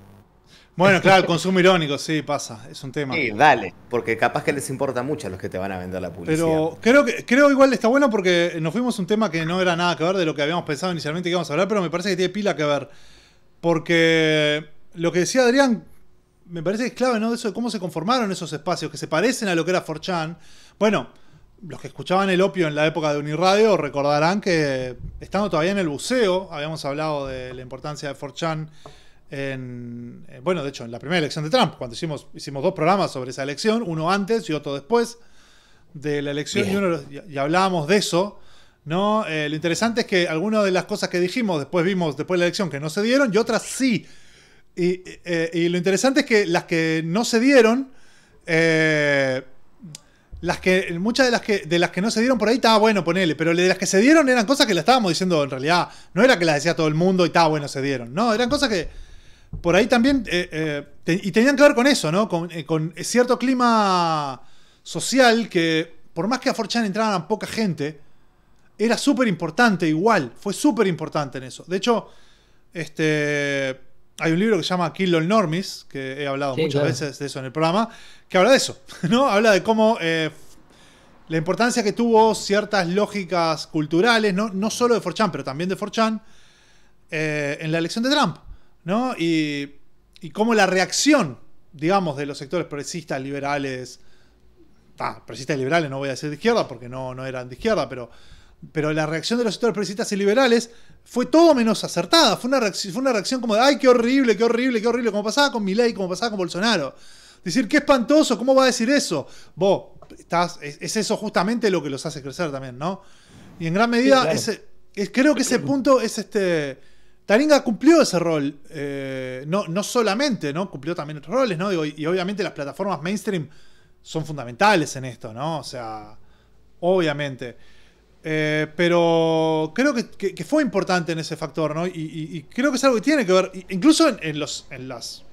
Bueno, claro, el consumo irónico, sí, pasa, es un tema. Sí, dale, porque capaz que les importa mucho a los que te van a vender la publicidad. Pero creo que creo igual está bueno porque nos fuimos un tema que no era nada que ver de lo que habíamos pensado inicialmente que íbamos a hablar, pero me parece que tiene pila que ver. Porque lo que decía Adrián, me parece que es clave, ¿no? De eso de cómo se conformaron esos espacios, que se parecen a lo que era Forchan. Bueno, los que escuchaban el opio en la época de Unirradio recordarán que estando todavía en el buceo, habíamos hablado de la importancia de Forchan en, eh, bueno, de hecho, en la primera elección de Trump, cuando hicimos, hicimos dos programas sobre esa elección, uno antes y otro después de la elección, y, hablábamos de eso. ¿no? Eh, lo interesante es que algunas de las cosas que dijimos después vimos después de la elección que no se dieron y otras sí. Y, eh, lo interesante es que las que no se dieron, las que, muchas de las que, de las que no se dieron por ahí estaba bueno ponerle, pero de las que se dieron eran cosas que le estábamos diciendo en realidad. No era que las decía todo el mundo y estaba bueno se dieron. No, eran cosas que, por ahí también, eh, eh, y tenían que ver con eso, ¿no? Eh, con, cierto clima social que, por más que a Forchan entraran poca gente, era súper importante igual, fue súper importante en eso. De hecho, este, hay un libro que se llama Kill All Normies, que he hablado muchas veces de eso en el programa, que habla de eso, ¿no? Habla de cómo la importancia que tuvo ciertas lógicas culturales, no, solo de 4chan, pero también de Forchan, en la elección de Trump. ¿no? Y, cómo la reacción, digamos, de los sectores progresistas, liberales, ah, y liberales no voy a decir de izquierda porque no, no eran de izquierda, pero, pero la reacción de los sectores progresistas y liberales fue todo menos acertada. Fue una, reacción, una reacción como de, ay, qué horrible, qué horrible, qué horrible, como pasaba con Milei, como pasaba con Bolsonaro. Decir, qué espantoso, ¿cómo va a decir eso? Vos, estás, es, eso justamente lo que los hace crecer también, ¿no? Y en gran medida, ese, es, creo que ese punto es este Taringa cumplió ese rol, eh, no, no solamente, ¿no? Cumplió también otros roles, ¿no? y, obviamente las plataformas mainstream son fundamentales en esto, ¿no? O sea, obviamente. Eh, pero creo que, fue importante en ese factor, ¿no? Y, creo que es algo que tiene que ver, incluso en, los, en, las,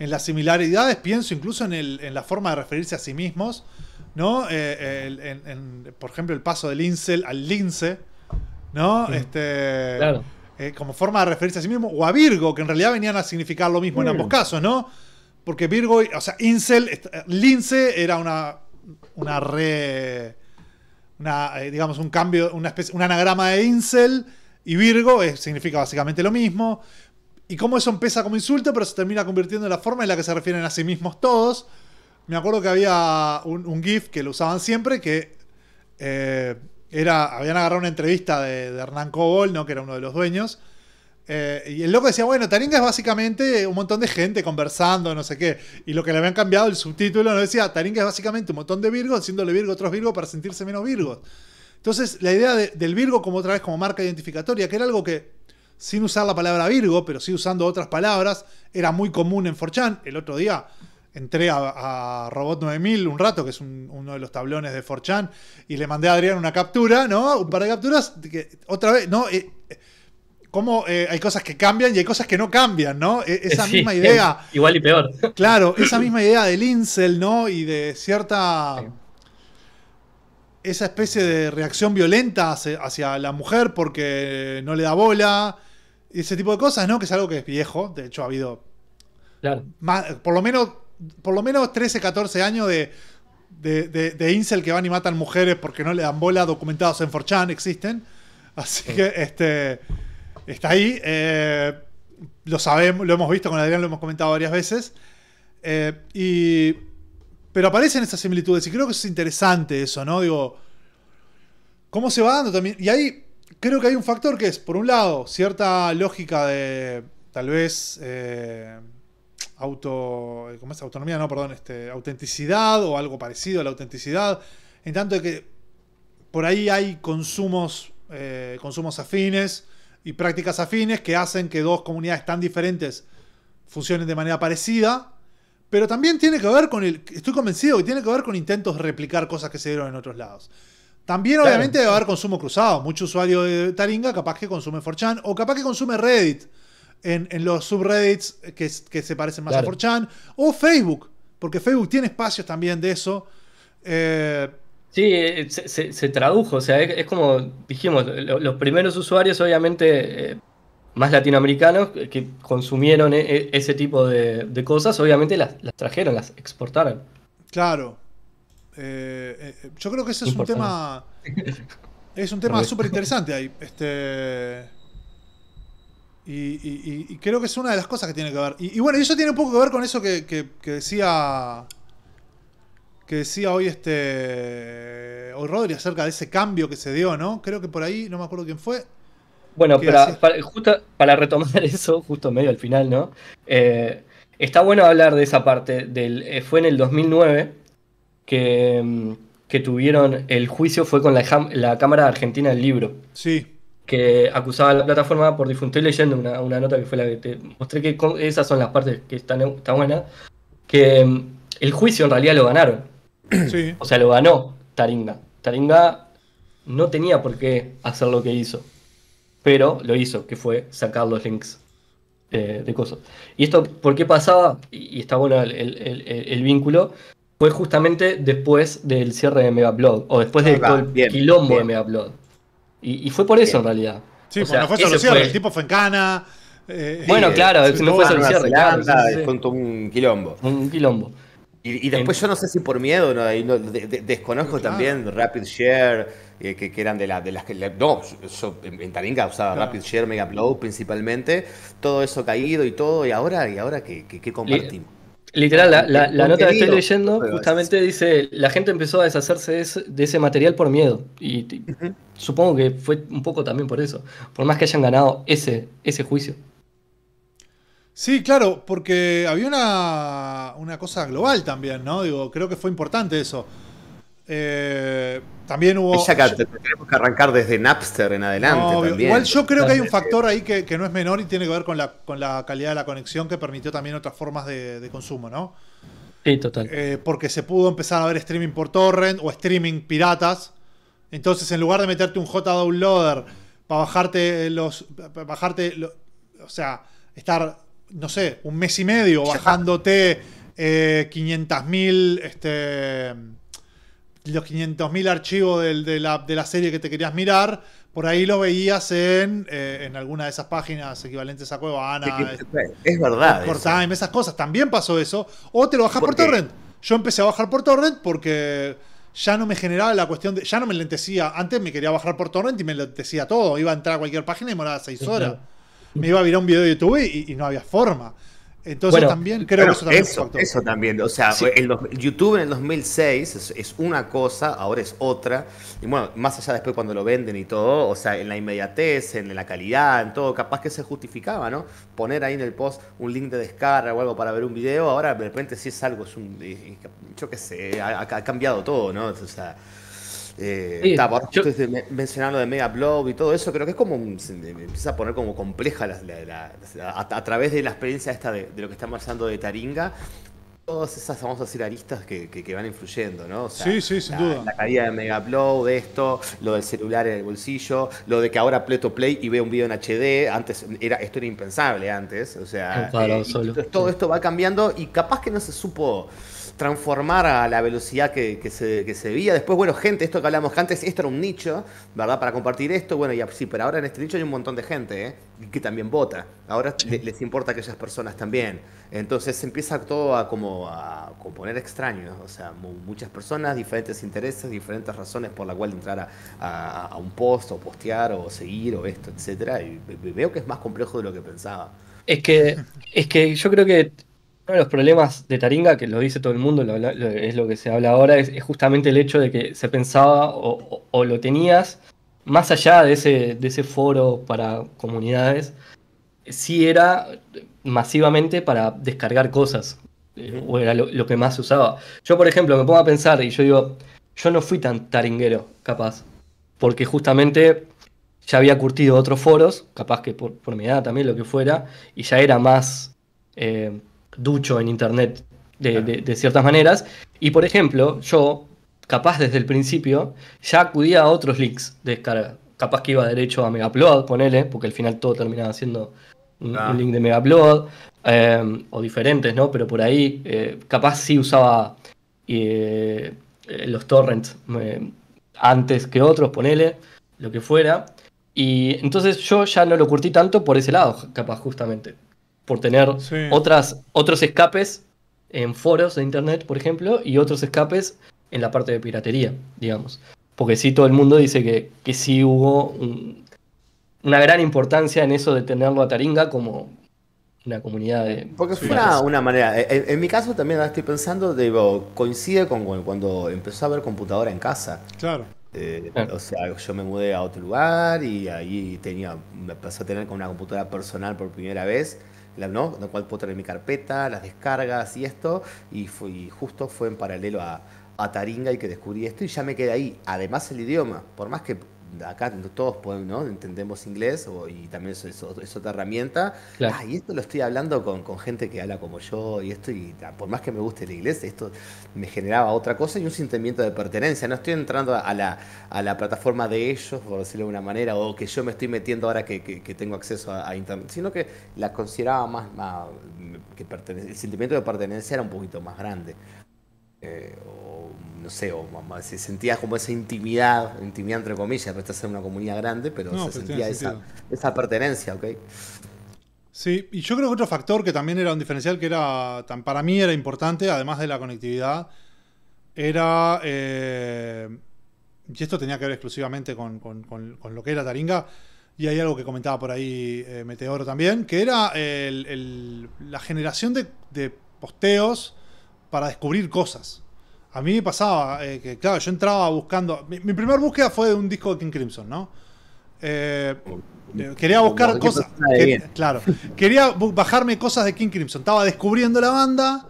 en las similaridades, pienso incluso en, la forma de referirse a sí mismos, ¿no? Eh, por ejemplo, el paso del incel al lince, ¿no? Mm. Este, claro eh, como forma de referirse a sí mismo, o a Virgo, que en realidad venían a significar lo mismo en ambos casos, ¿no? Porque Virgo, o sea, Incel, Lince era una, una re. Una, eh, digamos, un cambio, una especie, un anagrama de Incel y Virgo eh, significa básicamente lo mismo. Y cómo eso empieza como insulto, pero se termina convirtiendo en la forma en la que se refieren a sí mismos todos. Me acuerdo que había un, GIF que lo usaban siempre, que era, habían agarrado una entrevista de, de Hernán Cobol, ¿no? que era uno de los dueños. Eh, y el loco decía, bueno, Taringa es básicamente un montón de gente conversando, no sé qué. Y lo que le habían cambiado el subtítulo, no decía, Taringa es básicamente un montón de virgos, haciéndole virgo a otros virgos para sentirse menos virgos. Entonces, la idea del virgo como otra vez como marca identificatoria, que era algo que, sin usar la palabra virgo, pero sí usando otras palabras, era muy común en Forchan. El otro día entré a, Robot 9000 un rato, que es uno de los tablones de ForChan y le mandé a Adrián una captura, ¿no? Un par de capturas, que, otra vez, ¿no? Eh, eh, cómo eh, hay cosas que cambian y hay cosas que no cambian, ¿no? E, esa misma idea. Igual y peor. Claro, esa misma idea del incel, ¿no? Y de cierta... Esa especie de reacción violenta hacia, la mujer porque no le da bola, Y ese tipo de cosas, ¿no? Que es algo que es viejo, de hecho ha habido... Claro. por lo menos por lo menos 13, 14 años de, de, incel que van y matan mujeres porque no le dan bola, documentados en 4chan, existen. Así que este está ahí. Eh, lo sabemos, lo hemos visto con Adrián, lo hemos comentado varias veces. Eh, y, pero aparecen esas similitudes y creo que es interesante eso, ¿no? Digo, ¿cómo se va dando también? Y ahí creo que hay un factor que es, por un lado, cierta lógica de tal vez... Eh, auto, eh, autonomía, no, perdón, este, autenticidad o algo parecido a la autenticidad, en tanto que por ahí hay consumos, eh, consumos afines y prácticas afines que hacen que dos comunidades tan diferentes funcionen de manera parecida, pero también tiene que ver con el, estoy convencido que tiene que ver con intentos de replicar cosas que se dieron en otros lados. También obviamente debe haber consumo cruzado, mucho usuario de Taringa capaz que consume 4chan o capaz que consume Reddit en, los subreddits que, se parecen más a 4chan, o Facebook, porque Facebook tiene espacios también de eso. Eh, sí, eh, se, tradujo, o sea, es, como dijimos, los primeros usuarios obviamente eh, más latinoamericanos que consumieron e, e, ese tipo de, cosas, obviamente las, trajeron, las exportaron. Claro. yo creo que ese es un tema... Es un tema súper interesante ahí. Este... Y, creo que es una de las cosas que tiene que ver. Y, y bueno, eso tiene un poco que ver con eso que, decía. Que decía hoy este. Hoy Rodri acerca de ese cambio que se dio, ¿no? Creo que por ahí, no me acuerdo quién fue. Bueno, para, para, retomar eso, justo medio al final, ¿no? Eh, está bueno hablar de esa parte. Del, eh, fue en el 2009 que, mm, que tuvieron el juicio, fue con la, la Cámara Argentina del Libro. Sí que acusaba a la plataforma por difundir leyendo una, nota que fue la que te mostré, que esas son las partes que están, están buenas, que mm, el juicio en realidad lo ganaron. O sea, lo ganó Taringa. Taringa no tenía por qué hacer lo que hizo, pero lo hizo, que fue sacar los links eh, de cosas. Y esto, ¿por qué pasaba? Y, está bueno el, vínculo, fue justamente después del cierre de Megablog, o después del ah, quilombo de Megablog. Y, fue por eso, en realidad. Sí, no fue el tipo fue en cana. Eh, bueno, claro, no fue solo cierre. un quilombo. Un quilombo. Y, después yo no sé si por miedo, desconozco también Rapid Share, eh, que, eran de, de las que... no, en, Taringa usaba Rapid Share, Mega Blow principalmente, todo eso caído y todo, y ahora, y ahora ¿qué, qué, compartimos? Literal, la, nota que estoy leyendo justamente dice, la gente empezó a deshacerse de ese, material por miedo. Y, supongo que fue un poco también por eso, por más que hayan ganado ese, ese juicio. Sí, claro, porque había una, una cosa global también, ¿no? Digo, creo que fue importante eso. Eh, también hubo. que, tenemos que arrancar desde Napster en adelante. Igual yo creo que hay un factor ahí que, no es menor y tiene que ver con la, con la calidad de la conexión que permitió también otras formas de, consumo, ¿no? Sí, total. Eh, porque se pudo empezar a ver streaming por torrent o streaming piratas. Entonces, en lugar de meterte un j para bajarte los. bajarte. o sea, estar, no sé, un mes y medio bajándote 500.000. Eh, este los 500.000 archivos de, la, serie que te querías mirar, por ahí lo veías en, eh, alguna de esas páginas equivalentes a Cueva Ana es verdad. Time, esas cosas. También pasó eso. O te lo bajas por, torrent. Yo empecé a bajar por torrent porque ya no me generaba la cuestión de. Ya no me lentecía. Antes me quería bajar por torrent y me lentecía todo. Iba a entrar a cualquier página y me demoraba 6 horas. Me iba a virar un video de YouTube y no había forma. Entonces también creo que eso también. Eso, también, o sea, YouTube en el 2006 es, es, una cosa, ahora es otra. Y bueno, más allá después cuando lo venden y todo, o sea, en la inmediatez, en la calidad, en todo, capaz que se justificaba, ¿no? Poner ahí en el post un link de descarga o algo para ver un video, ahora de repente sí es algo, es un, eh, eh, yo qué sé, ha, ha cambiado todo, ¿no? O sea, eh, lo de Mega y todo eso, creo que es como un, empieza a poner como compleja a, través de la experiencia esta de, lo que estamos hablando de Taringa, todas esas, vamos a decir, aristas que, van influyendo, ¿no? sí, sí, sin duda. La caída de Megablob, de esto, lo del celular en el bolsillo, lo de que ahora pleto play y veo un video en HD, antes era, esto era impensable antes, o sea, claro, eh, todo esto va cambiando y capaz que no se supo transformar a la velocidad que, se, veía. Después, bueno, gente, esto que hablamos antes, esto era un nicho, ¿verdad? Para compartir esto, bueno, y sí, pero ahora en este nicho hay un montón de gente, ¿eh? Que también vota. Ahora les, importa a aquellas personas también. Entonces se empieza todo a como a componer extraños, o sea, muchas personas, diferentes intereses, diferentes razones por la cual entrar a, un post o postear o seguir o esto, etcétera. Y veo que es más complejo de lo que pensaba. Es que, es que yo creo que de los problemas de Taringa, que lo dice todo el mundo, es lo que se habla ahora, es, justamente el hecho de que se pensaba o, lo tenías más allá de ese, foro para comunidades, si era masivamente para descargar cosas, eh, o era lo, que más se usaba. Yo, por ejemplo, me pongo a pensar y yo digo, yo no fui tan taringuero, capaz, porque justamente ya había curtido otros foros, capaz que por, mi edad también, lo que fuera, y ya era más... Eh, ducho en Internet de, ciertas maneras. Y por ejemplo, yo, capaz desde el principio, ya acudía a otros links de descarga. Capaz que iba derecho a Megaupload, ponele, porque al final todo terminaba siendo un, ah. link de Megaupload, em, o diferentes, ¿no? Pero por ahí, eh, capaz si usaba eh, los torrents eh, antes que otros, ponele, lo que fuera. Y entonces yo ya no lo curtí tanto por ese lado, capaz justamente por tener otras, otros escapes en foros de internet, por ejemplo, y otros escapes en la parte de piratería, digamos. Porque sí, todo el mundo dice que, sí hubo una gran importancia en eso de tenerlo a Taringa como una comunidad de... Porque fue una, manera, eh, eh, en, mi caso también estoy pensando, digo, coincide con cuando empezó a haber computadora en casa. Eh, claro. O sea, yo me mudé a otro lugar y ahí tenía, pasó a tener con una computadora personal por primera vez la, ¿no? la cual puedo tener mi carpeta, las descargas y esto, y, fue, justo fue en paralelo a, a Taringa y que descubrí esto y ya me quedé ahí. Además el idioma, por más que acá todos podemos, ¿no? entendemos inglés y también eso, es, otra herramienta. Ah, y esto lo estoy hablando con, gente que habla como yo y esto, y por más que me guste el inglés, esto me generaba otra cosa y un sentimiento de pertenencia. No estoy entrando a la, plataforma de ellos, por decirlo de una manera, o que yo me estoy metiendo ahora que, tengo acceso a, Internet, sino que la consideraba más, que pertenece el sentimiento de pertenencia era un poquito más grande. Eh, no sé, o se sentía como esa intimidad, intimidad entre comillas, pero estás en una comunidad grande, pero se sentía esa, pertenencia, ¿ok? Sí, y yo creo que otro factor que también era un diferencial que era, tan para mí era importante, además de la conectividad, era, eh, y esto tenía que ver exclusivamente con, lo que era Taringa, y hay algo que comentaba por ahí eh, Meteoro también, que era la generación de, de posteos para descubrir cosas. A mí me pasaba eh, que, claro, yo entraba buscando. Mi, primera primer búsqueda fue de un disco de King Crimson, ¿no? Eh, eh, quería buscar cosas. claro. Quería bajarme cosas de King Crimson. Estaba descubriendo la banda.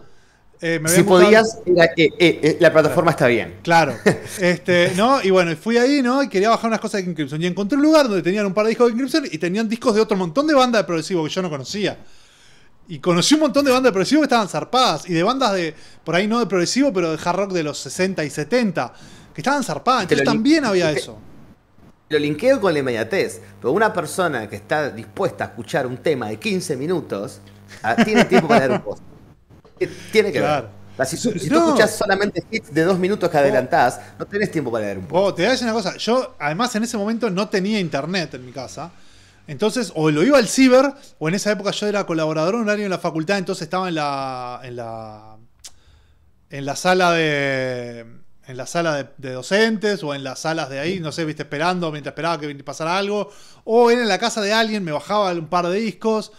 si podías, era que la plataforma está bien. Claro. Este, ¿no? Y bueno, fui ahí, ¿no? Y quería bajar unas cosas de King Crimson. Y encontré un lugar donde tenían un par de discos de King Crimson y tenían discos de otro montón de bandas de progresivo que yo no conocía. Y conocí un montón de bandas de progresivo que estaban zarpadas. Y de bandas de, por ahí no de progresivo, pero de hard rock de los 60 y 70. Que estaban zarpadas. Entonces también había eso. Lo linkeo con la inmediatez. Pero una persona que está dispuesta a escuchar un tema de 15 minutos, ah, tiene tiempo para leer un post. Eh, tiene que ver. Si, tú escuchas solamente hits de dos minutos que oh. adelantás, no tenés tiempo para leer un post. Oh, te voy a decir una cosa. Yo, además, en ese momento no tenía internet en mi casa. Entonces, o lo iba al ciber, o en esa época yo era colaborador año en la facultad, entonces estaba en la. en la. en la sala de. en la sala de, docentes, o en las salas de ahí, no sé, viste, esperando mientras esperaba que pasara algo. O era en la casa de alguien, me bajaba un par de discos.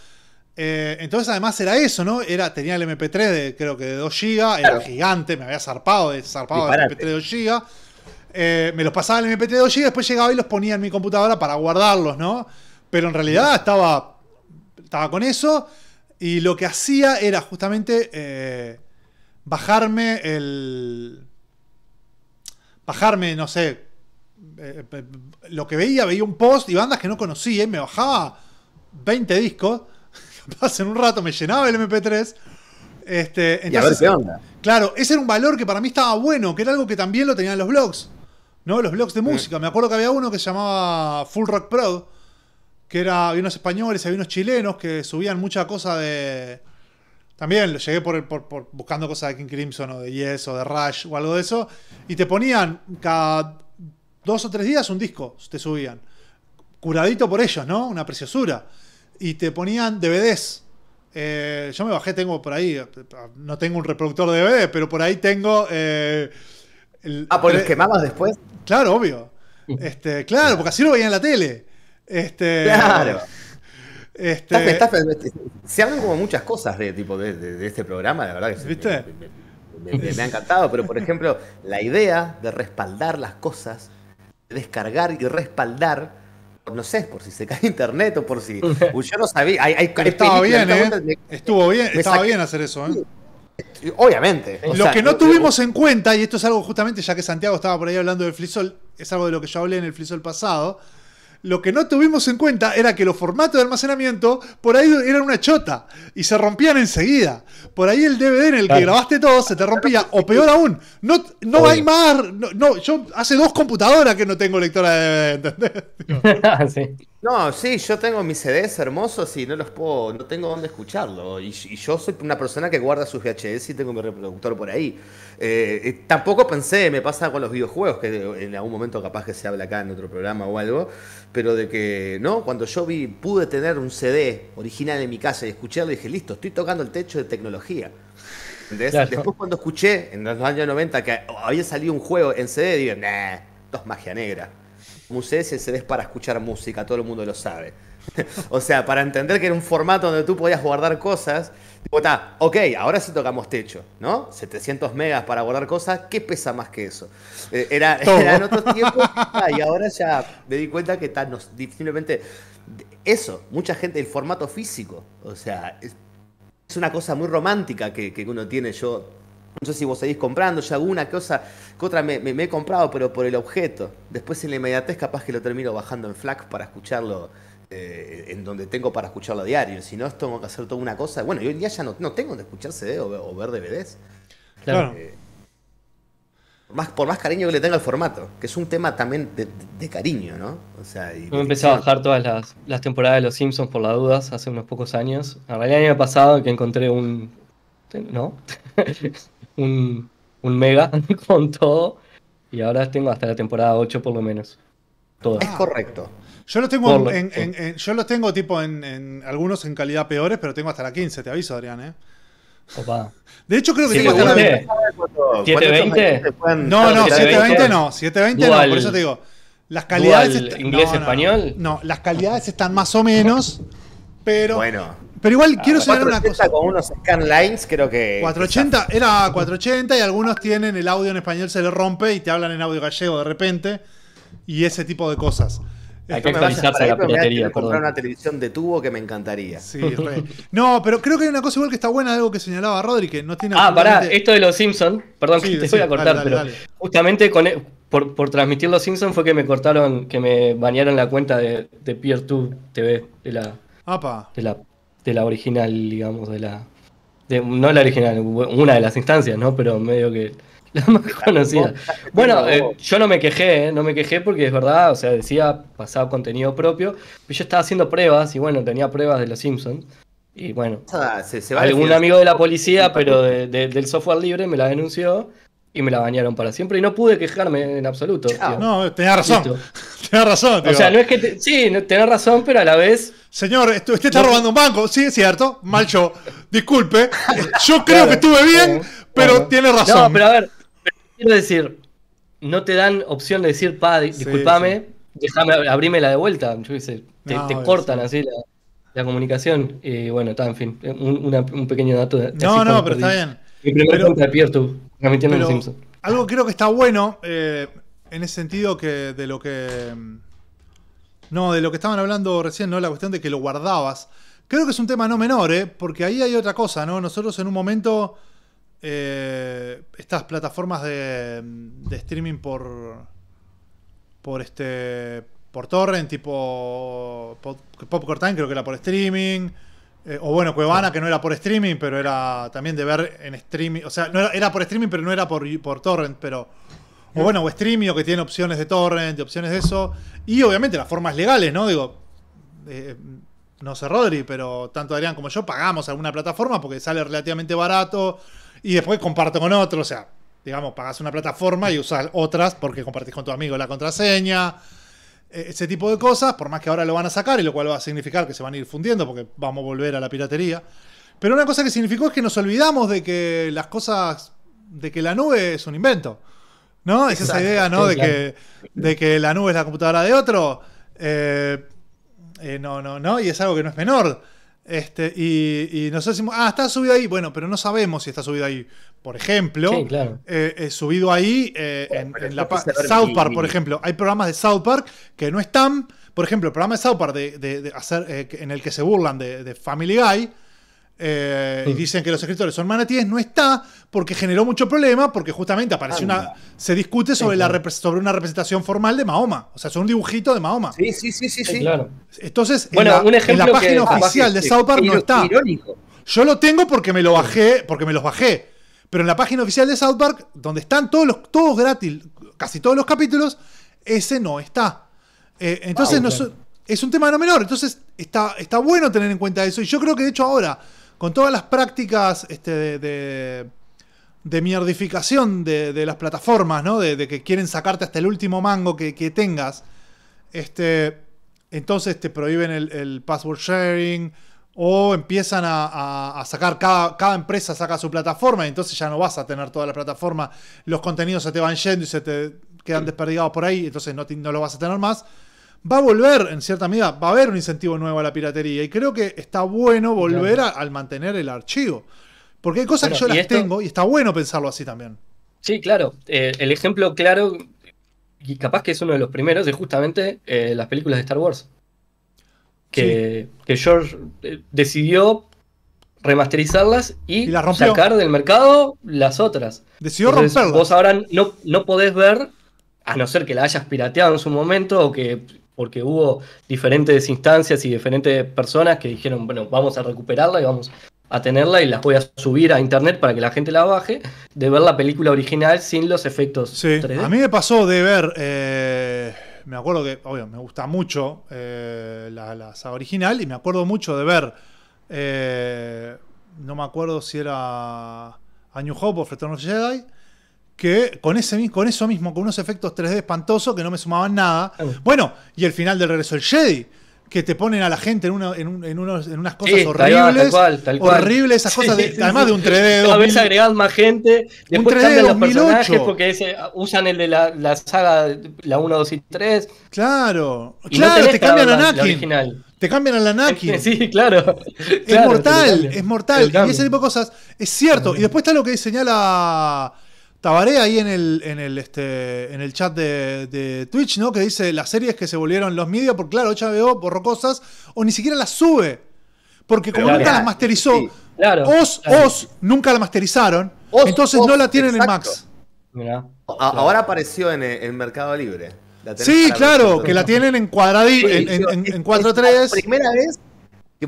Eh, entonces, además era eso, ¿no? Era, tenía el MP3 de creo que de 2 GB, era gigante, me había zarpado, de, zarpado MP3 de 2 GB. Eh, me los pasaba el MP3 de 2 GB, después llegaba y los ponía en mi computadora para guardarlos, ¿no? Pero en realidad estaba, estaba con eso y lo que hacía era justamente eh, bajarme el... Bajarme, no sé, eh, eh, lo que veía, veía un post y bandas que no conocía me bajaba 20 discos. Capaz un rato me llenaba el MP3. Este, y a ver qué onda. Claro, ese era un valor que para mí estaba bueno, que era algo que también lo tenían los blogs. ¿no? Los blogs de música. Me acuerdo que había uno que se llamaba Full Rock Pro, que era, había unos españoles, había unos chilenos que subían mucha cosa de... También lo llegué por, buscando cosas de King Crimson o de Yes o de Rush o algo de eso. Y te ponían cada dos o tres días un disco, te subían. Curadito por ellos, ¿no? Una preciosura. Y te ponían DVDs. Eh, yo me bajé, tengo por ahí, no tengo un reproductor de DVD, pero por ahí tengo... Eh, ah, por los quemados después. Claro, obvio. Mm. Este, claro, porque así lo veía en la tele. Este, claro. Este, se hablan como muchas cosas de, tipo, de, este programa, la verdad que Me, ha encantado, pero por ejemplo, la idea de respaldar las cosas, descargar y respaldar, no sé, por si se cae internet o por si... Yo no sabía, hay, estaba bien, ¿eh? Estuvo bien, estaba bien hacer eso. ¿eh? Obviamente. lo que no tuvimos en cuenta, y esto es algo justamente ya que Santiago estaba por ahí hablando del frisol, es algo de lo que yo hablé en el frisol pasado, lo que no tuvimos en cuenta era que los formatos de almacenamiento por ahí eran una chota y se rompían enseguida. Por ahí el DVD en el que grabaste todo se te rompía. O peor aún, no, no hay más. No, yo hace dos computadoras que no tengo lectora de DVD, ¿entendés? Ah, no, sí, yo tengo mis CDs hermosos y no los puedo, no tengo dónde escucharlo. Y, y yo soy una persona que guarda sus VHS y tengo mi reproductor por ahí. Eh, tampoco pensé, me pasa con los videojuegos, que en algún momento capaz que se habla acá en otro programa o algo, pero de que, ¿no? Cuando yo vi, pude tener un CD original en mi casa y escucharlo, dije, listo, estoy tocando el techo de tecnología. Después cuando escuché en los años 90 que había salido un juego en CD, dije, nah, esto es magia negra musees y CDs para escuchar música, todo el mundo lo sabe. o sea, para entender que era un formato donde tú podías guardar cosas, ok, ahora sí tocamos techo, ¿no? 700 megas para guardar cosas, ¿qué pesa más que eso? Eh, era, en otros tiempos ah, y ahora ya me di cuenta que está, difícilmente simplemente eso, mucha gente, el formato físico, o sea, es, una cosa muy romántica que uno tiene yo no sé si vos seguís comprando, ya alguna cosa que otra me, he comprado, pero por el objeto. Después en la inmediatez capaz que lo termino bajando en FLAC para escucharlo eh, en donde tengo para escucharlo a diario. Si no, tengo que hacer toda una cosa. Bueno, yo hoy día ya no, tengo de escuchar CD eh, o, ver DVDs. Claro. Eh, más, por más cariño que le tenga el formato, que es un tema también de, cariño, ¿no? O sea, Yo empecé a bajar todas las, las, temporadas de Los Simpsons por las dudas hace unos pocos años. En realidad el año pasado que encontré un... ¿No? un, mega con todo. Y ahora tengo hasta la temporada 8 por lo menos. Es ah. correcto. Yo los tengo, en, yo los tengo tipo en, algunos en calidad peores, pero tengo hasta la 15, te aviso, Adrián, ¿eh? Opa. De hecho, creo que tengo hasta la 20. ¿720? No, no, 720 no. 720 no, por eso te digo. Las calidades. inglés, español? no, las calidades están más o menos. Pero, bueno, pero igual quiero señalar una cosa. Con unos scanlines creo que... 480, era 480 y algunos tienen el audio en español, se le rompe y te hablan en audio gallego de repente y ese tipo de cosas. Hay que actualizarse la piratería. comprar una televisión de tubo que me encantaría. Sí, re. No, pero creo que hay una cosa igual que está buena, algo que señalaba Rodri, que no tiene... Ah, pará, esto de los Simpsons, perdón te estoy a cortar, pero justamente con, e, por, por, transmitir los Simpsons fue que me cortaron, que me banearon la cuenta de, de TV, de la de la, de la original, digamos, de la. no la original, una de las instancias, ¿no? Pero medio que la más conocida. Bueno, eh, yo no me quejé, eh, no me quejé porque es verdad, o sea, decía, pasaba contenido propio, pero yo estaba haciendo pruebas y bueno, tenía pruebas de los Simpsons. Y bueno, ah, algún amigo de la policía, pero del software libre me la denunció y me la bañaron para siempre y no pude quejarme en absoluto. No, tenés razón. tenés razón, O sea, no es que. Sí, tenés razón, pero a la vez. Señor, usted está robando un banco. Sí, es cierto. Mal yo. Disculpe. Yo creo que estuve bien, pero tiene razón. No, pero a ver. quiero decir, no te dan opción de decir, pa, discúlpame déjame abrirme la de vuelta. Yo sé, te, cortan así la, comunicación. Y bueno, está, en fin. Un, pequeño dato. De, no, no, pero está bien. Mi primer pero, de Algo creo que está bueno eh, en ese sentido que de lo que. Mm, no, de lo que estaban hablando recién, ¿no? La cuestión de que lo guardabas. Creo que es un tema no menor, eh, Porque ahí hay otra cosa, ¿no? Nosotros en un momento. Eh, estas plataformas mm, de, streaming por. por este. por torrent, tipo. Popcorn Time, creo que era por streaming. Eh, o bueno, Cuevana, que no era por streaming, pero era también de ver en streaming. O sea, no era, por streaming, pero no era por, por torrent, pero. O bueno, o streaming, que tiene opciones de torrent, de opciones de eso. Y obviamente las formas legales, ¿no? Digo, eh, no sé, Rodri, pero tanto Adrián como yo pagamos alguna plataforma porque sale relativamente barato y después comparto con otro. O sea, digamos, pagas una plataforma y usas otras porque compartís con tu amigo la contraseña. Eh, ese tipo de cosas, por más que ahora lo van a sacar, y lo cual va a significar que se van a ir fundiendo, porque vamos a volver a la piratería. Pero una cosa que significó es que nos olvidamos de que las cosas, de que la nube es un invento. ¿No? Es esa idea, ¿no? De que, la nube es la computadora de otro. Eh, eh, no, no, no, y es algo que no es menor. Este, y, y nosotros decimos, ah, está subido ahí. Bueno, pero no sabemos si está subido ahí. Por ejemplo, eh, eh, subido ahí eh, en, en la South Park, por ejemplo. Hay programas de South Park que no están. Por ejemplo, el programa de South Park hacer, en el que se burlan de Family Guy eh, y mm. dicen que los escritores son manatíes, no está porque generó mucho problema, porque justamente aparece una. Se discute sobre, la, sobre una representación formal de Mahoma. O sea, es un dibujito de Mahoma. Sí, sí, sí, sí. Entonces, en, la, página oficial de South Park no está. Yo lo tengo porque me lo bajé, porque me los bajé. Pero en la página oficial de South Park, donde están todos los, todos gratis, casi todos los capítulos, ese no está. Eh, entonces, ah, es un tema no menor. Entonces, está, está bueno tener en cuenta eso. Y yo creo que de hecho ahora con todas las prácticas este, de, mierdificación de, las plataformas, ¿no? De, que quieren sacarte hasta el último mango que, tengas. Este, entonces te prohíben el, password sharing o empiezan a, sacar, cada, empresa saca su plataforma y entonces ya no vas a tener toda la plataforma, los contenidos se te van yendo y se te quedan desperdigados por ahí, entonces no lo vas a tener más va a volver, en cierta medida, va a haber un incentivo nuevo a la piratería. Y creo que está bueno volver a, al mantener el archivo. Porque hay cosas que yo las tengo y está bueno pensarlo así también. Sí, claro. Eh, el ejemplo claro, y capaz que es uno de los primeros, es justamente eh, las películas de Star Wars. Que, que George eh, decidió remasterizarlas y, sacar del mercado las otras. Decidió romperlas. Vos ahora no, no podés ver, a no ser que la hayas pirateado en su momento o que porque hubo diferentes instancias y diferentes personas que dijeron, bueno, vamos a recuperarla y vamos a tenerla y las voy a subir a internet para que la gente la baje, de ver la película original sin los efectos. Sí, a mí me pasó de ver, eh, me acuerdo que, obvio, me gusta mucho eh, la, la, saga original y me acuerdo mucho de ver, eh, no me acuerdo si era A New Hope o Return of Jedi, que con, eso mismo, con unos efectos 3D espantosos que no me sumaban nada. Ah. Bueno, y el final del regreso del Jedi, que te ponen a la gente en, unas cosas horribles. Horribles, esas cosas, además de un 3D. Cada vez agregas más gente, después cambian los personajes porque usan el de la, saga, la 1, 2 y 3. Claro, y claro, te cambian a Anakin. Te cambian a la Naki. Sí, claro. Es mortal, es mortal. Y ese tipo de cosas es cierto. Y después está lo que señala Tabaré ahí en el, en el, este, en el chat de, Twitch, ¿no? Que dice las series que se volvieron los medios. porque claro, HBO borró cosas, o ni siquiera las sube. Porque como nunca las masterizó, Os, claro, nunca la masterizaron, entonces no la tienen en Max. Ahora apareció en, el eh, Mercado Libre. sí, claro, que la tienen en cuadradito, en, en, 4 Primera vez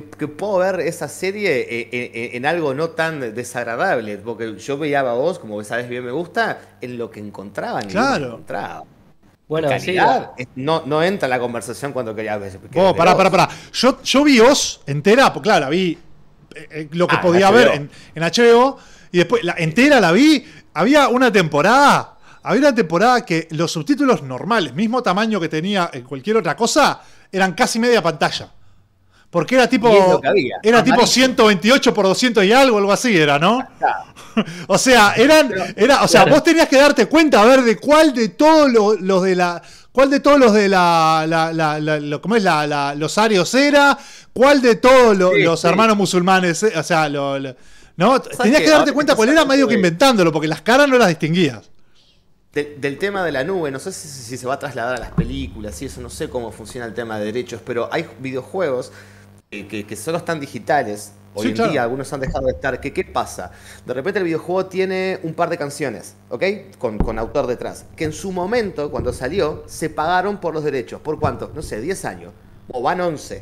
que, puedo ver esa serie eh, eh, eh, en, algo no tan desagradable, porque yo veía a vos, como sabes bien me gusta, en lo que encontraban. Claro. Bueno, no, no entra la conversación cuando quería ver. Oh, pará, pará, pará. Yo, yo vi Oz entera, pues claro, la vi lo que ah, podía ver en, HBO. Y después, la, entera la vi. Había una temporada. Había una temporada que los subtítulos normales, mismo tamaño que tenía en cualquier otra cosa, eran casi media pantalla. Porque era tipo, era tipo 128 por 200 y algo, algo así era, ¿no? o sea, eran, era, o sea, vos tenías que darte cuenta a ver de cuál de todos los, de la, cuál de todos los de la, la, la, la ¿cómo es los arios era, cuál de todos los, hermanos musulmanes, eh, o sea, lo, no, tenías que darte cuenta cuál era medio que inventándolo, porque las caras no las distinguías. Del, tema de la nube, no sé si, se va a trasladar a las películas y eso, no sé cómo funciona el tema de derechos, pero hay videojuegos que, solo están digitales hoy en día, algunos han dejado de estar. ¿Qué, ¿Qué pasa? De repente el videojuego tiene un par de canciones, ¿ok? Con, con, autor detrás, que en su momento, cuando salió, se pagaron por los derechos. ¿Por cuánto? No sé, 10 años. O van 11.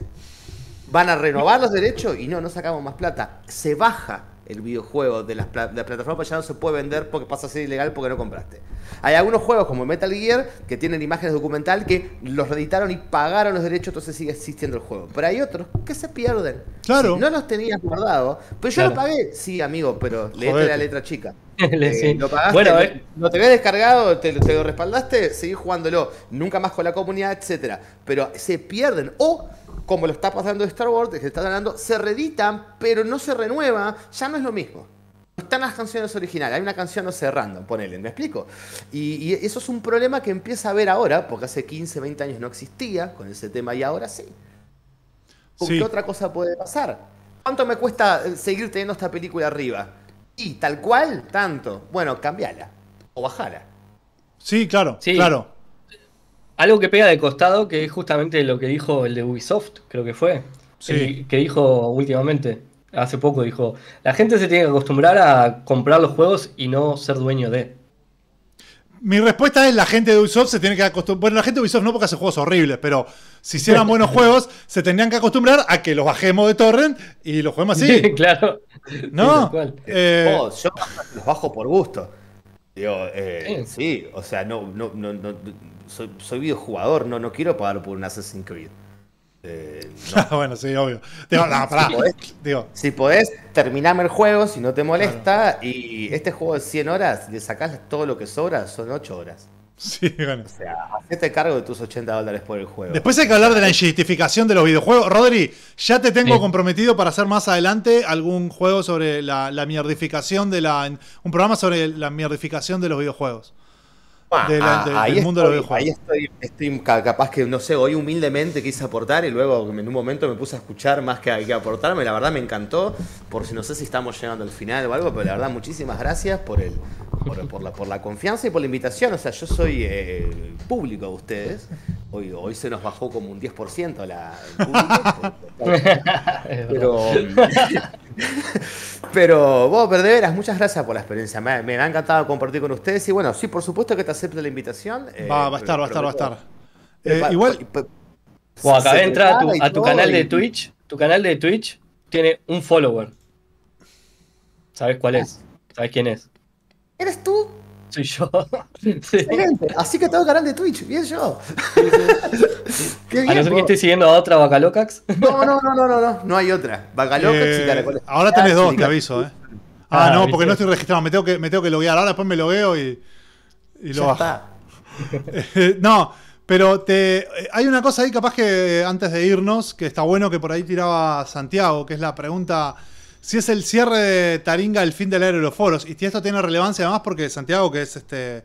Van a renovar los derechos y no, no sacamos más plata. Se baja el videojuego de las la plataformas pues ya no se puede vender porque pasa a ser ilegal porque no compraste. Hay algunos juegos como Metal Gear que tienen imágenes documental que los reeditaron y pagaron los derechos, entonces sigue existiendo el juego. Pero hay otros que se pierden. Claro. Si no los tenías guardado Pero yo lo pagué. Sí, amigo, pero leíste la letra chica. Eh, lo pagaste, bueno, eh. te había descargado, te, lo respaldaste, seguí jugándolo. Nunca más con la comunidad, etcétera. Pero se pierden. O como lo está pasando Star Wars, está se reeditan, pero no se renueva, ya no es lo mismo. No están las canciones originales, hay una canción, no cerrando, ponele, ¿me explico? Y, eso es un problema que empieza a ver ahora, porque hace 15, 20 años no existía con ese tema y ahora sí. qué otra cosa puede pasar? ¿Cuánto me cuesta eh, seguir teniendo esta película arriba? Y tal cual, tanto. Bueno, cambiala o bajala. Sí, claro, sí. claro. Algo que pega de costado, que es justamente lo que dijo el de Ubisoft, creo que fue. Sí. que dijo últimamente, hace poco dijo, la gente se tiene que acostumbrar a comprar los juegos y no ser dueño de. Mi respuesta es la gente de Ubisoft se tiene que acostumbrar. Bueno, la gente de Ubisoft no porque hace juegos horribles, pero si hicieran buenos juegos, se tendrían que acostumbrar a que los bajemos de torrent y los juguemos así. claro. ¿No? Eh, oh, yo los bajo por gusto. Digo, eh, sí. o sea, no, no, no soy, videojugador, no, no quiero pagar por un Assassin's Creed. Eh, bueno, sí, obvio. Si, podés, terminame el juego si no te molesta. Y este juego de 100 horas, le sacás todo lo que sobra, son 8 horas. Sí, bueno. O sea, hacete cargo de tus 80 dólares por el juego. Después hay que hablar de la injustificación de los videojuegos. Rodri, ya te tengo comprometido para hacer más adelante algún juego sobre la, la mierdificación de la. Un programa sobre la mierdificación de los videojuegos ahí mundo estoy, capaz que, no sé, hoy humildemente quise aportar y luego en un momento me puse a escuchar más que, que aportarme. La verdad me encantó, por si no sé si estamos llegando al final o algo, pero la verdad muchísimas gracias por, el, por, la, por la confianza y por la invitación. O sea, yo soy eh, el público de ustedes. Hoy, hoy se nos bajó como un 10% la, el público. pero, pero, vos, pero de veras, muchas gracias por la experiencia. Me, ha encantado compartir con ustedes y bueno, sí, por supuesto que te acepta la invitación. va, eh, va a estar, va a estar, va a estar. Eh, eh, igual. Pues, o acá entra a tu, a tu canal de Twitch. Tu canal de Twitch tiene un follower. ¿Sabes cuál es? ¿Sabes quién es? ¿Eres tú? Soy yo. Así que tengo canal de Twitch, bien yo. a no ser que estoy siguiendo a otra Bacalocax. No, no, no, no, no, no, no hay otra. Bacalocax y Ahora tenés dos, te aviso, eh. Ah, ah no, porque no estoy registrado, me tengo que, me tengo que loguear. Ahora después me logueo y. no, pero te, eh, hay una cosa ahí capaz que antes de irnos, que está bueno que por ahí tiraba Santiago, que es la pregunta si es el cierre de Taringa el fin del aire de los foros. Y esto tiene relevancia además porque Santiago, que es este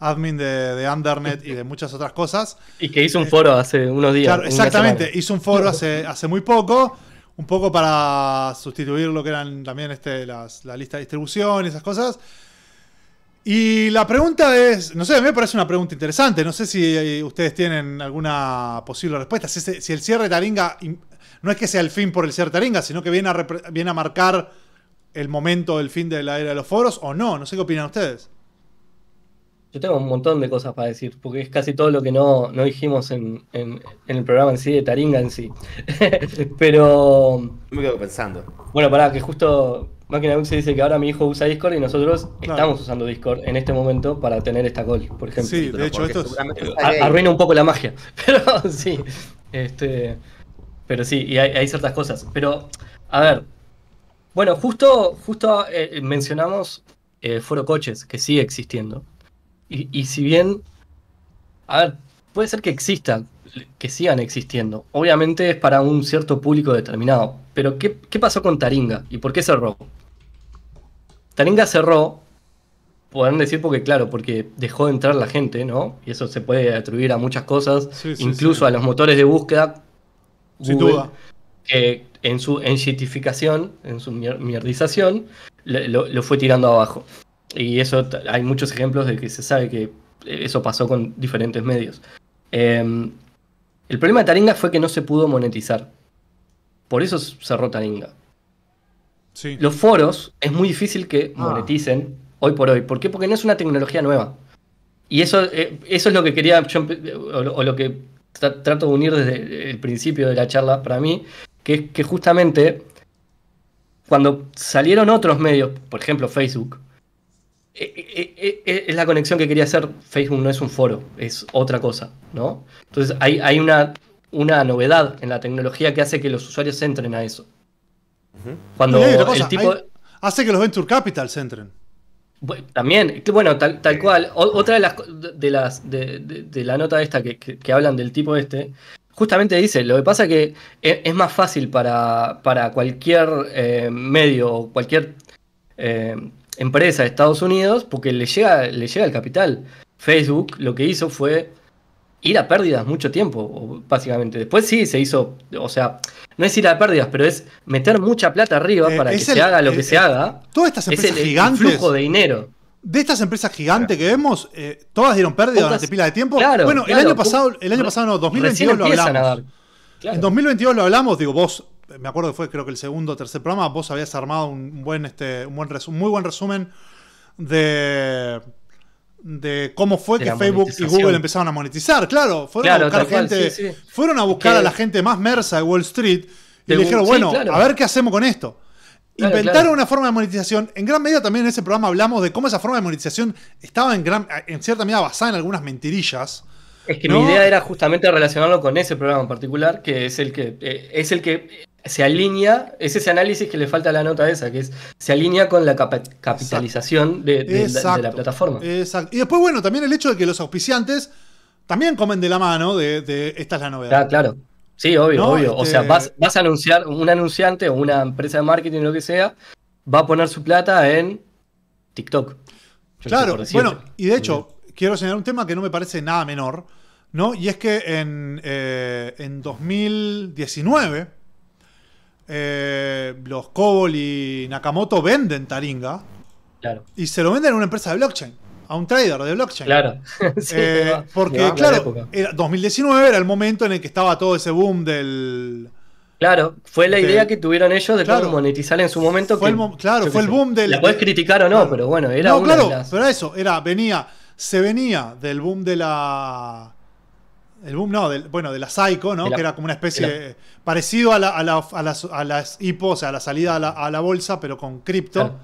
admin de, de Undernet y de muchas otras cosas. Y que hizo un eh, foro hace unos días. exactamente, hizo un foro hace, hace muy poco, un poco para sustituir lo que eran también este, las, la lista de distribución y esas cosas. Y la pregunta es, no sé, a mí me parece una pregunta interesante, no sé si eh, ustedes tienen alguna posible respuesta, si, el cierre de Taringa, no es que sea el fin por el cierre de Taringa, sino que viene a, marcar el momento del fin de la era de los foros o no, no sé qué opinan ustedes. Yo tengo un montón de cosas para decir, porque es casi todo lo que no, dijimos en, el programa en sí, de Taringa en sí. Pero... Me quedo pensando. Bueno, para que justo Máquina se dice que ahora mi hijo usa Discord y nosotros estamos usando Discord en este momento para tener esta call, por ejemplo. Sí, de hecho, esto arruina un poco la magia. Pero sí, este, pero sí, y hay, ciertas cosas. Pero, a ver, bueno, justo, justo eh, mencionamos eh, Foro Coches, que sigue existiendo. Y, y si bien, a ver, puede ser que exista, que sigan existiendo. Obviamente es para un cierto público determinado. Pero ¿qué, pasó con Taringa? ¿Y por qué cerró? Taringa cerró, podrán decir porque, claro, porque dejó de entrar la gente, ¿no? Y eso se puede atribuir a muchas cosas, incluso a los motores de búsqueda. Sin duda. Que en su enchitificación, en su mierdización, lo, lo fue tirando abajo. Y eso hay muchos ejemplos de que se sabe que eso pasó con diferentes medios. Eh, el problema de Taringa fue que no se pudo monetizar. Por eso cerró Taringa. Los foros es muy difícil que ah. moneticen hoy por hoy. ¿Por qué? Porque no es una tecnología nueva. Y eso, eh, eso es lo que quería, o, lo que trato de unir desde el principio de la charla para mí, que es que justamente cuando salieron otros medios, por ejemplo Facebook, eh, eh, eh, es la conexión que quería hacer. Facebook no es un foro, es otra cosa, ¿no? Entonces hay, hay una, una novedad en la tecnología que hace que los usuarios entren a eso. Cuando el tipo... hace que los venture Capital entren. también, bueno, tal, cual. otra de las de las de, la nota esta que, hablan del tipo este, justamente dice, lo que pasa es que e-, es, más fácil para, para cualquier medio o cualquier eh, empresa de Estados Unidos porque le llega, le llega el capital. Facebook lo que hizo fue ir a pérdidas mucho tiempo, básicamente. Después sí se hizo, o sea, no es ir a pérdidas, pero es meter mucha plata arriba eh, para que se haga lo eh, que se eh, haga. Todas estas empresas es gigantes. flujo de dinero. De estas empresas gigantes que vemos, todas dieron pérdidas durante pila de tiempo. bueno, el año pasado, el año pasado no, 2022 lo hablamos. En 2022 lo hablamos, digo, vos me acuerdo que fue creo que el segundo o tercer programa, vos habías armado un buen, este, un muy buen resumen de de cómo fue que Facebook y Google empezaron a monetizar. Claro, fueron a buscar a la gente más mersa de Wall Street y le dijeron, bueno, a ver qué hacemos con esto. Inventaron una forma de monetización. En gran medida también en ese programa hablamos de cómo esa forma de monetización estaba en, gran, en cierta medida basada en algunas mentirillas. Es que mi idea era justamente relacionarlo con ese programa en particular, que es el que eh, es el que eh, se alinea, es ese análisis que le falta a la nota esa, que es, se alinea con la capitalización de, la, plataforma. Exacto. Y después, bueno, también el hecho de que los auspiciantes también comen de la mano de, esta es la novedad. Ah, claro. Sí, obvio, obvio. O sea, este vas, a anunciar, un anunciante o una empresa de marketing, lo que sea, va a poner su plata en TikTok. Claro, bueno, y de hecho, quiero señalar un tema que no me parece nada menor, ¿no? Y es que en, eh, en 2019 eh, los Cobol y Nakamoto venden Taringa. Claro. Y se lo venden a una empresa de blockchain, a un trader de blockchain. Claro. Eh, porque, claro, 2019 era el momento en el que estaba todo ese boom del. Claro, fue la idea que tuvieron ellos de claro, monetizar en su momento. claro, fue el boom del. La puedes criticar o no, pero bueno, era. una de las... pero eso, era, venía, se venía del boom de la el boom, no, del, bueno, de la Psycho, ¿no? que era como una especie parecido a, la, a, las, a o sea, a la salida a la, bolsa, pero con cripto.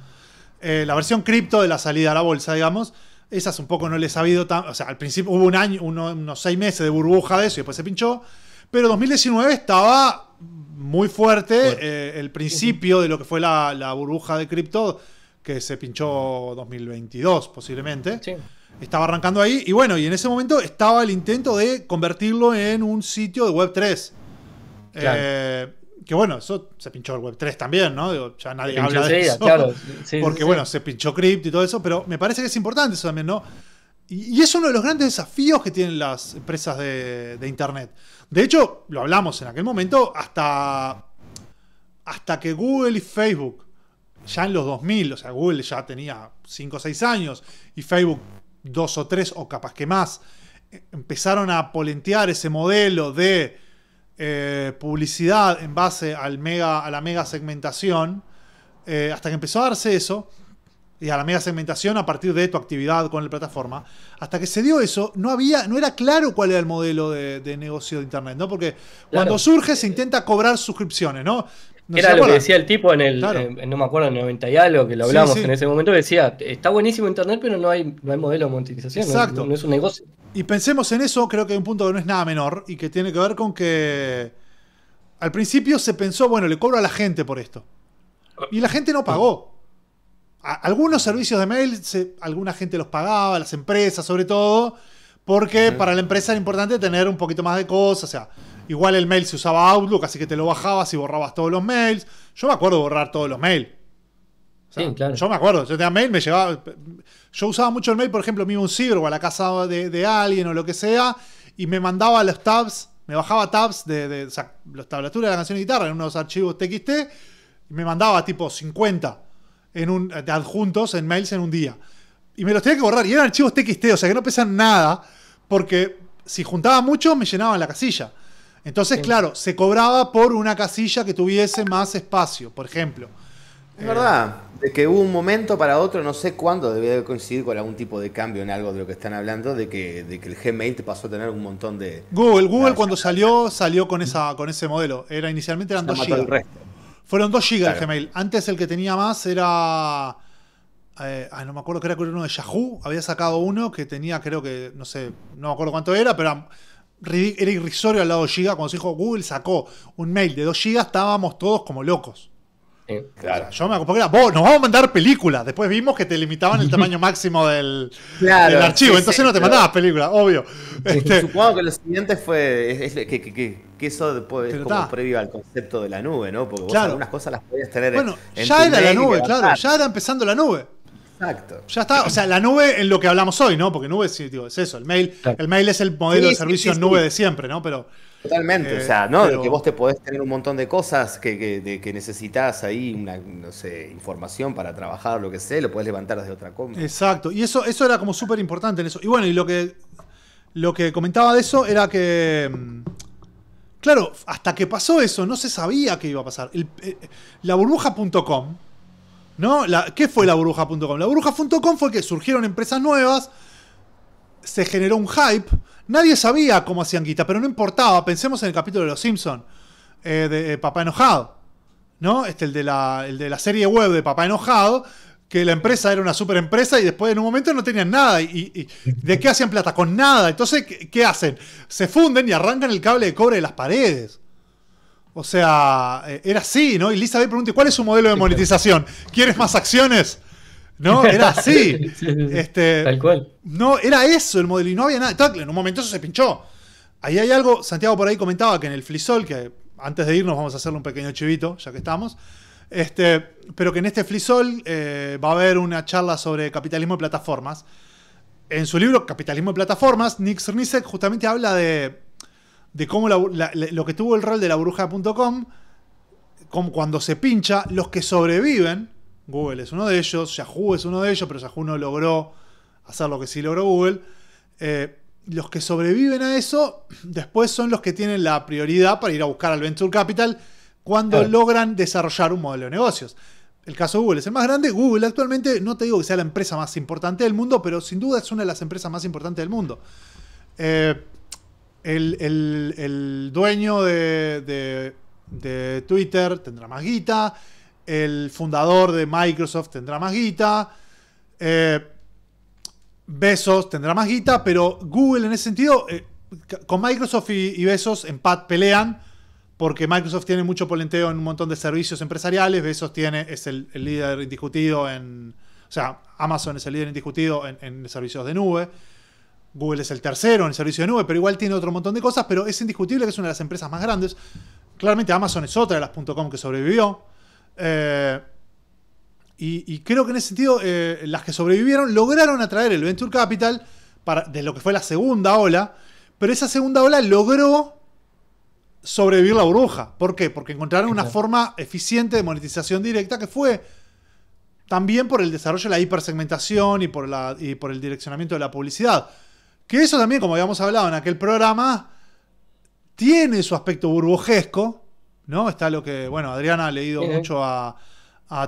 Eh, la versión cripto de la salida a la bolsa, digamos. Esas un poco no les ha habido tan. O sea, al principio hubo un año, unos seis meses de burbuja de eso y después se pinchó. Pero 2019 estaba muy fuerte. Eh, el principio de lo que fue la, burbuja de cripto que se pinchó 2022, posiblemente. Sí. Estaba arrancando ahí y bueno, y en ese momento estaba el intento de convertirlo en un sitio de Web3. Eh, que bueno, eso se pinchó el Web3 también, ¿no? ya nadie habla de porque bueno, se pinchó Crypto y todo eso, pero me parece que es importante eso también, ¿no? Y, es uno de los grandes desafíos que tienen las empresas de, Internet. De hecho, lo hablamos en aquel momento, hasta, hasta que Google y Facebook ya en los 2000, o sea, Google ya tenía 5 o 6 años y Facebook dos o tres o capaz que más, eh, empezaron a polentear ese modelo de eh, publicidad en base al mega, a la mega segmentación, eh, hasta que empezó a darse eso, y a la mega segmentación a partir de tu actividad con la plataforma, hasta que se dio eso, no, había, no era claro cuál era el modelo de, negocio de Internet, ¿no? Porque cuando surge se intenta cobrar suscripciones, ¿no? era lo que decía el tipo en el, no me acuerdo, en el 90 y algo, que lo hablamos en ese momento, que decía, está buenísimo Internet, pero no hay, modelo de monetización, Exacto. No, es un negocio. Y pensemos en eso, creo que hay un punto que no es nada menor y que tiene que ver con que al principio se pensó, bueno, le cobro a la gente por esto. Y la gente no pagó. algunos servicios de mail, alguna gente los pagaba, las empresas sobre todo, porque para la empresa era importante tener un poquito más de cosas, o sea Igual el mail se usaba Outlook, así que te lo bajabas y borrabas todos los mails. Yo me acuerdo borrar todos los mails. sí, claro. Yo me acuerdo, yo tenía mail, me llevaba. Yo usaba mucho el mail, por ejemplo, me iba un ciber o a la casa de, alguien o lo que sea, y me mandaba los tabs, me bajaba tabs de, o sea, los tablaturas de la canción de guitarra en unos archivos TXT, y me mandaba tipo 50 en un, adjuntos en mails en un día. Y me los tenía que borrar, y eran archivos TXT, o sea que no pesan nada, porque si juntaba mucho me llenaban la casilla. Entonces, claro, se cobraba por una casilla que tuviese más espacio, por ejemplo. Es verdad, de que hubo un momento para otro, no sé cuándo, debía coincidir con algún tipo de cambio en algo de lo que están hablando, de que, el Gmail te pasó a tener un montón de... Google, Google cuando salió, salió con, esa, con ese modelo. Era, inicialmente eran 2 GB. Fueron 2 GB el Gmail. Antes el que tenía más era... Eh, ah, no me acuerdo que era uno de Yahoo. Había sacado uno que tenía, creo que, no sé, no me acuerdo cuánto era, pero era irrisorio al lado de Giga. Cuando se dijo Google sacó un mail de 2 gigas, estábamos todos como locos. claro. yo me que era, vos, nos vamos a mandar películas. Después vimos que te limitaban el tamaño máximo del, archivo, entonces no te mandabas películas, obvio. Este, supongo que lo siguiente fue que, eso después es como previo al concepto de la nube, ¿no? Porque vos algunas cosas las podías tener en, Bueno, ya era la nube, claro, ya era empezando la nube. Exacto. Ya está, o sea, la nube en lo que hablamos hoy, ¿no? Porque nube sí, es eso, el mail, el mail es el modelo de servicio nube de siempre, ¿no? Pero Totalmente, o eh, sea, ¿no? Que vos te podés tener un montón de cosas que, necesitas ahí, una, no sé, información para trabajar, lo que sea, lo podés levantar desde otra coma. Exacto, y eso, eso era como súper importante en eso. Y bueno, y lo que, lo que comentaba de eso era que, mm, claro, hasta que pasó eso no se sabía qué iba a pasar. El, eh, la burbuja.com ¿No? ¿Qué fue la burbuja.com? La burbuja.com fue que surgieron empresas nuevas, se generó un hype, nadie sabía cómo hacían guita, pero no importaba. Pensemos en el capítulo de Los Simpsons, eh, de eh, Papá Enojado, ¿no? Este, el de, la, el de la serie web de Papá Enojado, que la empresa era una super empresa y después en un momento no tenían nada. y, ¿De qué hacían plata? Con nada. Entonces, ¿qué, hacen? Se funden y arrancan el cable de cobre de las paredes. O sea, eh, era así, ¿no? Y Elizabeth pregunta, ¿cuál es su modelo de monetización? ¿Quieres más acciones? No, era así. Este, Tal cual. No, era eso el modelo y no había nada. en un momento eso se pinchó. Ahí hay algo, Santiago por ahí comentaba que en el Flisol, que antes de irnos vamos a hacerle un pequeño chivito, ya que estamos, este, pero que en este Flisol eh, va a haber una charla sobre capitalismo y plataformas. En su libro Capitalismo de plataformas, Nick Cernicek justamente habla de de cómo lo que tuvo el rol de la bruja.com, cuando se pincha, los que sobreviven, Google es uno de ellos, Yahoo es uno de ellos, pero Yahoo no logró hacer lo que sí logró Google, eh, los que sobreviven a eso después son los que tienen la prioridad para ir a buscar al Venture Capital cuando logran desarrollar un modelo de negocios. El caso de Google es el más grande. Google actualmente, no te digo que sea la empresa más importante del mundo, pero sin duda es una de las empresas más importantes del mundo. Eh, el, dueño de, Twitter tendrá más guita, el fundador de Microsoft tendrá más guita, eh, Besos tendrá más guita, pero Google en ese sentido, eh, con Microsoft y, Besos en pat pelean porque Microsoft tiene mucho polenteo en un montón de servicios empresariales, Besos tiene, es el, líder indiscutido en, o sea, Amazon es el líder indiscutido en servicios de nube. Google es el tercero en el servicio de nube, pero igual tiene otro montón de cosas, pero es indiscutible que es una de las empresas más grandes. Claramente Amazon es otra de las .com que sobrevivió. Eh, y, creo que en ese sentido eh, las que sobrevivieron lograron atraer el Venture Capital para, de lo que fue la segunda ola, pero esa segunda ola logró sobrevivir la burbuja. ¿Por qué? Porque encontraron una forma eficiente de monetización directa que fue también por el desarrollo de la hipersegmentación y por, la, y por el direccionamiento de la publicidad. Que eso también, como habíamos hablado en aquel programa, tiene su aspecto burbujesco, ¿no? Está lo que, bueno, Adriana ha leído mucho a,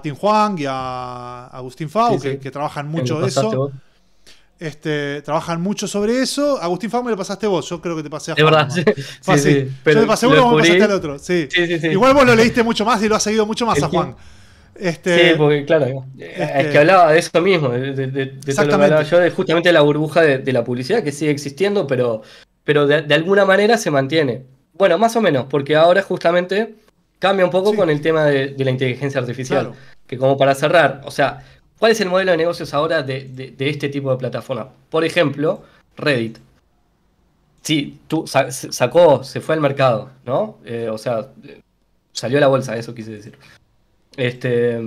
Tim Juan y a Agustín Fau, que, trabajan mucho eso. Este, trabajan mucho sobre eso. Agustín Fau me lo pasaste vos, yo creo que te pasé a De verdad, sí. yo te pasé uno, vos me pasaste al otro. Sí, Igual vos lo leíste mucho más y lo has seguido mucho más a Juan. Este, sí, porque claro, es que este, hablaba de eso mismo, de, yo, de justamente la burbuja de, la publicidad que sigue existiendo, pero, pero de, alguna manera se mantiene. Bueno, más o menos, porque ahora justamente cambia un poco con el tema de, la inteligencia artificial. Que como para cerrar, o sea, ¿cuál es el modelo de negocios ahora de, este tipo de plataforma? Por ejemplo, Reddit. Sí, tú sacó, se fue al mercado, ¿no? Eh, o sea, salió a la bolsa, eso quise decir. Este,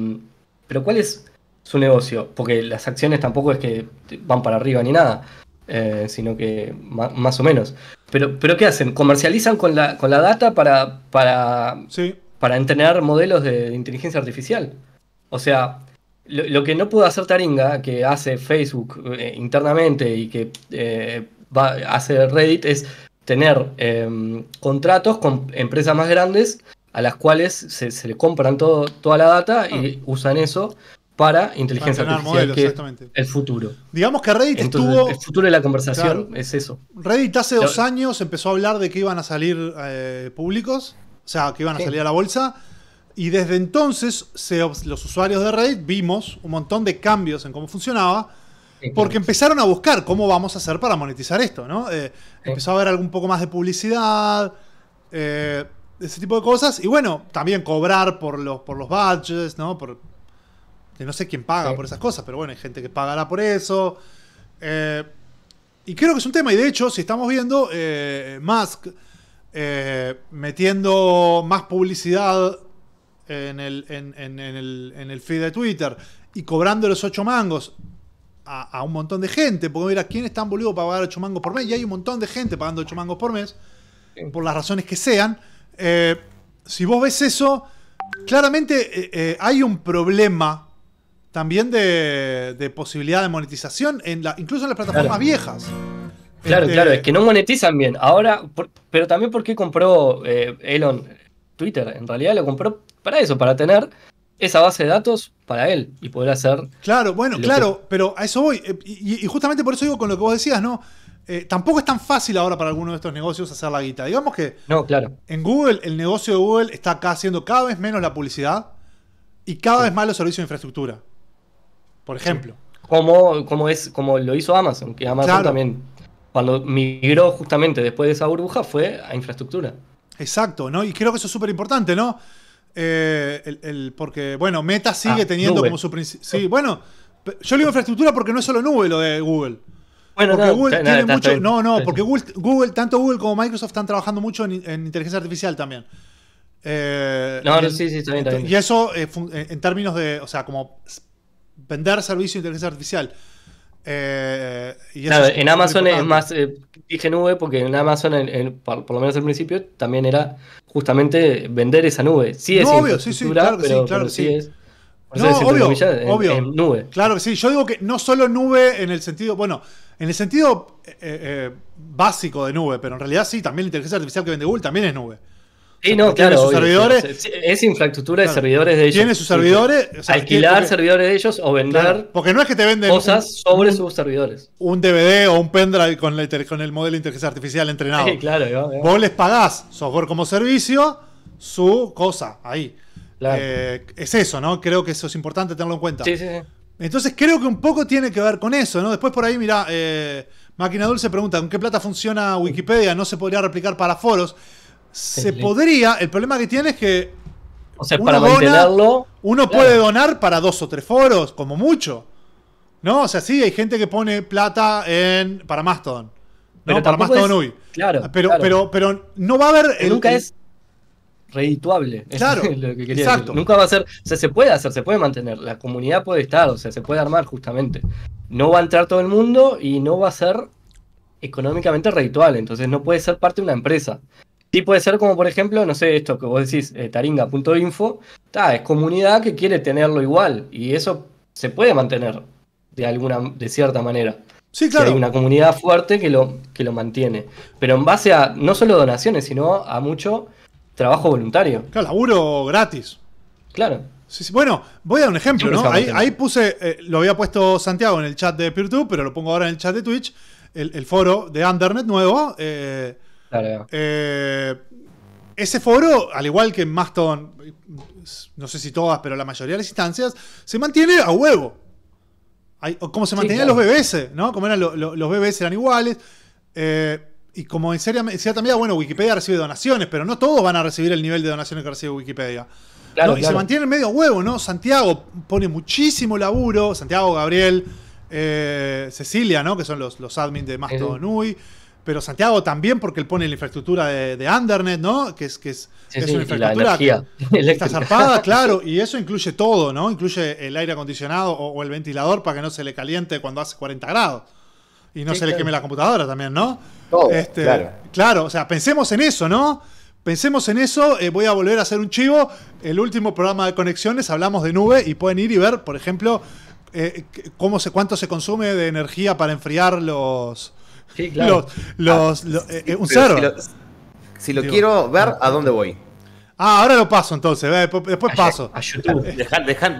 pero ¿cuál es su negocio? Porque las acciones tampoco es que van para arriba ni nada, eh, sino que más, o menos. Pero, pero ¿qué hacen? ¿Comercializan con la, con la data para, para, para entrenar modelos de inteligencia artificial? O sea, lo, que no pudo hacer Taringa, que hace Facebook eh, internamente y que eh, va, hace Reddit, es tener em, contratos con empresas más grandes a las cuales se, se le compran todo, toda la data y ah. usan eso para inteligencia artificial, que el futuro. Digamos que Reddit estuvo... El futuro de la conversación es eso. Reddit hace dos años empezó a hablar de que iban a salir eh, públicos, o sea, que iban a salir a la bolsa, y desde entonces los usuarios de Reddit vimos un montón de cambios en cómo funcionaba, porque empezaron a buscar cómo vamos a hacer para monetizar esto, ¿no? Eh, empezó a haber algún poco más de publicidad. Eh, ese tipo de cosas. Y bueno, también cobrar por los, por los badges, ¿no? Por, no sé quién paga por esas cosas, pero bueno, hay gente que pagará por eso. Eh, y creo que es un tema, y de hecho, si estamos viendo, eh, Musk eh, metiendo más publicidad en el, feed de Twitter y cobrando los ocho mangos a, un montón de gente, porque mira, ¿quién está tan boludo para pagar ocho mangos por mes? Y hay un montón de gente pagando ocho mangos por mes, por las razones que sean. Eh, si vos ves eso, claramente eh, eh, hay un problema también de, posibilidad de monetización, en la, incluso en las plataformas viejas. Claro, este, claro, es que no monetizan bien. Ahora, pero también porque compró Elon Twitter, en realidad lo compró para eso, para tener esa base de datos para él y poder hacer... Claro, bueno, claro, pero a eso voy. y, justamente por eso digo con lo que vos decías, ¿no? Eh, tampoco es tan fácil ahora para alguno de estos negocios hacer la guita. Digamos que no, claro. en Google, el negocio de Google está acá haciendo cada vez menos la publicidad y cada vez más los servicios de infraestructura. Por ejemplo. Como, es, como lo hizo Amazon, que Amazon también, cuando migró justamente después de esa burbuja, fue a infraestructura. Exacto, ¿no? Y creo que eso es súper importante, ¿no? Eh, el, porque, bueno, Meta sigue ah, teniendo como su principio. Sí, bueno, yo digo infraestructura porque no es solo nube lo de Google. Bueno, no, No, porque Google, tanto Google como Microsoft están trabajando mucho en, inteligencia artificial también. Eh, no, sí, sí, también. Y eso eh, eh, en términos de, o sea, como vender servicio de inteligencia artificial. en Amazon es más, dije nube, porque en Amazon, por, lo menos al principio, también era justamente vender esa nube. Sí, es sí, claro sí. Es, no, obvio, nube. Claro, sí, yo digo que no solo nube en el sentido, bueno, en el sentido eh, eh, eh, básico de nube, pero en realidad sí, también la inteligencia artificial que vende Google también es nube. Sí, no, claro. Sus servidores, es infraestructura de servidores de ellos. Tiene sus servidores. alquilar servidores de ellos o vender. porque no es que te venden cosas sobre sus servidores. Un DVD o un pendrive con, con el modelo de inteligencia artificial entrenado. Sí, claro. Vos les pagás software como servicio, su cosa, ahí. Eh, es eso, ¿no? Creo que eso es importante tenerlo en cuenta. Entonces creo que un poco tiene que ver con eso, ¿no? Después por ahí, mira, eh, Máquina Dulce pregunta, ¿con qué plata funciona Wikipedia? ¿No se podría replicar para foros? Se podría, el problema que tiene es que... O sea, uno Uno puede donar para dos o tres foros, como mucho. ¿No? O sea, sí, hay gente que pone plata en, para Mastodon. Pero para Mastodon Uy. Claro, pero, Pero, no va a haber... nunca es redituable. Claro, Nunca va a ser, o sea, se puede hacer, se puede mantener, la comunidad puede estar, o sea, se puede armar justamente. No va a entrar todo el mundo y no va a ser económicamente redituable, entonces no puede ser parte de una empresa. Sí puede ser como, por ejemplo, no sé, esto que vos decís, eh, taringa.info, es comunidad que quiere tenerlo igual y eso se puede mantener de alguna, de cierta manera. Sí, claro. hay una comunidad fuerte que lo, que lo mantiene. Pero en base a no solo donaciones, sino a mucho trabajo voluntario. Claro, laburo gratis. Claro. Sí, Bueno, voy a dar un ejemplo, ¿no? Ahí, puse, eh, lo había puesto Santiago en el chat de Peertube, pero lo pongo ahora en el chat de Twitch, el, foro de Undernet nuevo. Eh, claro. Eh, ese foro, al igual que en Mastodon, no sé si todas, pero la mayoría de las instancias, se mantiene a huevo. como se mantenían los bebés? ¿no? Como eran los bebés eran iguales. Eh, y como en también, también bueno, Wikipedia recibe donaciones, pero no todos van a recibir el nivel de donaciones que recibe Wikipedia. Y se mantiene en medio huevo, ¿no? Santiago pone muchísimo laburo, Santiago, Gabriel, eh, Cecilia, ¿no? Que son los, los admins de Mastodonui, Pero Santiago también, porque él pone la infraestructura de, de ¿no? Que es, que es, una infraestructura que, está zarpada, claro. Y eso incluye todo, ¿no? Incluye el aire acondicionado o el ventilador para que no se le caliente cuando hace 40 grados y no se le queme la computadora también, ¿no? Este, claro. o sea, pensemos en eso, ¿no? Pensemos en eso, eh, voy a volver a hacer un chivo. El último programa de conexiones hablamos de nube y pueden ir y ver, por ejemplo, eh, cómo se, cuánto se consume de energía para enfriar los. los, ah, eh, un si lo quiero ver, ah, ¿a dónde ah. voy? Ah, ahora lo paso entonces, eh, después, paso. A YouTube. Dejan,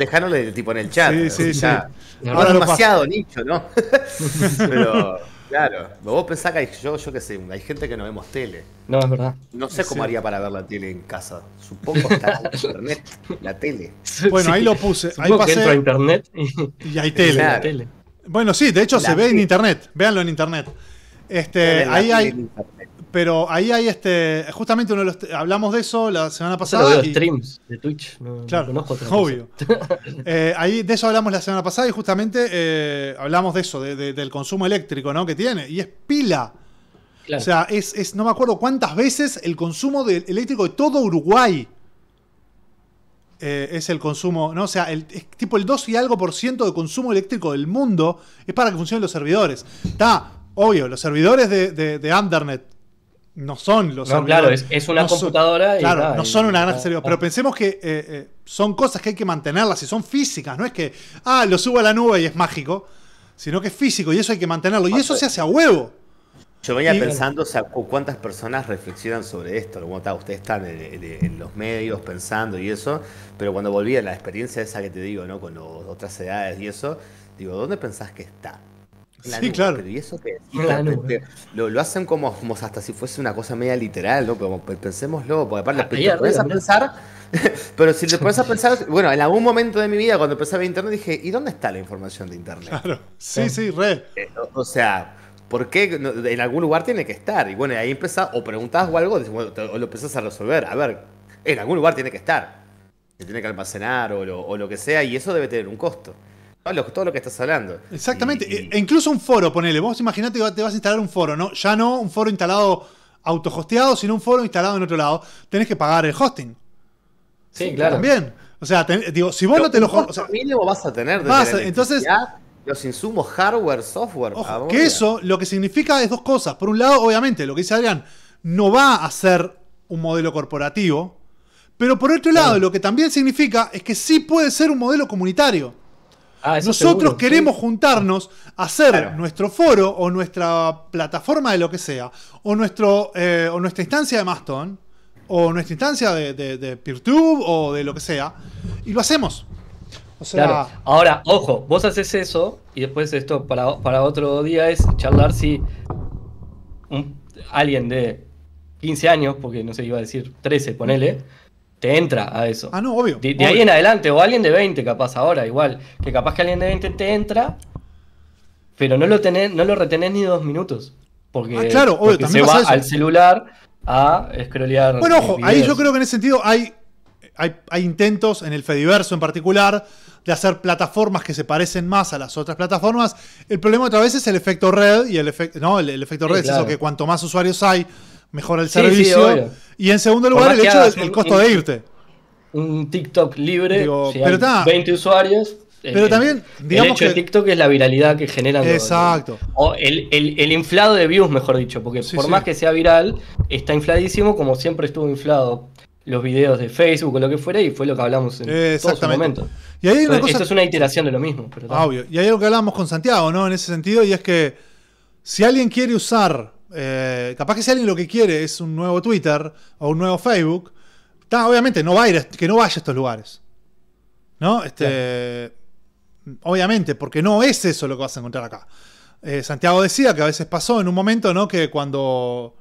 tipo en el chat. Sí, sí, sí. Ahora es demasiado nicho, ¿no? Pero, claro, vos pensás que hay, yo, yo qué sé, hay gente que no vemos tele. No, es verdad. No sé cómo haría para ver la tele en casa. Supongo que está en internet, la tele. Bueno, ahí lo puse. ahí pasé. Que internet y, hay tele. Bueno, sí, de hecho se ve en internet. Véanlo en internet. Este, ahí hay. Pero ahí hay este. Justamente uno hablamos de eso la semana pasada. streams de Twitch. claro, obvio. Eh, ahí de eso hablamos la semana pasada y justamente eh, hablamos de eso, del consumo eléctrico ¿no? que tiene. Y es pila. O sea, es, no me acuerdo cuántas veces el consumo de eléctrico de todo Uruguay eh, es el consumo, ¿no? O sea, es tipo el 2 y algo por ciento de consumo eléctrico del mundo es para que funcionen los servidores. Está, obvio, los servidores de, de, de no son los no, Claro, es, una computadora. claro, no son una gran Pero pensemos que eh, eh, son cosas que hay que mantenerlas y son físicas. No es que, ah, lo subo a la nube y es mágico, sino que es físico y eso hay que mantenerlo. Y eso se hace a huevo. Yo venía pensando cuántas personas reflexionan sobre esto. Como está, ustedes están en, los medios pensando y eso, pero cuando volví a la experiencia esa que te digo, ¿no? Con otras edades y eso, digo, ¿dónde pensás que está? sí, claro. ¿y eso que lo, hacen como, hasta si fuese una cosa media literal, ¿no? Como pensémoslo, porque aparte pero si te pones a pensar, bueno, en algún momento de mi vida, cuando empecé a ver internet, dije, ¿y dónde está la información de internet? Claro, sí, eh, sí, re. Eh, o, sea, ¿Por qué? En algún lugar tiene que estar. Y bueno, ahí empezás, o preguntas o algo, o lo empezás a resolver. A ver, en algún lugar tiene que estar. Se tiene que almacenar o o lo que sea, y eso debe tener un costo todo lo que estás hablando. Exactamente. E incluso un foro, ponele. Vos imaginate que te vas a instalar un foro, ¿no? Ya no un foro instalado autohosteado, sino un foro instalado en otro lado. Tenés que pagar el hosting. Sí, claro. También. O sea, digo, si vos no te lo o sea, mínimo vas a tener los insumos hardware, software. Ojo, que eso lo que significa es dos cosas. Por un lado, obviamente, lo que dice Adrián, no va a ser un modelo corporativo, pero por otro lado, lo que también significa es que sí puede ser un modelo comunitario. Ah, Nosotros queremos juntarnos a hacer nuestro foro o nuestra plataforma de lo que sea, o, nuestro, eh, o nuestra instancia de Maston, o nuestra instancia de, PeerTube o de lo que sea, y lo hacemos. Ahora, ojo, vos haces eso y después esto para, para otro día es charlar si alguien de 15 años, porque no sé, iba a decir 13, ponele te entra a eso. Ah, no, obvio. De, ahí en adelante, o alguien de 20 capaz ahora, igual, que capaz que alguien de 20 te entra, pero no lo, tenés, no lo retenés ni dos minutos. Porque, ah, claro, se va al celular a scrollear. Bueno, ojo, ahí yo creo que en ese sentido hay, hay, intentos, en el Fediverso en particular, de hacer plataformas que se parecen más a las otras plataformas. El problema otra vez es el efecto red y el efecto. No, el, efecto red es eso que cuanto más usuarios hay, mejora el servicio. y en segundo lugar, el costo de irte. Un TikTok libre, 20 usuarios. Pero también, digamos que, de TikTok es la viralidad que genera. Exacto. o el, el, inflado de views, mejor dicho, porque por más que sea viral, está infladísimo como siempre estuvo inflado los videos de Facebook o lo que fuera y fue lo que hablamos en todos todo su Y ahí una Esto es una iteración de lo mismo. Pero ah, Obvio. Y ahí lo que hablábamos con Santiago, ¿no? En ese sentido, y es que si alguien quiere usar eh, capaz que si alguien lo que quiere es un nuevo Twitter o un nuevo Facebook, obviamente no va a que no vaya a estos lugares. ¿No? Este, obviamente, porque no es eso lo que vas a encontrar acá. Eh, Santiago decía que a veces pasó en un momento, ¿no? Que cuando.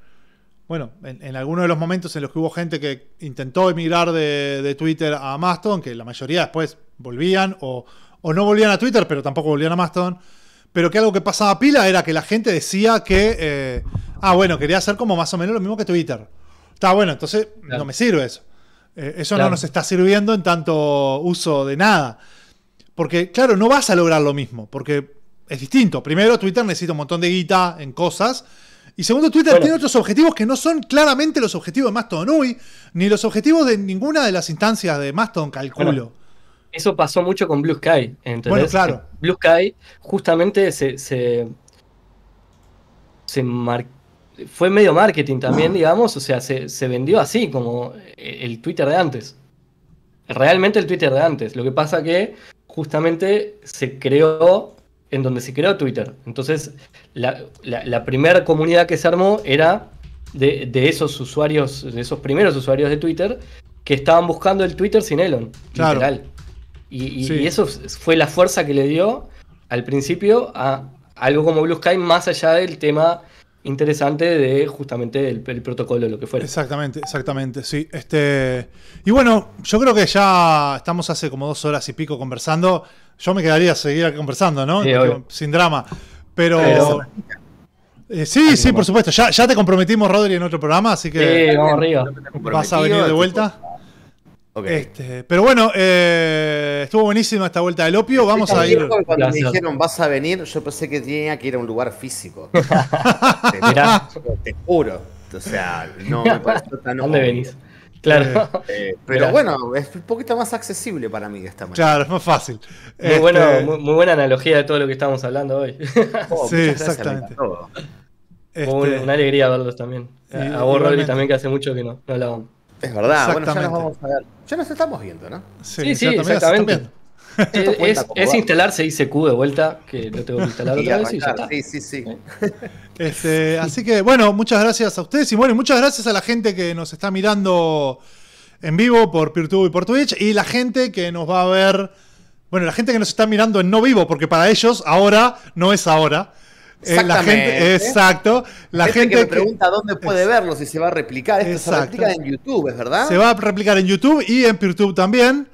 Bueno, en, algunos de los momentos en los que hubo gente que intentó emigrar de, Twitter a Mastodon, que la mayoría después volvían o, o no volvían a Twitter, pero tampoco volvían a Mastodon pero que algo que pasaba pila era que la gente decía que, eh, ah, bueno, quería hacer como más o menos lo mismo que Twitter. Está bueno, entonces no me sirve eso. Eh, eso no nos está sirviendo en tanto uso de nada. Porque, claro, no vas a lograr lo mismo, porque es distinto. Primero, Twitter necesita un montón de guita en cosas. Y segundo, Twitter tiene otros objetivos que no son claramente los objetivos de Mastodon UI, ni los objetivos de ninguna de las instancias de Mastodon, calculo. Eso pasó mucho con Blue Sky. claro. Blue Sky justamente se, fue medio marketing también, digamos. O sea, se, vendió así, como el Twitter de antes. Realmente el Twitter de antes. Lo que pasa que justamente se creó en donde se creó Twitter. Entonces, la, primera comunidad que se armó era de, esos usuarios, de esos primeros usuarios de Twitter que estaban buscando el Twitter sin Elon. Claro. Y, eso fue la fuerza que le dio al principio a algo como Blue Sky, más allá del tema interesante de justamente el, protocolo, lo que fuera. Exactamente, exactamente, sí. Este, y bueno, yo creo que ya estamos hace como dos horas y pico conversando. Yo me quedaría a seguir conversando, ¿no? Sin drama. Pero... Eh, sí, sí, por supuesto. Ya, ya te comprometimos, Rodri, en otro programa, así que... Sí, vamos arriba. Vas a venir de vuelta. Este, pero bueno, eh, estuvo buenísima esta vuelta del opio. Vamos a ir. Cuando me dijeron vas a venir, yo pensé que tenía que ir a un lugar físico. te, juro. O sea, no me ¿Dónde venís? Claro. Eh, eh, pero bueno, es un poquito más accesible para mí de esta manera. Claro, es más fácil. Muy, este, buena analogía de todo lo que estamos hablando hoy. Oh, sí, exactamente. Este, una, alegría verlos también. a vos, también, que hace mucho que no, no hablábamos. Es verdad, ya nos estamos viendo, ¿no? Sí, sí, exactamente. Eh, es, es, 6 instalarse de vuelta, que lo tengo que instalar otra vez Sí, sí, sí. Eh. Este, así que, bueno, muchas gracias a ustedes y bueno, muchas gracias a la gente que nos está mirando en vivo por PeerTube y por Twitch y la gente que nos va a ver, bueno, la gente que nos está mirando en no vivo, porque para ellos ahora no es ahora. Eh, Exactamente. gente, exacto. La este gente, que me pregunta dónde puede verlo, si se va a replicar. Esto se replica en YouTube, ¿es verdad? Se va a replicar en YouTube y en PeerTube también.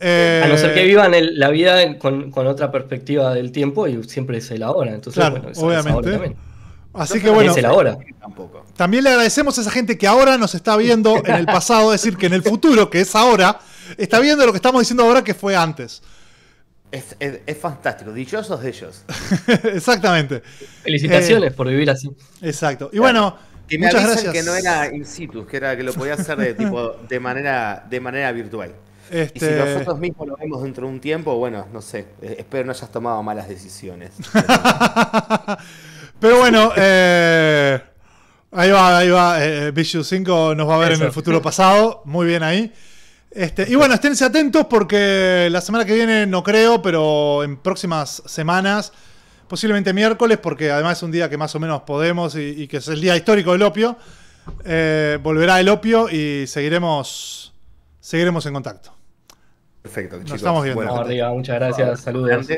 a no ser que eh, vivan la vida con, otra perspectiva del tiempo y siempre es el ahora. Entonces, bueno, es, obviamente. Así que bueno, también le agradecemos a esa gente que ahora nos está viendo en el pasado, es decir, que en el futuro, que es ahora, está viendo lo que estamos diciendo ahora que fue antes. Es, es, fantástico, dichosos de ellos. Exactamente. Felicitaciones eh, por vivir así. Exacto. Y bueno, que muchas gracias. que no era in situ, que era que lo podía hacer de tipo de manera de manera virtual. Y si este, nosotros mismos lo vemos dentro de un tiempo, bueno, no sé, eh, espero no hayas tomado malas decisiones. Pero bueno, eh, ahí va, ahí va, 5 nos va a ver en el futuro pasado, muy bien ahí. Este, y bueno, esténse atentos porque la semana que viene no creo, pero en próximas semanas, posiblemente miércoles, porque además es un día que más o menos podemos y, que es el día histórico del opio, eh, volverá el opio y seguiremos, seguiremos en contacto. Perfecto, Nos estamos viendo. muchas gracias. Saludos.